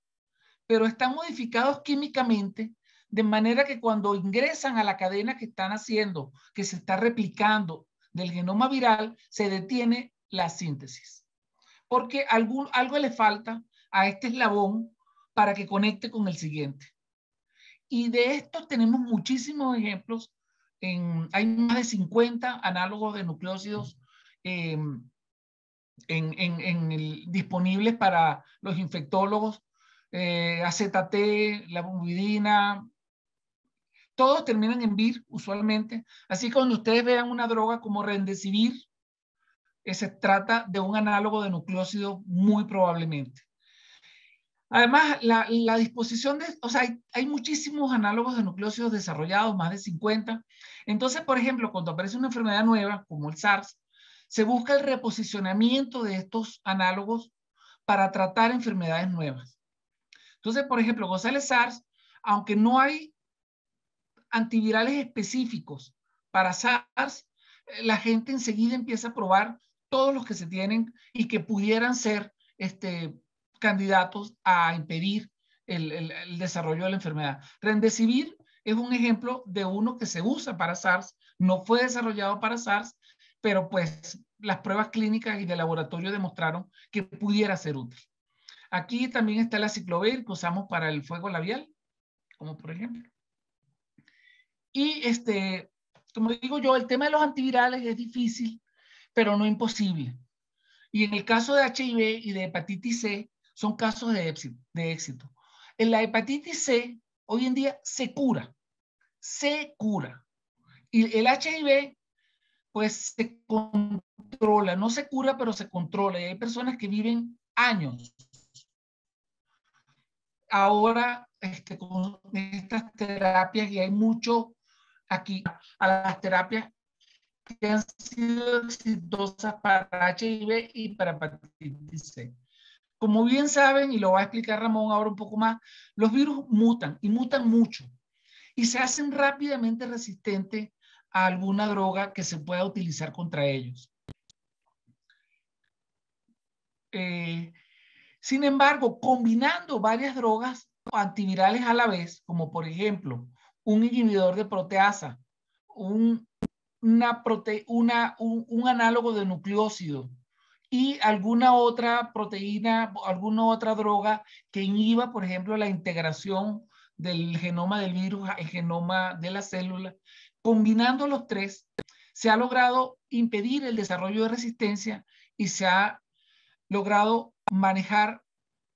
pero están modificados químicamente de manera que cuando ingresan a la cadena que están haciendo, que se está replicando del genoma viral, se detiene la síntesis. Porque algo le falta a este eslabón para que conecte con el siguiente. Y de estos tenemos muchísimos ejemplos. En, hay más de 50 análogos de nucleócidos em, en, disponibles para los infectólogos, eh, AZT, la bombidina, todos terminan en vir usualmente. Así que cuando ustedes vean una droga como rendecivir, se trata de un análogo de nucleócido muy probablemente. Además, la, disposición de, o sea, hay, hay, muchísimos análogos de nucleócidos desarrollados, más de 50. Entonces, por ejemplo, cuando aparece una enfermedad nueva, como el SARS, se busca el reposicionamiento de estos análogos para tratar enfermedades nuevas. Entonces, por ejemplo, González SARS, aunque no hay antivirales específicos para SARS, eh, la gente enseguida empieza a probar todos los que se tienen y que pudieran ser este, candidatos a impedir el, el, desarrollo de la enfermedad. Rendecivir es un ejemplo de uno que se usa para SARS, no fue desarrollado para SARS, pero pues las pruebas clínicas y de laboratorio demostraron que pudiera ser útil. Aquí también está la ciclovir que usamos para el fuego labial, como por ejemplo. Y este, como digo yo, el tema de los antivirales es difícil, pero no imposible. Y en el caso de HIV y de hepatitis C, son casos de De éxito. En la hepatitis C, hoy en día se cura, se cura. Y el HIV pues, se controla, no se cura, pero se controla. Y hay personas que viven años. Ahora, este, con estas terapias, y hay mucho aquí, a las terapias que han sido exitosas para HIV y para hepatitis C. Como bien saben, y lo va a explicar Ramón ahora un poco más, los virus mutan y mutan mucho y se hacen rápidamente resistentes a alguna droga que se pueda utilizar contra ellos. Eh, sin embargo, combinando varias drogas antivirales a la vez, como por ejemplo un inhibidor de proteasa, un, una prote, una, un, análogo de nucleócido y alguna otra proteína, alguna otra droga que inhiba, por ejemplo, la integración del genoma del virus, al genoma de la célula, Combinando los tres, se ha logrado impedir el desarrollo de resistencia y se ha logrado manejar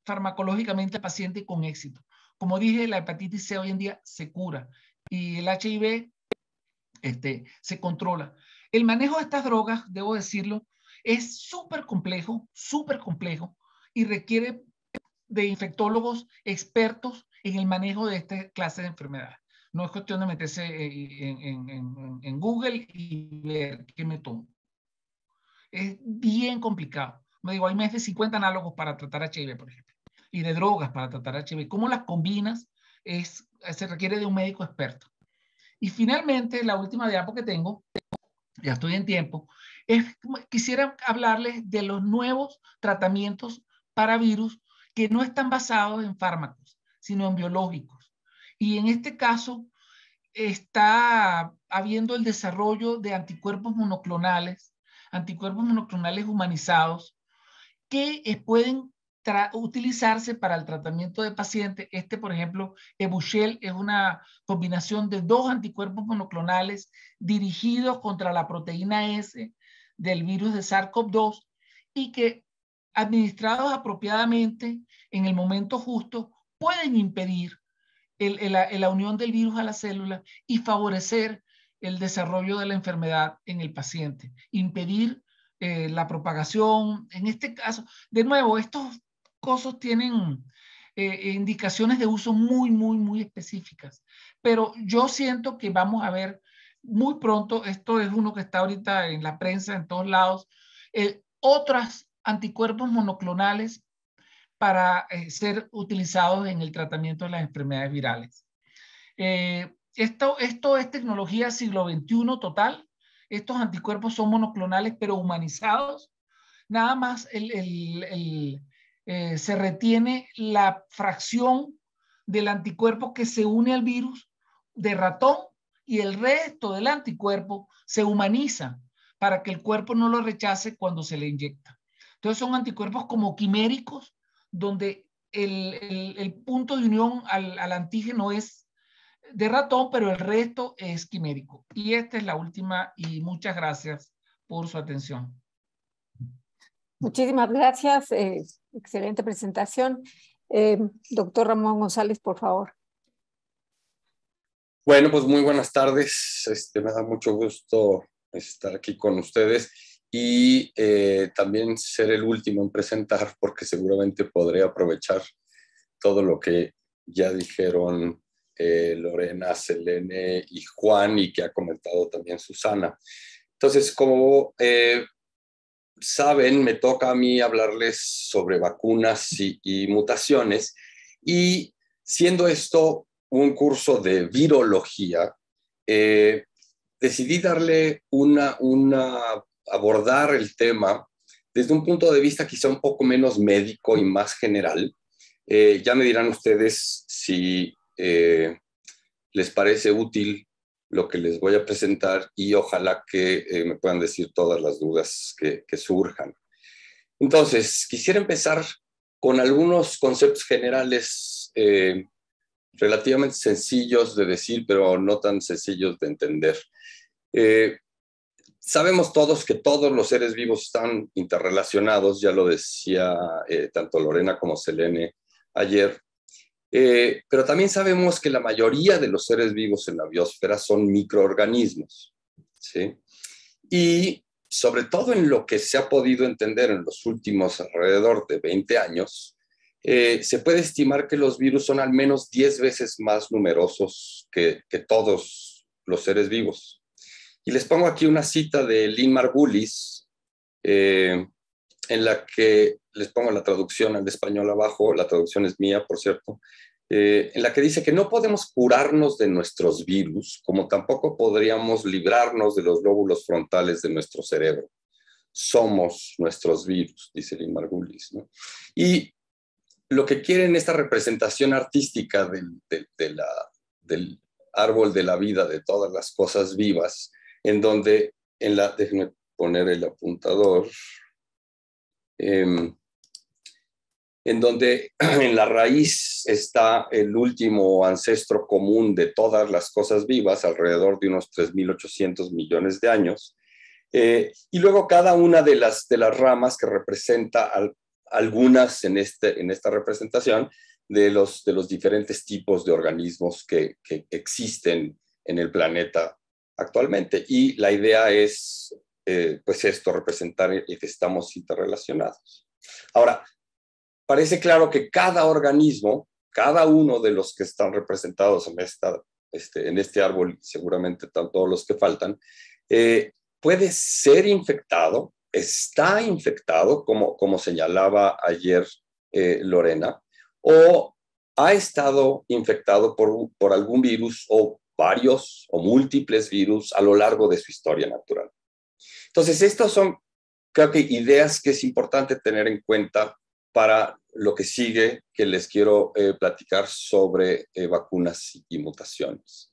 farmacológicamente al paciente con éxito. Como dije, la hepatitis C hoy en día se cura y el HIV este, se controla. El manejo de estas drogas, debo decirlo, es súper complejo, súper complejo y requiere de infectólogos expertos en el manejo de esta clase de enfermedades. No es cuestión de meterse eh, en, Google y ver qué me tomo. Es bien complicado. Me digo, hay meses de 50 análogos para tratar HIV, por ejemplo, y de drogas para tratar HIV. ¿Cómo las combinas? Es, se requiere de un médico experto. Y finalmente, la última diapo que tengo, ya estoy en tiempo, es, quisiera hablarles de los nuevos tratamientos para virus que no están basados en fármacos, sino en biológicos y en este caso está habiendo el desarrollo de anticuerpos monoclonales, anticuerpos monoclonales humanizados, que eh, pueden utilizarse para el tratamiento de pacientes. Este, por ejemplo, Ebuchel, es una combinación de dos anticuerpos monoclonales dirigidos contra la proteína S del virus de SARS-CoV-2 y que administrados apropiadamente en el momento justo pueden impedir la unión del virus a la célula y favorecer el desarrollo de la enfermedad en el paciente, impedir eh, la propagación. En este caso, de nuevo, estos cosas tienen eh, indicaciones de uso muy, muy, muy específicas, pero yo siento que vamos a ver muy pronto, esto es uno que está ahorita en la prensa, en todos lados, eh, otras anticuerpos monoclonales para eh, ser utilizados en el tratamiento de las enfermedades virales. Eh, esto, esto es tecnología siglo XXI total. Estos anticuerpos son monoclonales pero humanizados. Nada más eh, se retiene la fracción del anticuerpo que se une al virus de ratón y el resto del anticuerpo se humaniza para que el cuerpo no lo rechace cuando se le inyecta. Entonces son anticuerpos como quiméricos donde el, punto de unión al, antígeno es de ratón, pero el resto es quimérico. Y esta es la última y muchas gracias por su atención. Muchísimas gracias. Eh, excelente presentación. Eh, doctor Ramón González, por favor. Bueno, pues muy buenas tardes. Este, me da mucho gusto estar aquí con ustedes y eh, también ser el último en presentar porque seguramente podré aprovechar todo lo que ya dijeron eh, Lorena, Selene y Juan y que ha comentado también Susana. Entonces, como eh, saben, me toca a mí hablarles sobre vacunas y, mutaciones y siendo esto un curso de virología, decidí darle una, una abordar el tema desde un punto de vista quizá un poco menos médico y más general. Eh, ya me dirán ustedes si eh, les parece útil lo que les voy a presentar y ojalá que eh, me puedan decir todas las dudas que, surjan. Entonces, quisiera empezar con algunos conceptos generales relativamente sencillos de decir, pero no tan sencillos de entender. Sabemos todos que todos los seres vivos están interrelacionados, ya lo decía eh, tanto Lorena como Selene ayer, eh, pero también sabemos que la mayoría de los seres vivos en la biosfera son microorganismos. Y sobre todo en lo que se ha podido entender en los últimos alrededor de 20 años, eh, se puede estimar que los virus son al menos 10 veces más numerosos que todos los seres vivos. Y les pongo aquí una cita de Lynn Margulis, eh, en la que les pongo la traducción al español abajo, la traducción es mía, por cierto, eh, en la que dice que no podemos curarnos de nuestros virus, como tampoco podríamos librarnos de los lóbulos frontales de nuestro cerebro. Somos nuestros virus, dice Lynn Margulis. Y lo que quiere en esta representación artística del árbol de la vida, de todas las cosas vivas, en donde, en la, poner el apuntador, em, en donde en la raíz está el último ancestro común de todas las cosas vivas, alrededor de unos 3.800 millones de años, eh, y luego cada una de las, de las ramas que representa algunas en, este, en esta representación de los, de los diferentes tipos de organismos que, que existen en el planeta actualmente. Y la idea es, eh, pues esto, representar que estamos interrelacionados. Ahora, parece claro que cada organismo, cada uno de los que están representados en, esta, este, en este árbol, seguramente todos los que faltan, eh, puede ser infectado, está infectado, como, como señalaba ayer eh, Lorena, o ha estado infectado por, por algún virus o varios o múltiples virus a lo largo de su historia natural. Entonces, estas son, creo que, ideas que es importante tener en cuenta para lo que sigue, que les quiero eh, platicar sobre eh, vacunas y mutaciones.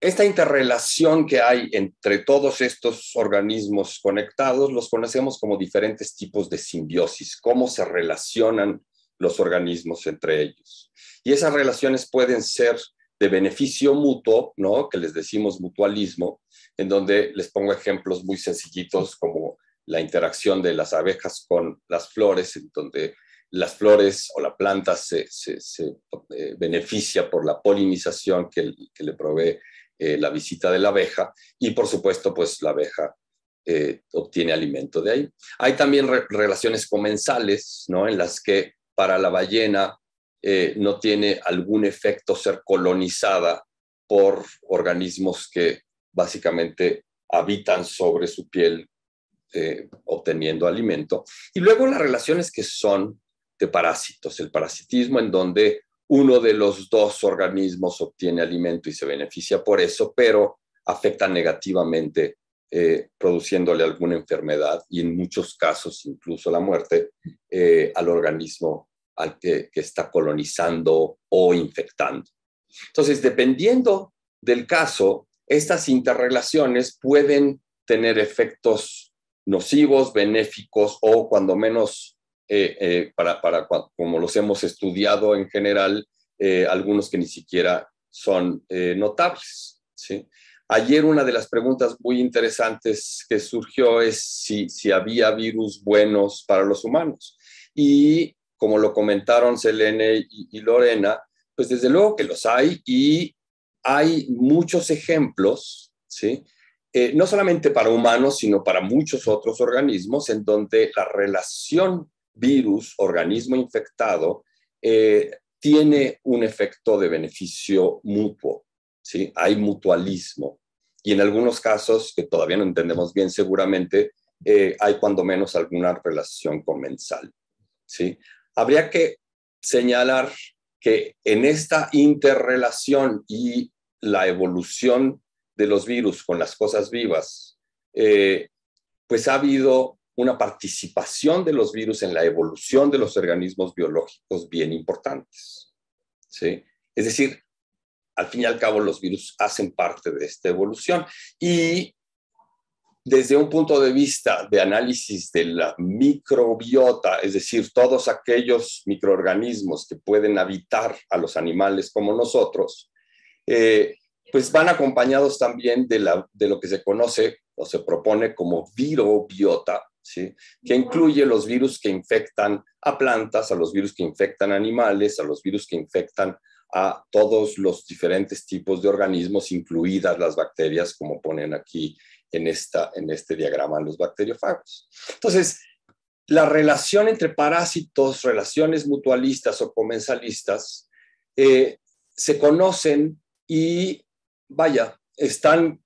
Esta interrelación que hay entre todos estos organismos conectados los conocemos como diferentes tipos de simbiosis, cómo se relacionan los organismos entre ellos. Y esas relaciones pueden ser de beneficio mutuo, ¿no? que les decimos mutualismo, en donde les pongo ejemplos muy sencillitos como la interacción de las abejas con las flores, en donde las flores o la planta se, eh, beneficia por la polinización que, le provee eh, la visita de la abeja y por supuesto pues la abeja eh, obtiene alimento de ahí. Hay también relaciones comensales, ¿no? En las que para la ballena eh, no tiene algún efecto ser colonizada por organismos que básicamente habitan sobre su piel eh, obteniendo alimento. Y luego las relaciones que son de parásitos, el parasitismo en donde uno de los dos organismos obtiene alimento y se beneficia por eso, pero afecta negativamente eh, produciéndole alguna enfermedad y en muchos casos incluso la muerte eh, al organismo al que, está colonizando o infectando. Entonces, dependiendo del caso, estas interrelaciones pueden tener efectos nocivos, benéficos o cuando menos, eh, como los hemos estudiado en general, algunos que ni siquiera son notables. ¿sí? Ayer una de las preguntas muy interesantes que surgió es si, había virus buenos para los humanos. Y como lo comentaron Selene y, Lorena, pues desde luego que los hay y hay muchos ejemplos, ¿sí? Eh, no solamente para humanos, sino para muchos otros organismos, en donde la relación virus-organismo infectado eh, tiene un efecto de beneficio mutuo. ¿sí? Hay mutualismo y en algunos casos que todavía no entendemos bien seguramente, eh, hay cuando menos alguna relación comensal. ¿sí? Habría que señalar que en esta interrelación y la evolución de los virus con las cosas vivas, eh, pues ha habido una participación de los virus en la evolución de los organismos biológicos bien importantes. ¿sí? Es decir, al fin y al cabo los virus hacen parte de esta evolución. Y desde un punto de vista de análisis de la microbiota, es decir, todos aquellos microorganismos que pueden habitar a los animales como nosotros, eh, pues van acompañados también de, lo que se conoce o se propone como virobiota, que incluye los virus que infectan a plantas, a los virus que infectan animales, a los virus que infectan a todos los diferentes tipos de organismos, incluidas las bacterias, como ponen aquí en, esta, en este diagrama los bacteriófagos. Entonces, la relación entre parásitos, relaciones mutualistas o comensalistas, eh, se conocen y, vaya, están,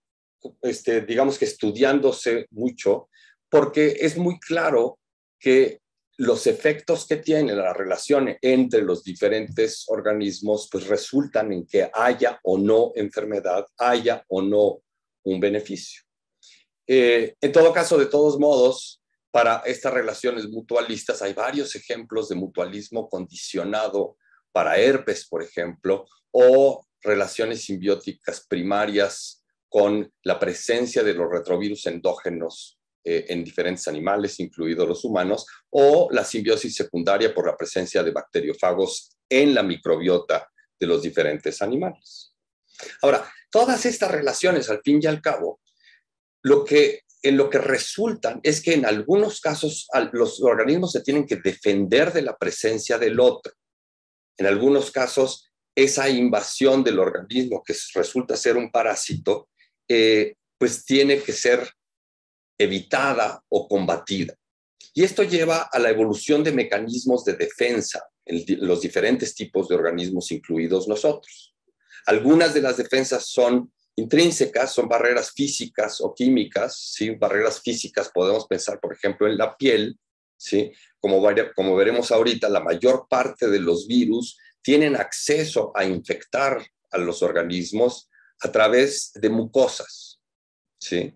este, digamos que estudiándose mucho, porque es muy claro que los efectos que tiene la relación entre los diferentes organismos, pues resultan en que haya o no enfermedad, haya o no un beneficio. Eh, en todo caso, de todos modos, para estas relaciones mutualistas hay varios ejemplos de mutualismo condicionado para herpes, por ejemplo, o relaciones simbióticas primarias con la presencia de los retrovirus endógenos eh, en diferentes animales, incluidos los humanos, o la simbiosis secundaria por la presencia de bacteriófagos en la microbiota de los diferentes animales. Ahora, todas estas relaciones, al fin y al cabo, lo que, en lo que resultan es que en algunos casos los organismos se tienen que defender de la presencia del otro. En algunos casos, esa invasión del organismo que resulta ser un parásito, eh, pues tiene que ser evitada o combatida. Y esto lleva a la evolución de mecanismos de defensa en los diferentes tipos de organismos, incluidos nosotros. Algunas de las defensas son intrínsecas, son barreras físicas o químicas, ¿sí? barreras físicas, podemos pensar, por ejemplo, en la piel, ¿sí? como, veremos ahorita, la mayor parte de los virus tienen acceso a infectar a los organismos a través de mucosas. ¿sí?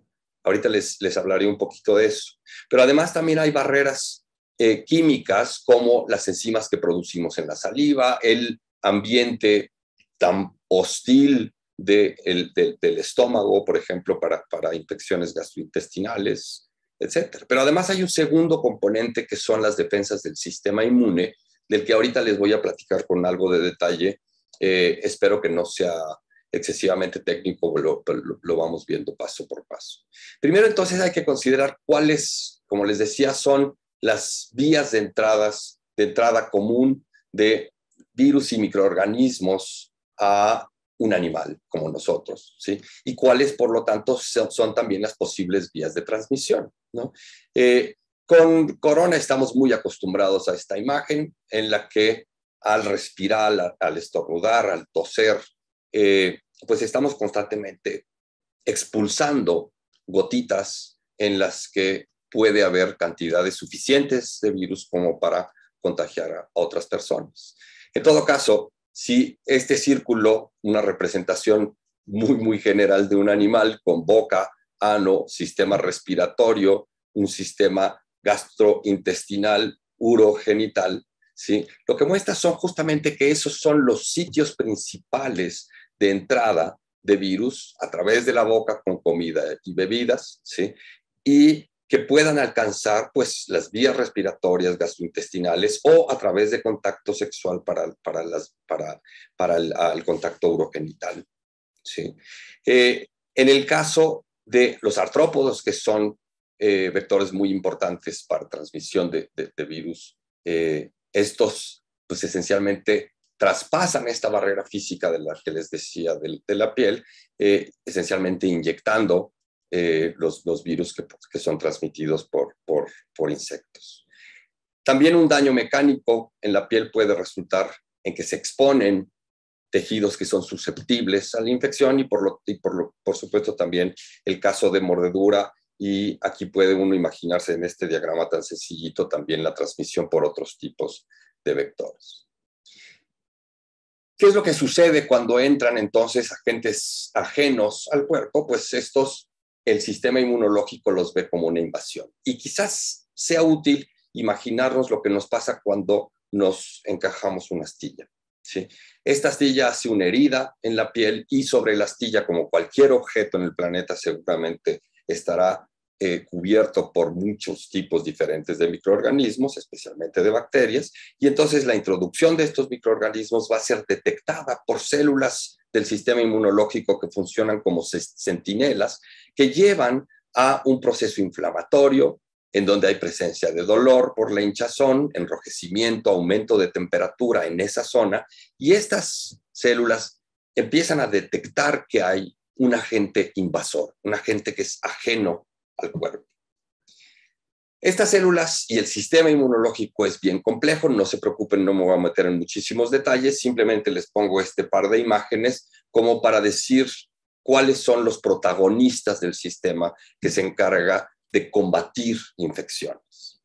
Ahorita les, les hablaré un poquito de eso. Pero además también hay barreras eh, químicas como las enzimas que producimos en la saliva, el ambiente tan hostil del estómago, por ejemplo, para, para infecciones gastrointestinales, etc. Pero además hay un segundo componente que son las defensas del sistema inmune, del que ahorita les voy a platicar con algo de detalle. Eh, espero que no sea excesivamente técnico, lo, lo, vamos viendo paso por paso. Primero entonces hay que considerar cuáles, como les decía, son las vías de entradas, de entrada común de virus y microorganismos a un animal como nosotros, ¿sí? Y cuáles, por lo tanto, son, también las posibles vías de transmisión, ¿no? Eh, con corona estamos muy acostumbrados a esta imagen en la que al respirar, al estornudar, al toser, eh, pues estamos constantemente expulsando gotitas en las que puede haber cantidades suficientes de virus como para contagiar a otras personas. En todo caso, si este círculo, una representación muy, muy general de un animal con boca, ano, sistema respiratorio, un sistema gastrointestinal, urogenital, ¿sí? lo que muestra son justamente que esos son los sitios principales de entrada de virus a través de la boca con comida y bebidas, ¿sí? Y que puedan alcanzar pues las vías respiratorias, gastrointestinales o a través de contacto sexual para, las, para, el, contacto urogenital. ¿sí? Eh, en el caso de los artrópodos, que son eh, vectores muy importantes para transmisión de, virus, eh, estos pues esencialmente traspasan esta barrera física de la que les decía de, la piel, eh, esencialmente inyectando eh, los, virus que, son transmitidos por, insectos. También un daño mecánico en la piel puede resultar en que se exponen tejidos que son susceptibles a la infección y por supuesto también el caso de mordedura y aquí puede uno imaginarse en este diagrama tan sencillito también la transmisión por otros tipos de vectores. ¿Qué es lo que sucede cuando entran entonces agentes ajenos al cuerpo? Pues estos, el sistema inmunológico los ve como una invasión. Y quizás sea útil imaginarnos lo que nos pasa cuando nos encajamos una astilla. ¿sí? Esta astilla hace una herida en la piel y sobre la astilla, como cualquier objeto en el planeta, seguramente estará eh, cubierto por muchos tipos diferentes de microorganismos, especialmente de bacterias, y entonces la introducción de estos microorganismos va a ser detectada por células del sistema inmunológico que funcionan como centinelas, que llevan a un proceso inflamatorio en donde hay presencia de dolor por la hinchazón, enrojecimiento, aumento de temperatura en esa zona, y estas células empiezan a detectar que hay un agente invasor, un agente que es ajeno cuerpo. Estas células y el sistema inmunológico es bien complejo, no se preocupen, no me voy a meter en muchísimos detalles, simplemente les pongo este par de imágenes como para decir cuáles son los protagonistas del sistema que se encarga de combatir infecciones.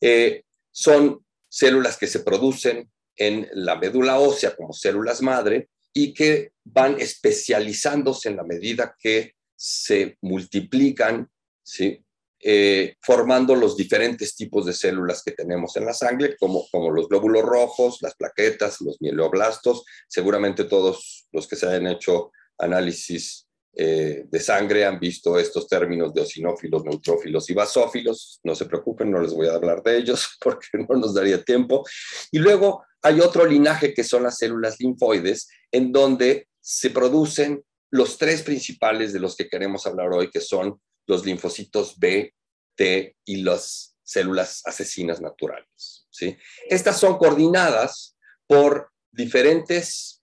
Eh, son células que se producen en la médula ósea como células madre y que van especializándose en la medida que se multiplican ¿sí? Eh, formando los diferentes tipos de células que tenemos en la sangre, como, como los glóbulos rojos, las plaquetas, los mieloblastos. Seguramente todos los que se hayan hecho análisis eh, de sangre han visto estos términos de osinófilos, neutrófilos y basófilos. No se preocupen, no les voy a hablar de ellos porque no nos daría tiempo. Y luego hay otro linaje que son las células linfoides, en donde se producen los tres principales de los que queremos hablar hoy, que son los linfocitos B, T y las células asesinas naturales. ¿sí? Estas son coordinadas por diferentes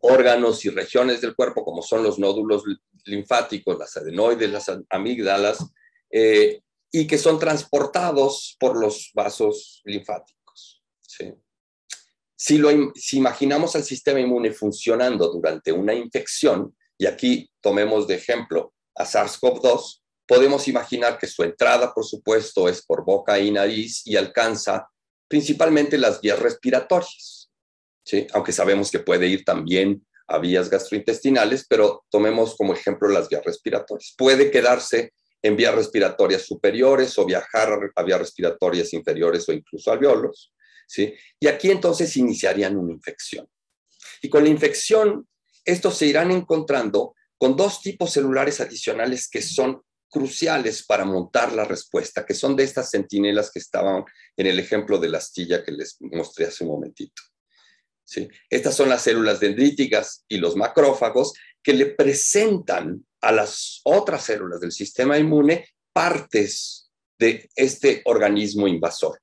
órganos y regiones del cuerpo, como son los nódulos linfáticos, las adenoides, las amígdalas, eh, y que son transportados por los vasos linfáticos. Si, si imaginamos al sistema inmune funcionando durante una infección, y aquí tomemos de ejemplo a SARS-CoV-2, podemos imaginar que su entrada, por supuesto, es por boca y nariz y alcanza principalmente las vías respiratorias, ¿sí? aunque sabemos que puede ir también a vías gastrointestinales, pero tomemos como ejemplo las vías respiratorias. Puede quedarse en vías respiratorias superiores o viajar a vías respiratorias inferiores o incluso alveolos. ¿sí? Y aquí entonces iniciarían una infección. Y con la infección, estos se irán encontrando con dos tipos celulares adicionales que son cruciales para montar la respuesta, que son de estas centinelas que estaban en el ejemplo de la astilla que les mostré hace un momentito. ¿Sí? Estas son las células dendríticas y los macrófagos que le presentan a las otras células del sistema inmune partes de este organismo invasor.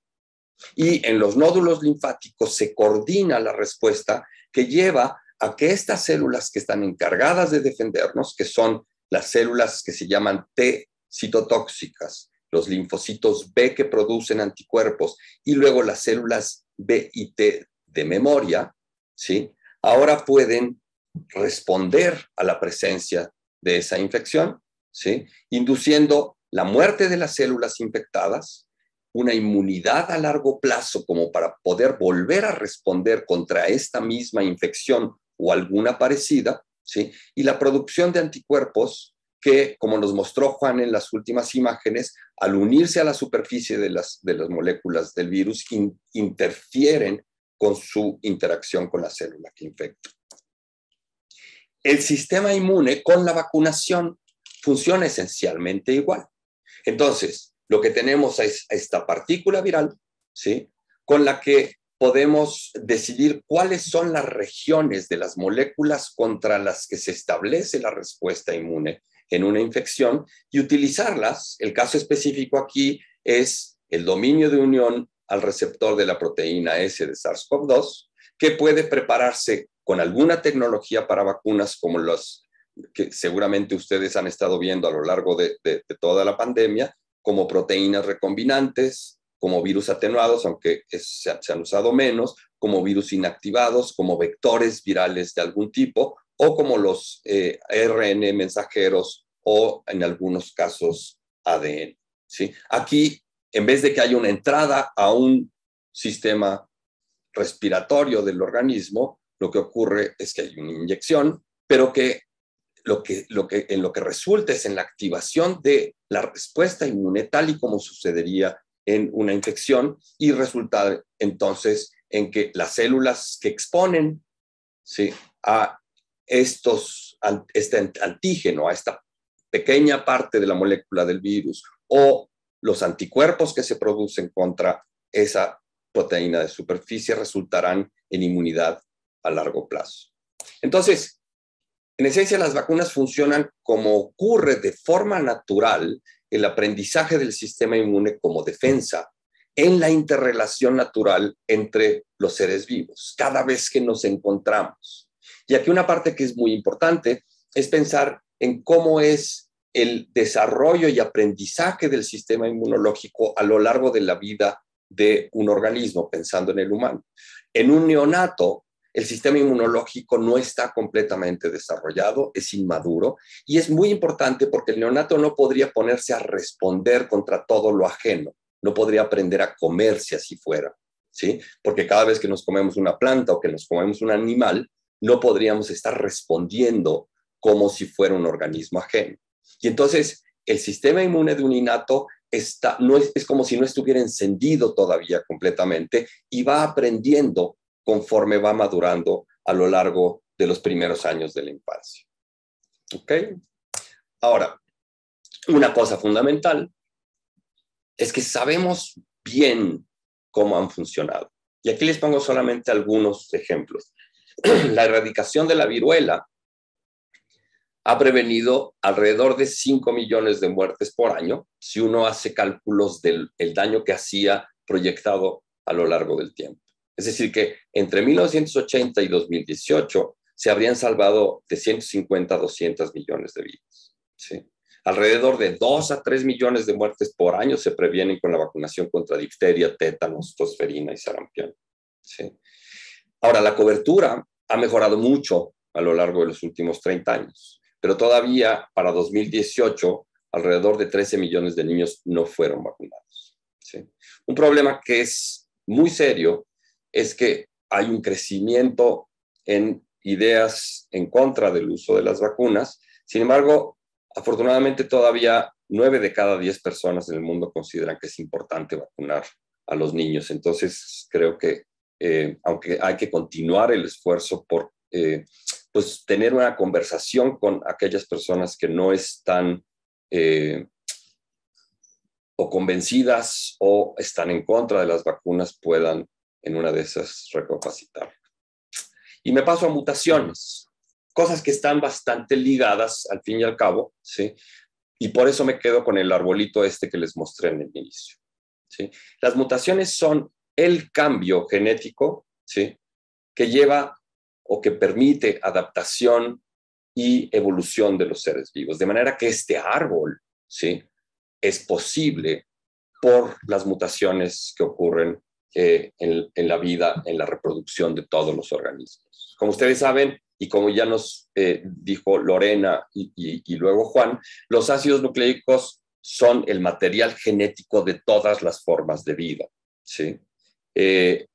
Y en los nódulos linfáticos se coordina la respuesta que lleva a que estas células que están encargadas de defendernos, que son las células que se llaman T citotóxicas, los linfocitos B que producen anticuerpos y luego las células B y T de memoria, ¿sí? ahora pueden responder a la presencia de esa infección, ¿sí? induciendo la muerte de las células infectadas, una inmunidad a largo plazo como para poder volver a responder contra esta misma infección o alguna parecida, ¿sí? Y la producción de anticuerpos que, como nos mostró Juan en las últimas imágenes, al unirse a la superficie de las, de moléculas del virus, interfieren con su interacción con la célula que infecta. El sistema inmune con la vacunación funciona esencialmente igual. Entonces, lo que tenemos es esta partícula viral, ¿sí? Con la que podemos decidir cuáles son las regiones de las moléculas contra las que se establece la respuesta inmune en una infección y utilizarlas. El caso específico aquí es el dominio de unión al receptor de la proteína S de SARS-CoV-2, que puede prepararse con alguna tecnología para vacunas como las que seguramente ustedes han estado viendo a lo largo de, toda la pandemia, como proteínas recombinantes, como virus atenuados, aunque se, han usado menos, como virus inactivados, como vectores virales de algún tipo, o como los eh, RN mensajeros o en algunos casos ADN. ¿sí? Aquí, en vez de que haya una entrada a un sistema respiratorio del organismo, lo que ocurre es que hay una inyección, pero que lo que, lo que en lo que resulta es en la activación de la respuesta inmune, tal y como sucedería en una infección y resultar entonces en que las células que exponen ¿sí? a estos, a este antígeno, a esta pequeña parte de la molécula del virus o los anticuerpos que se producen contra esa proteína de superficie resultarán en inmunidad a largo plazo. Entonces, en esencia, las vacunas funcionan como ocurre de forma natural el aprendizaje del sistema inmune como defensa en la interrelación natural entre los seres vivos, cada vez que nos encontramos. Y aquí una parte que es muy importante es pensar en cómo es el desarrollo y aprendizaje del sistema inmunológico a lo largo de la vida de un organismo, pensando en el humano. En un neonato, el sistema inmunológico no está completamente desarrollado, es inmaduro y es muy importante porque el neonato no podría ponerse a responder contra todo lo ajeno, no podría aprender a comerse si así fuera, ¿sí? Porque cada vez que nos comemos una planta o que nos comemos un animal, no podríamos estar respondiendo como si fuera un organismo ajeno. Y entonces el sistema inmune de un innato está, no es, es como si no estuviera encendido todavía completamente y va aprendiendo conforme va madurando a lo largo de los primeros años de la infancia. Ahora, una cosa fundamental es que sabemos bien cómo han funcionado. Y aquí les pongo solamente algunos ejemplos. la erradicación de la viruela ha prevenido alrededor de 5 millones de muertes por año, si uno hace cálculos del daño que hacía proyectado a lo largo del tiempo. Es decir, que entre 1980 y 2018 se habrían salvado de 150 a 200 millones de vidas. Alrededor de 2 a 3 millones de muertes por año se previenen con la vacunación contra difteria, tétanos, tosferina y sarampión. Ahora, la cobertura ha mejorado mucho a lo largo de los últimos 30 años, pero todavía para 2018 alrededor de 13 millones de niños no fueron vacunados. Un problema que es muy serio es que hay un crecimiento en ideas en contra del uso de las vacunas. Sin embargo, afortunadamente todavía nueve de cada diez personas en el mundo consideran que es importante vacunar a los niños. Entonces, creo que eh, aunque hay que continuar el esfuerzo por eh, pues, tener una conversación con aquellas personas que no están eh, o convencidas o están en contra de las vacunas, puedan en una de esas recapacitar. Y me paso a mutaciones, cosas que están bastante ligadas al fin y al cabo, ¿sí? Y por eso me quedo con el arbolito este que les mostré en el inicio. ¿sí? Las mutaciones son el cambio genético, ¿sí? Que lleva o que permite adaptación y evolución de los seres vivos. De manera que este árbol, ¿sí? Es posible por las mutaciones que ocurren eh, en, la vida, en la reproducción de todos los organismos. Como ustedes saben, y como ya nos eh, dijo Lorena y, luego Juan, los ácidos nucleicos son el material genético de todas las formas de vida. ¿sí? Eh,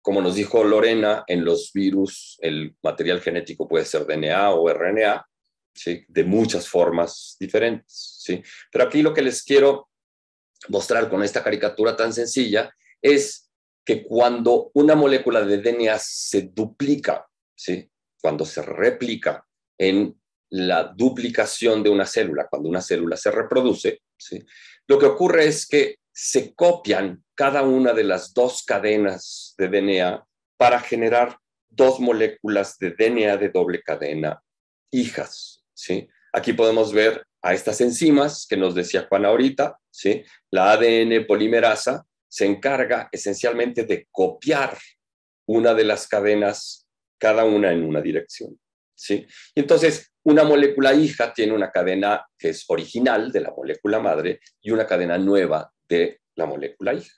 como nos dijo Lorena, en los virus el material genético puede ser DNA o RNA, ¿sí? de muchas formas diferentes. ¿sí? Pero aquí lo que les quiero mostrar con esta caricatura tan sencilla es que cuando una molécula de DNA se duplica, ¿sí? cuando se replica en la duplicación de una célula, cuando una célula se reproduce, lo que ocurre es que se copian cada una de las dos cadenas de DNA para generar dos moléculas de DNA de doble cadena hijas. Aquí podemos ver a estas enzimas que nos decía Juan ahorita, la ADN polimerasa, se encarga esencialmente de copiar una de las cadenas, cada una en una dirección. ¿sí? Y entonces, una molécula hija tiene una cadena que es original de la molécula madre y una cadena nueva de la molécula hija.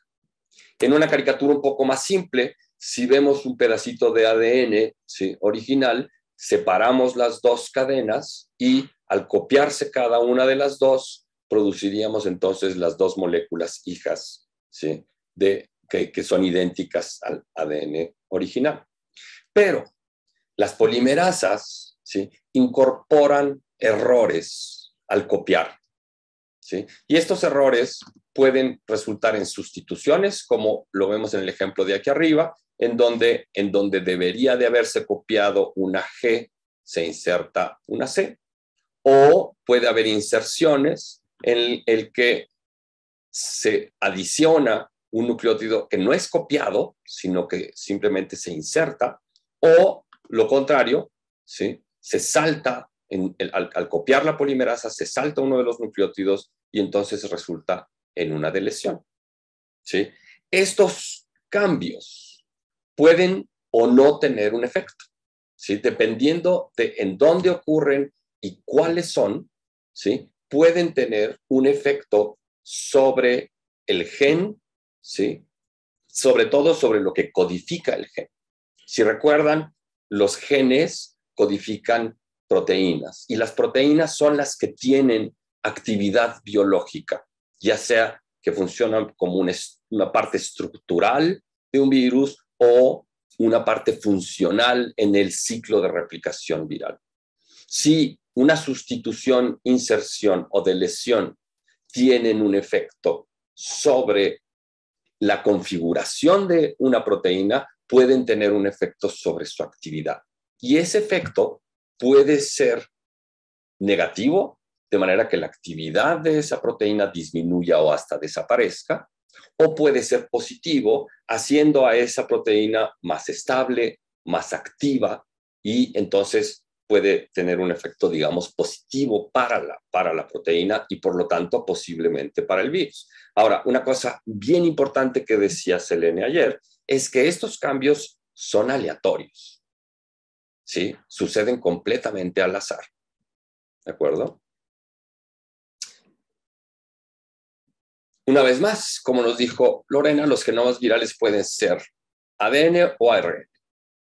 En una caricatura un poco más simple, si vemos un pedacito de ADN original, separamos las dos cadenas y al copiarse cada una de las dos, produciríamos entonces las dos moléculas hijas que, son idénticas al ADN original. Pero las polimerasas incorporan errores al copiar. Y estos errores pueden resultar en sustituciones, como lo vemos en el ejemplo de aquí arriba, en donde, en donde debería de haberse copiado una G, se inserta una C. O puede haber inserciones en el que se adiciona un nucleótido que no es copiado, sino que simplemente se inserta, o lo contrario, se salta, al, copiar la polimerasa, se salta uno de los nucleótidos y entonces resulta en una deleción. ¿sí? Estos cambios pueden o no tener un efecto, ¿sí? dependiendo de en dónde ocurren y cuáles son, ¿sí? pueden tener un efecto sobre el gen, ¿sí? sobre todo sobre lo que codifica el gen. Si recuerdan, los genes codifican proteínas y las proteínas son las que tienen actividad biológica, ya sea que funcionan como una, una parte estructural de un virus o una parte funcional en el ciclo de replicación viral. Si una sustitución, inserción o de lesión tienen un efecto sobre la configuración de una proteína, pueden tener un efecto sobre su actividad. Y ese efecto puede ser negativo, de manera que la actividad de esa proteína disminuya o hasta desaparezca, o puede ser positivo, haciendo a esa proteína más estable, más activa, y entonces puede tener un efecto, digamos, positivo para la, para la proteína y por lo tanto posiblemente para el virus. Ahora, una cosa bien importante que decía Selene ayer es que estos cambios son aleatorios, ¿sí? Suceden completamente al azar, ¿de acuerdo? Una vez más, como nos dijo Lorena, los genomas virales pueden ser ADN o ARN.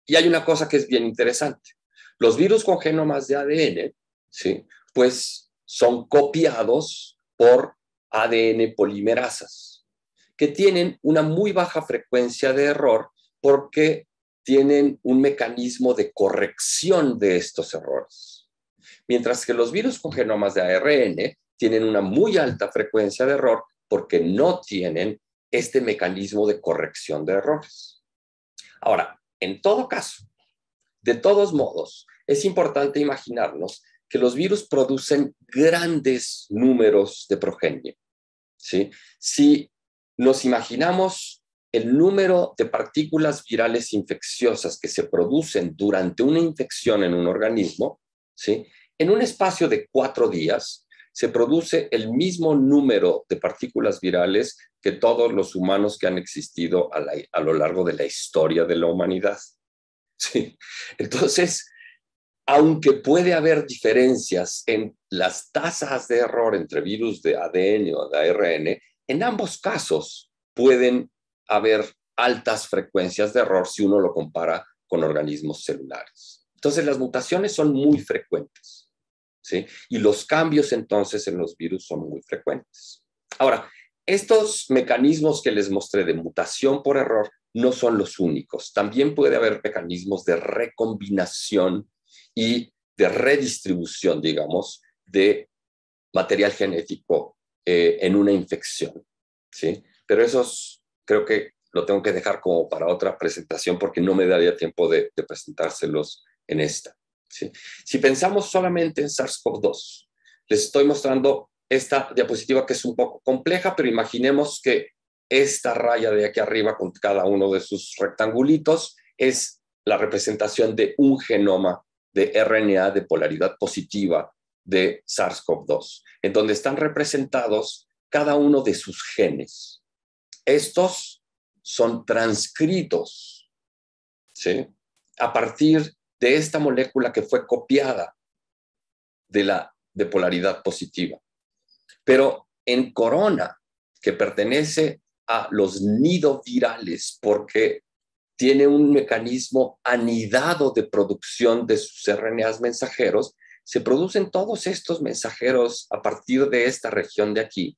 Y hay una cosa que es bien interesante. Los virus con genomas de ADN, ¿sí? pues son copiados por ADN polimerasas, que tienen una muy baja frecuencia de error porque tienen un mecanismo de corrección de estos errores. Mientras que los virus con genomas de ARN tienen una muy alta frecuencia de error porque no tienen este mecanismo de corrección de errores. Ahora, en todo caso, de todos modos, es importante imaginarnos que los virus producen grandes números de progenie. Si nos imaginamos el número de partículas virales infecciosas que se producen durante una infección en un organismo, ¿sí? en un espacio de cuatro días se produce el mismo número de partículas virales que todos los humanos que han existido a, lo largo de la historia de la humanidad. Entonces, aunque puede haber diferencias en las tasas de error entre virus de ADN o de ARN, en ambos casos pueden haber altas frecuencias de error si uno lo compara con organismos celulares. Entonces, las mutaciones son muy frecuentes, Y los cambios entonces en los virus son muy frecuentes. Ahora, estos mecanismos que les mostré de mutación por error no son los únicos. También puede haber mecanismos de recombinación y de redistribución, digamos, de material genético eh, en una infección. ¿sí? Pero eso creo que lo tengo que dejar como para otra presentación porque no me daría tiempo de, presentárselos en esta. ¿sí? Si pensamos solamente en SARS-CoV-2, les estoy mostrando esta diapositiva que es un poco compleja, pero imaginemos que esta raya de aquí arriba con cada uno de sus rectangulitos es la representación de un genoma de RNA de polaridad positiva de SARS-CoV-2, en donde están representados cada uno de sus genes. Estos son transcritos a partir de esta molécula que fue copiada de la de polaridad positiva. Pero en corona, que pertenece a los nidovirales, porque tiene un mecanismo anidado de producción de sus RNAs mensajeros, se producen todos estos mensajeros a partir de esta región de aquí,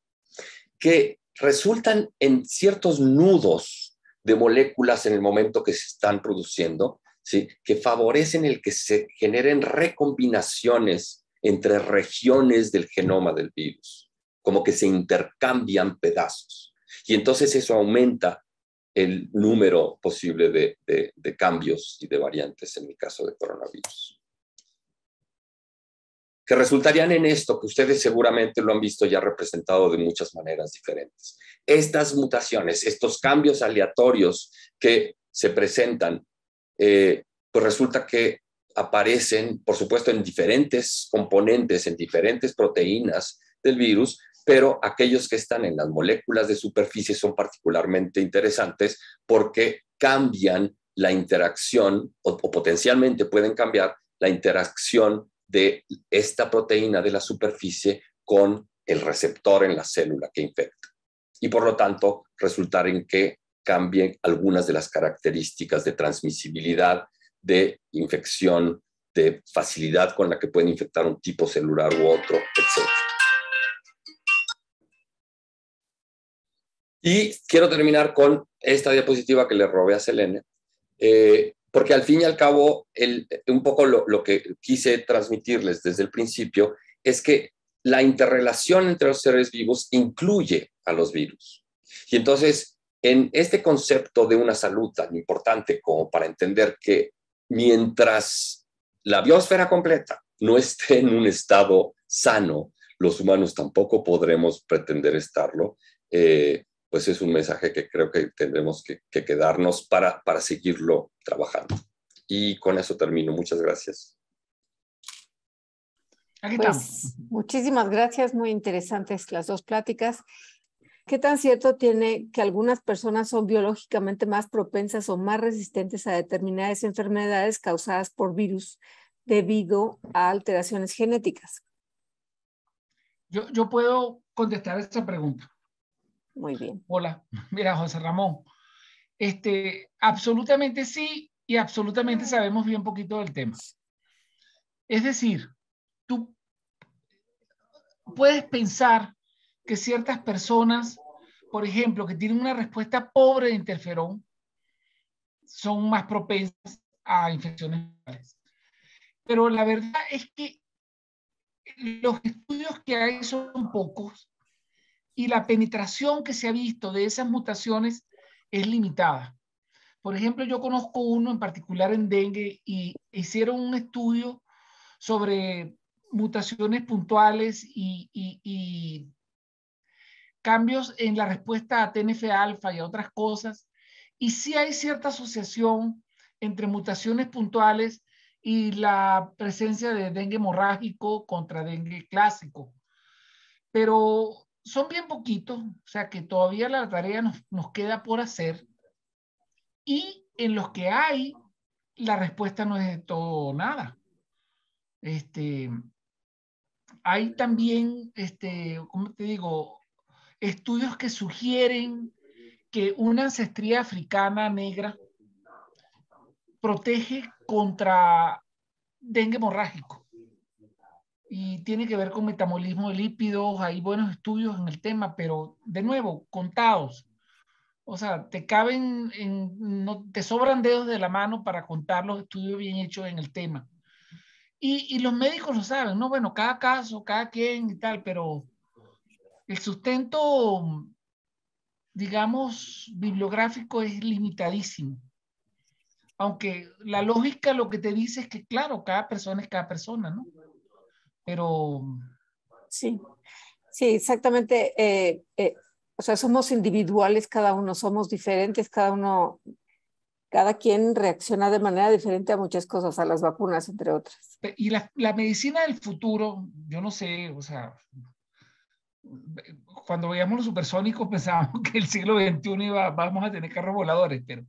que resultan en ciertos nudos de moléculas en el momento que se están produciendo, ¿sí? que favorecen el que se generen recombinaciones entre regiones del genoma del virus, como que se intercambian pedazos. Y entonces eso aumenta el número posible de, cambios y de variantes en mi caso de coronavirus. Que resultarían en esto, que ustedes seguramente lo han visto ya representado de muchas maneras diferentes. Estas mutaciones, estos cambios aleatorios que se presentan, eh, pues resulta que aparecen, por supuesto, en diferentes componentes, en diferentes proteínas del virus, pero aquellos que están en las moléculas de superficie son particularmente interesantes porque cambian la interacción o, potencialmente pueden cambiar la interacción de esta proteína de la superficie con el receptor en la célula que infecta. Y por lo tanto, resultar en que cambien algunas de las características de transmisibilidad, de infección, de facilidad con la que pueden infectar un tipo celular u otro, etc. Y quiero terminar con esta diapositiva que le robé a Selene, eh, porque al fin y al cabo, el, un poco lo, lo que quise transmitirles desde el principio es que la interrelación entre los seres vivos incluye a los virus. Y entonces, en este concepto de una salud tan importante como para entender que mientras la biosfera completa no esté en un estado sano, los humanos tampoco podremos pretender estarlo, eh, pues es un mensaje que creo que tendremos que, quedarnos para, para seguirlo trabajando. Y con eso termino. Muchas gracias. Pues, muchísimas gracias, muy interesantes las dos pláticas. ¿Qué tan cierto tiene que algunas personas son biológicamente más propensas o más resistentes a determinadas enfermedades causadas por virus debido a alteraciones genéticas? yo puedo contestar esta pregunta. Muy bien. Hola, mira, José Ramón. Este, absolutamente sí y absolutamente sabemos bien poquito del tema. Es decir, tú puedes pensar que ciertas personas, por ejemplo, que tienen una respuesta pobre de interferón, son más propensas a infecciones. Pero la verdad es que los estudios que hay son pocos y la penetración que se ha visto de esas mutaciones es limitada. Por ejemplo, yo conozco uno en particular en dengue y hicieron un estudio sobre mutaciones puntuales y, cambios en la respuesta a TNF-alfa y a otras cosas. Y sí hay cierta asociación entre mutaciones puntuales y la presencia de dengue hemorrágico contra dengue clásico. Pero son bien poquitos, o sea que todavía la tarea nos, queda por hacer. Y en los que hay, la respuesta no es de todo nada. Este, hay también, este, ¿cómo te digo? Estudios que sugieren que una ancestría africana negra protege contra dengue hemorrágico y tiene que ver con metabolismo de lípidos, hay buenos estudios en el tema, pero de nuevo, contados. O sea, te caben, en, no, te sobran dedos de la mano para contar los estudios bien hechos en el tema. Y, y los médicos lo saben, ¿no? Bueno, cada caso, cada quien y tal, pero el sustento, digamos, bibliográfico es limitadísimo. Aunque la lógica lo que te dice es que, claro, cada persona es cada persona, ¿no? pero... Mm, sí, sí, exactamente. Eh, eh, o sea, somos individuales cada uno, somos diferentes, cada uno, cada quien reacciona de manera diferente a muchas cosas, a las vacunas, entre otras. Y la, la medicina del futuro, yo no sé, o sea, cuando veíamos los supersónicos pensábamos que el siglo XXI iba, vamos a tener carros voladores, pero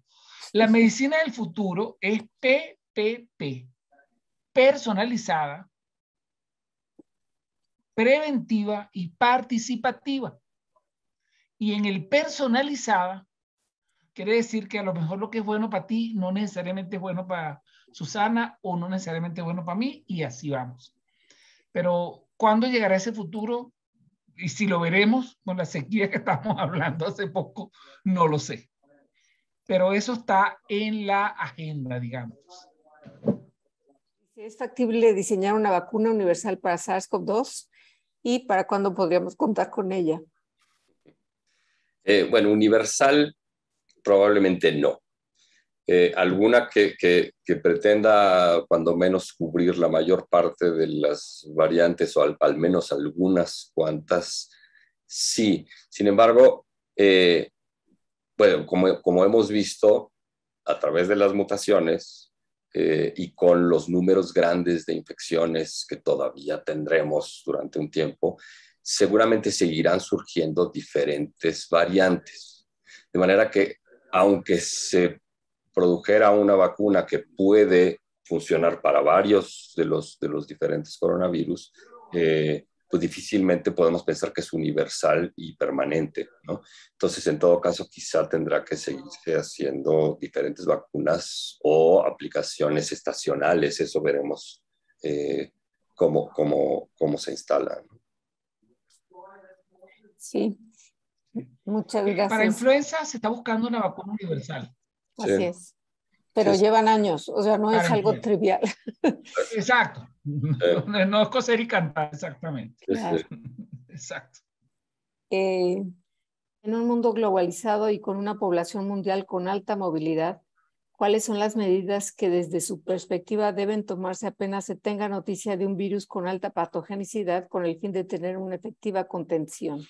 la medicina del futuro es PPP, personalizada, preventiva y participativa. Y en el personalizada, quiere decir que a lo mejor lo que es bueno para ti no necesariamente es bueno para Susana o no necesariamente es bueno para mí y así vamos. Pero ¿cuándo llegará ese futuro? Y si lo veremos con la sequía que estamos hablando hace poco, no lo sé. Pero eso está en la agenda, digamos. ¿Es factible diseñar una vacuna universal para SARS-CoV-2? y para cuándo podríamos contar con ella? Eh, bueno, universal probablemente no. Eh, alguna que, pretenda cuando menos cubrir la mayor parte de las variantes o al, menos algunas cuantas, sí. Sin embargo, eh, bueno, como hemos visto a través de las mutaciones, eh, y con los números grandes de infecciones que todavía tendremos durante un tiempo, seguramente seguirán surgiendo diferentes variantes. De manera que, aunque se produjera una vacuna que puede funcionar para varios de los, de los diferentes coronavirus, eh, pues difícilmente podemos pensar que es universal y permanente, ¿no? Entonces, en todo caso, quizá tendrá que seguirse haciendo diferentes vacunas o aplicaciones estacionales, eso veremos eh, cómo, cómo, cómo, se instala. Sí, muchas gracias. Para influenza se está buscando una vacuna universal. Así es. Pero llevan años, o sea, no es algo trivial. Exacto. No es coser y cantar, exactamente. Exacto. Eh, en un mundo globalizado y con una población mundial con alta movilidad, ¿cuáles son las medidas que desde su perspectiva deben tomarse apenas se tenga noticia de un virus con alta patogenicidad con el fin de tener una efectiva contención?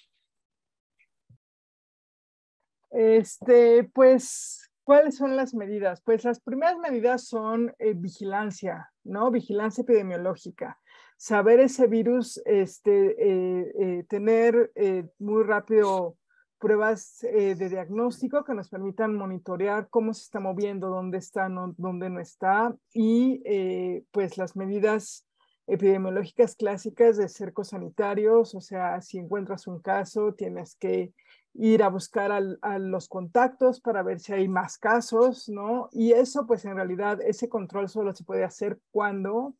Este, pues ¿Cuáles son las medidas? Pues las primeras medidas son eh, vigilancia, ¿no? Vigilancia epidemiológica. Saber ese virus, este, eh, eh, tener muy rápido pruebas de diagnóstico que nos permitan monitorear cómo se está moviendo, dónde está, dónde no está, y pues las medidas epidemiológicas clásicas de cercos sanitarios, o sea, si encuentras un caso, tienes que ir a buscar a los contactos para ver si hay más casos, ¿no? Y eso, pues en realidad, ese control solo se puede hacer cuando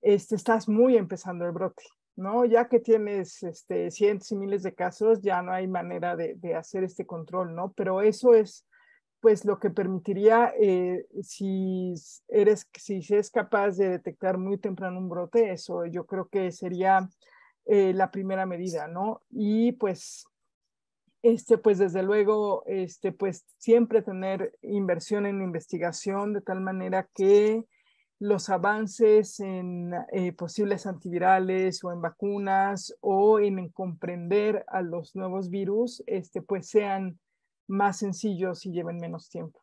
este, estás muy empezando el brote, ¿no? Ya que tienes este, cientos y miles de casos, ya no hay manera de, hacer este control, ¿no? Pero eso es, pues, lo que permitiría, eh, si, eres, si eres capaz de detectar muy temprano un brote, eso yo creo que sería eh, la primera medida, ¿no? Y pues este, pues desde luego, este, pues siempre tener inversión en investigación de tal manera que los avances en eh, posibles antivirales o en vacunas o en, en, comprender a los nuevos virus, este, pues sean más sencillos y lleven menos tiempo.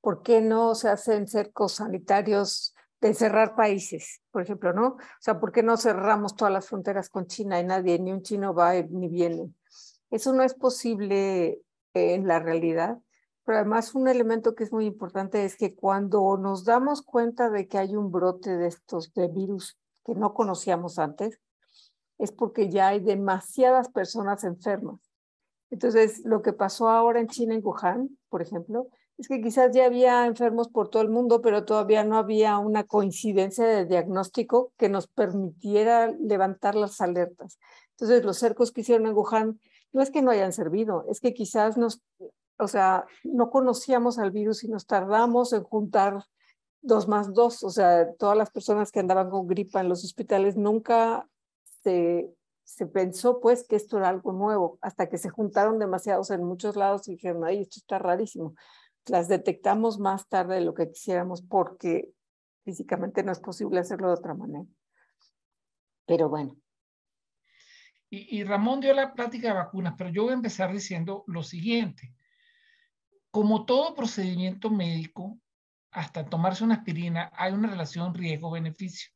¿Por qué no se hacen cercos sanitarios de cerrar países, por ejemplo, no? O sea, ¿por qué no cerramos todas las fronteras con China y nadie, ni un chino va ni viene? Eso no es posible en la realidad, pero además un elemento que es muy importante es que cuando nos damos cuenta de que hay un brote de estos de virus que no conocíamos antes, es porque ya hay demasiadas personas enfermas. Entonces, lo que pasó ahora en China, en Wuhan, por ejemplo, es que quizás ya había enfermos por todo el mundo, pero todavía no había una coincidencia de diagnóstico que nos permitiera levantar las alertas. Entonces, los cercos que hicieron en Wuhan no es que no hayan servido, es que quizás nos, o sea, no conocíamos al virus y nos tardamos en juntar dos más dos. O sea, todas las personas que andaban con gripa en los hospitales nunca se, se pensó pues que esto era algo nuevo, hasta que se juntaron demasiados en muchos lados y dijeron, ay, esto está rarísimo. Las detectamos más tarde de lo que quisiéramos porque físicamente no es posible hacerlo de otra manera. Pero bueno, y, Ramón dio la plática de vacunas, pero yo voy a empezar diciendo lo siguiente. Como todo procedimiento médico, hasta tomarse una aspirina hay una relación riesgo-beneficio.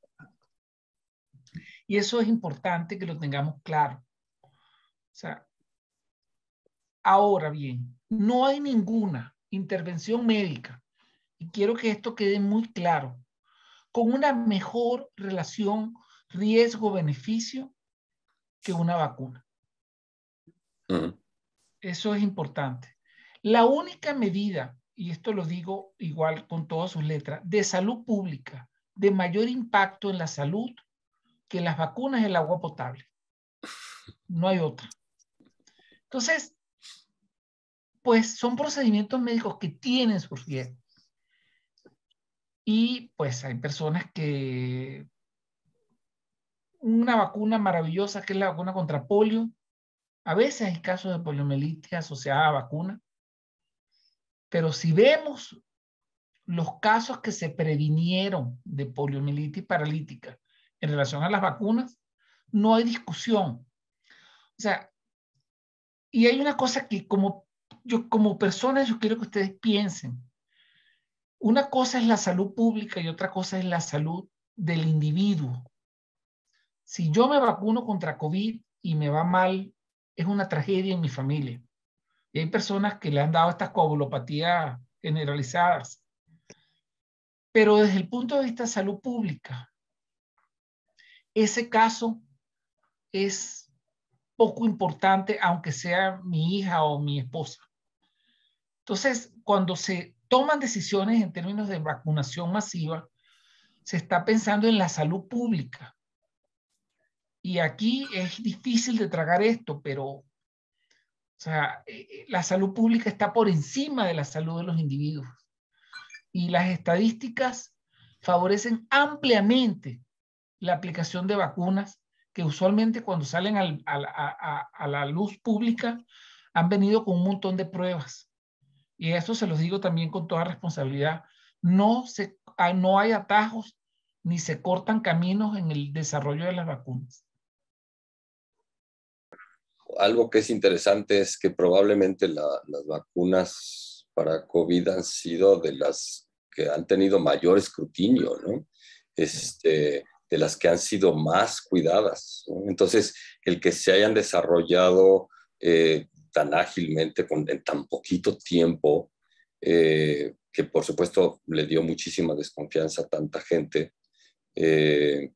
Y eso es importante que lo tengamos claro. O sea, ahora bien, no hay ninguna intervención médica, y quiero que esto quede muy claro, con una mejor relación riesgo-beneficio que una vacuna. Eso es importante. La única medida, y esto lo digo igual con todas sus letras, de salud pública, de mayor impacto en la salud que las vacunas es el agua potable. No hay otra. Entonces, pues son procedimientos médicos que tienen sus riesgos. Y pues hay personas que una vacuna maravillosa que es la vacuna contra polio. A veces hay casos de poliomielitis asociada a vacuna. Pero si vemos los casos que se previnieron de poliomielitis paralítica en relación a las vacunas, no hay discusión. O sea, y hay una cosa que como yo como persona yo quiero que ustedes piensen. Una cosa es la salud pública y otra cosa es la salud del individuo si yo me vacuno contra COVID y me va mal, es una tragedia en mi familia. Y hay personas que le han dado estas coagulopatías generalizadas. Pero desde el punto de vista de salud pública, ese caso es poco importante, aunque sea mi hija o mi esposa. Entonces, cuando se toman decisiones en términos de vacunación masiva, se está pensando en la salud pública, y aquí es difícil de tragar esto, pero o sea, eh, eh, la salud pública está por encima de la salud de los individuos. Y las estadísticas favorecen ampliamente la aplicación de vacunas que usualmente cuando salen a, la luz pública han venido con un montón de pruebas. Y eso se los digo también con toda responsabilidad. No, se, ah, no hay atajos ni se cortan caminos en el desarrollo de las vacunas algo que es interesante es que probablemente las vacunas para COVID han sido de las que han tenido mayor escrutinio, Este, de las que han sido más cuidadas. Entonces, el que se hayan desarrollado eh, tan ágilmente, con, en tan poquito tiempo, eh, que por supuesto le dio muchísima desconfianza a tanta gente, eh,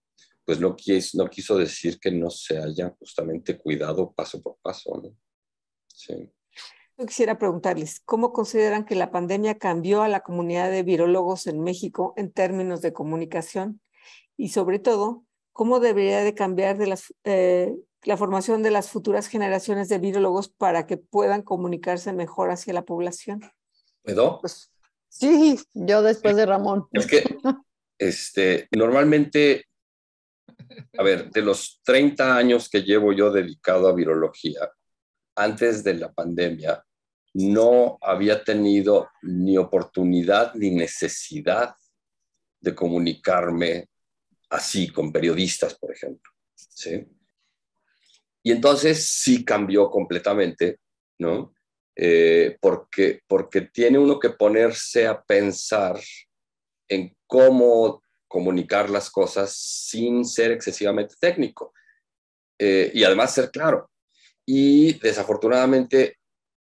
pues no, no quiso decir que no se haya justamente cuidado paso por paso. ¿no? Yo quisiera preguntarles, ¿cómo consideran que la pandemia cambió a la comunidad de virólogos en México en términos de comunicación? Y sobre todo, ¿cómo debería de cambiar de las, eh, la formación de las futuras generaciones de virólogos para que puedan comunicarse mejor hacia la población? ¿Puedo? Pues, sí, yo después de Ramón. Es que este, normalmente a ver, de los 30 años que llevo yo dedicado a virología, antes de la pandemia, no había tenido ni oportunidad ni necesidad de comunicarme así con periodistas, por ejemplo. ¿sí? Y entonces sí cambió completamente, ¿no? Eh, porque, porque tiene uno que ponerse a pensar en cómo comunicar las cosas sin ser excesivamente técnico eh, y además ser claro. Y desafortunadamente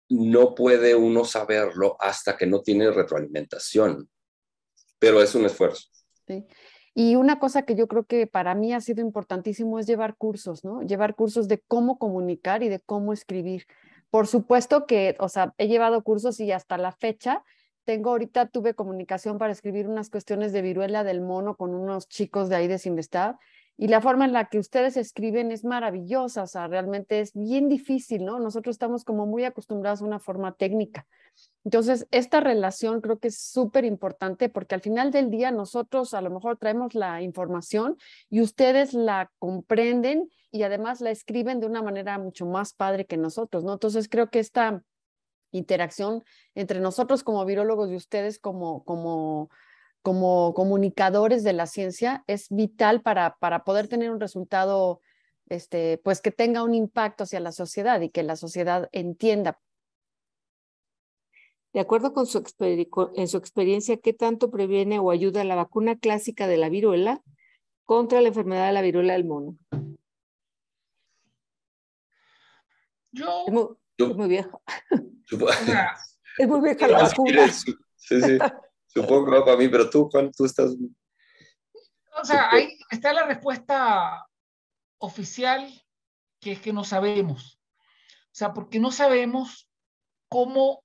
no puede uno saberlo hasta que no tiene retroalimentación, pero es un esfuerzo. Y una cosa que yo creo que para mí ha sido importantísimo es llevar cursos, ¿no? Llevar cursos de cómo comunicar y de cómo escribir. Por supuesto que, o sea, he llevado cursos y hasta la fecha tengo ahorita, tuve comunicación para escribir unas cuestiones de viruela del mono con unos chicos de ahí de Y la forma en la que ustedes escriben es maravillosa, o sea, realmente es bien difícil, ¿no? Nosotros estamos como muy acostumbrados a una forma técnica. Entonces, esta relación creo que es súper importante porque al final del día nosotros a lo mejor traemos la información y ustedes la comprenden y además la escriben de una manera mucho más padre que nosotros, ¿no? Entonces, creo que esta interacción entre nosotros como virólogos y ustedes como, como, como comunicadores de la ciencia es vital para, para poder tener un resultado este, pues que tenga un impacto hacia la sociedad y que la sociedad entienda. De acuerdo con su, su experiencia, ¿qué tanto previene o ayuda la vacuna clásica de la viruela contra la enfermedad de la viruela del mono? Yo es muy viejo. es muy vieja la vacuna. Sí, sí. Supongo que no para mí, pero tú, Juan, tú estás... O sea, este- ahí está la respuesta oficial, que es que no sabemos. O sea, porque no sabemos cómo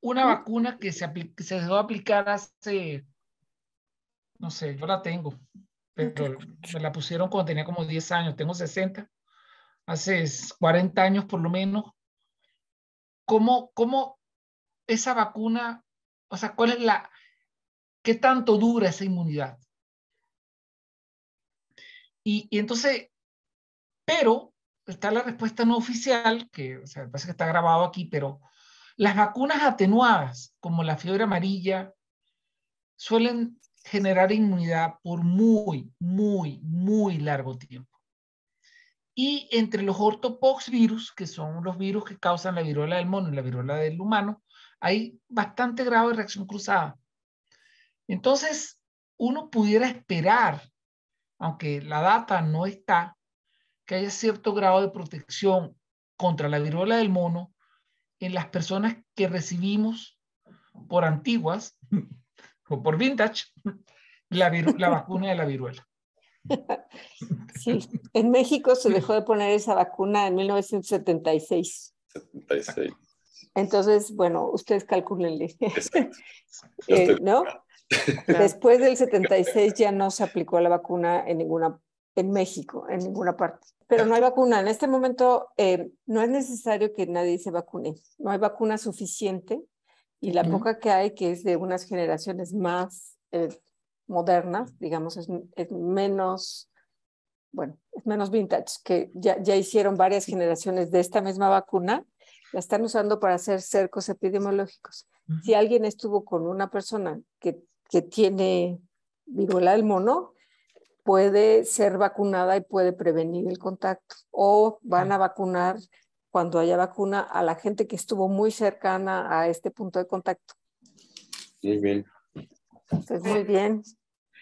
una vacuna que se, que se dejó aplicar hace, no sé, yo la tengo, pero me la pusieron cuando tenía como 10 años, tengo 60, hace 40 años por lo menos, cómo, cómo esa vacuna, o sea, cuál es la, qué tanto dura esa inmunidad. Y, entonces, pero está la respuesta no oficial, que parece que está grabado aquí, pero las vacunas atenuadas, como la fiebre amarilla, suelen generar inmunidad por muy, muy, muy largo tiempo. Y entre los ortopoxvirus, que son los virus que causan la viruela del mono y la viruela del humano, hay bastante grado de reacción cruzada. Entonces, uno pudiera esperar, aunque la data no está, que haya cierto grado de protección contra la viruela del mono en las personas que recibimos por antiguas o por vintage la, la vacuna de la viruela. Sí, en México se dejó de poner esa vacuna en 1976. 76. Entonces, bueno, ustedes calculenle. Eh, ¿No? Después del 76 ya no se aplicó la vacuna en ninguna en México, en ninguna parte. Pero no hay vacuna. En este momento eh, no es necesario que nadie se vacune. No hay vacuna suficiente y la poca que hay, que es de unas generaciones más eh, moderna, digamos, es, menos, bueno, es menos vintage, que ya, hicieron varias generaciones de esta misma vacuna, la están usando para hacer cercos epidemiológicos. Si alguien estuvo con una persona que, que tiene viruela del mono, puede ser vacunada y puede prevenir el contacto. O van a vacunar cuando haya vacuna a la gente que estuvo muy cercana a este punto de contacto. Muy bien. Pues muy bien.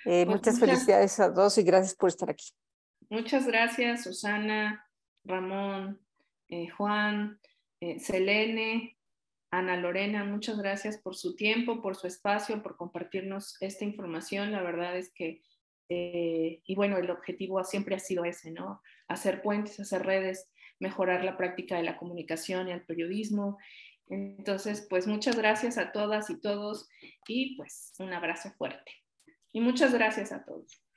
Eh, pues muchas, felicidades a todos y gracias por estar aquí. Muchas gracias, Susana, Ramón, eh, Juan, eh, Selene, Ana Lorena. Muchas gracias por su tiempo, por su espacio, por compartirnos esta información. La verdad es que, y bueno, el objetivo siempre ha sido ese, ¿no? Hacer puentes, hacer redes, mejorar la práctica de la comunicación y el periodismo entonces, pues muchas gracias a todas y todos y pues un abrazo fuerte. Y muchas gracias a todos.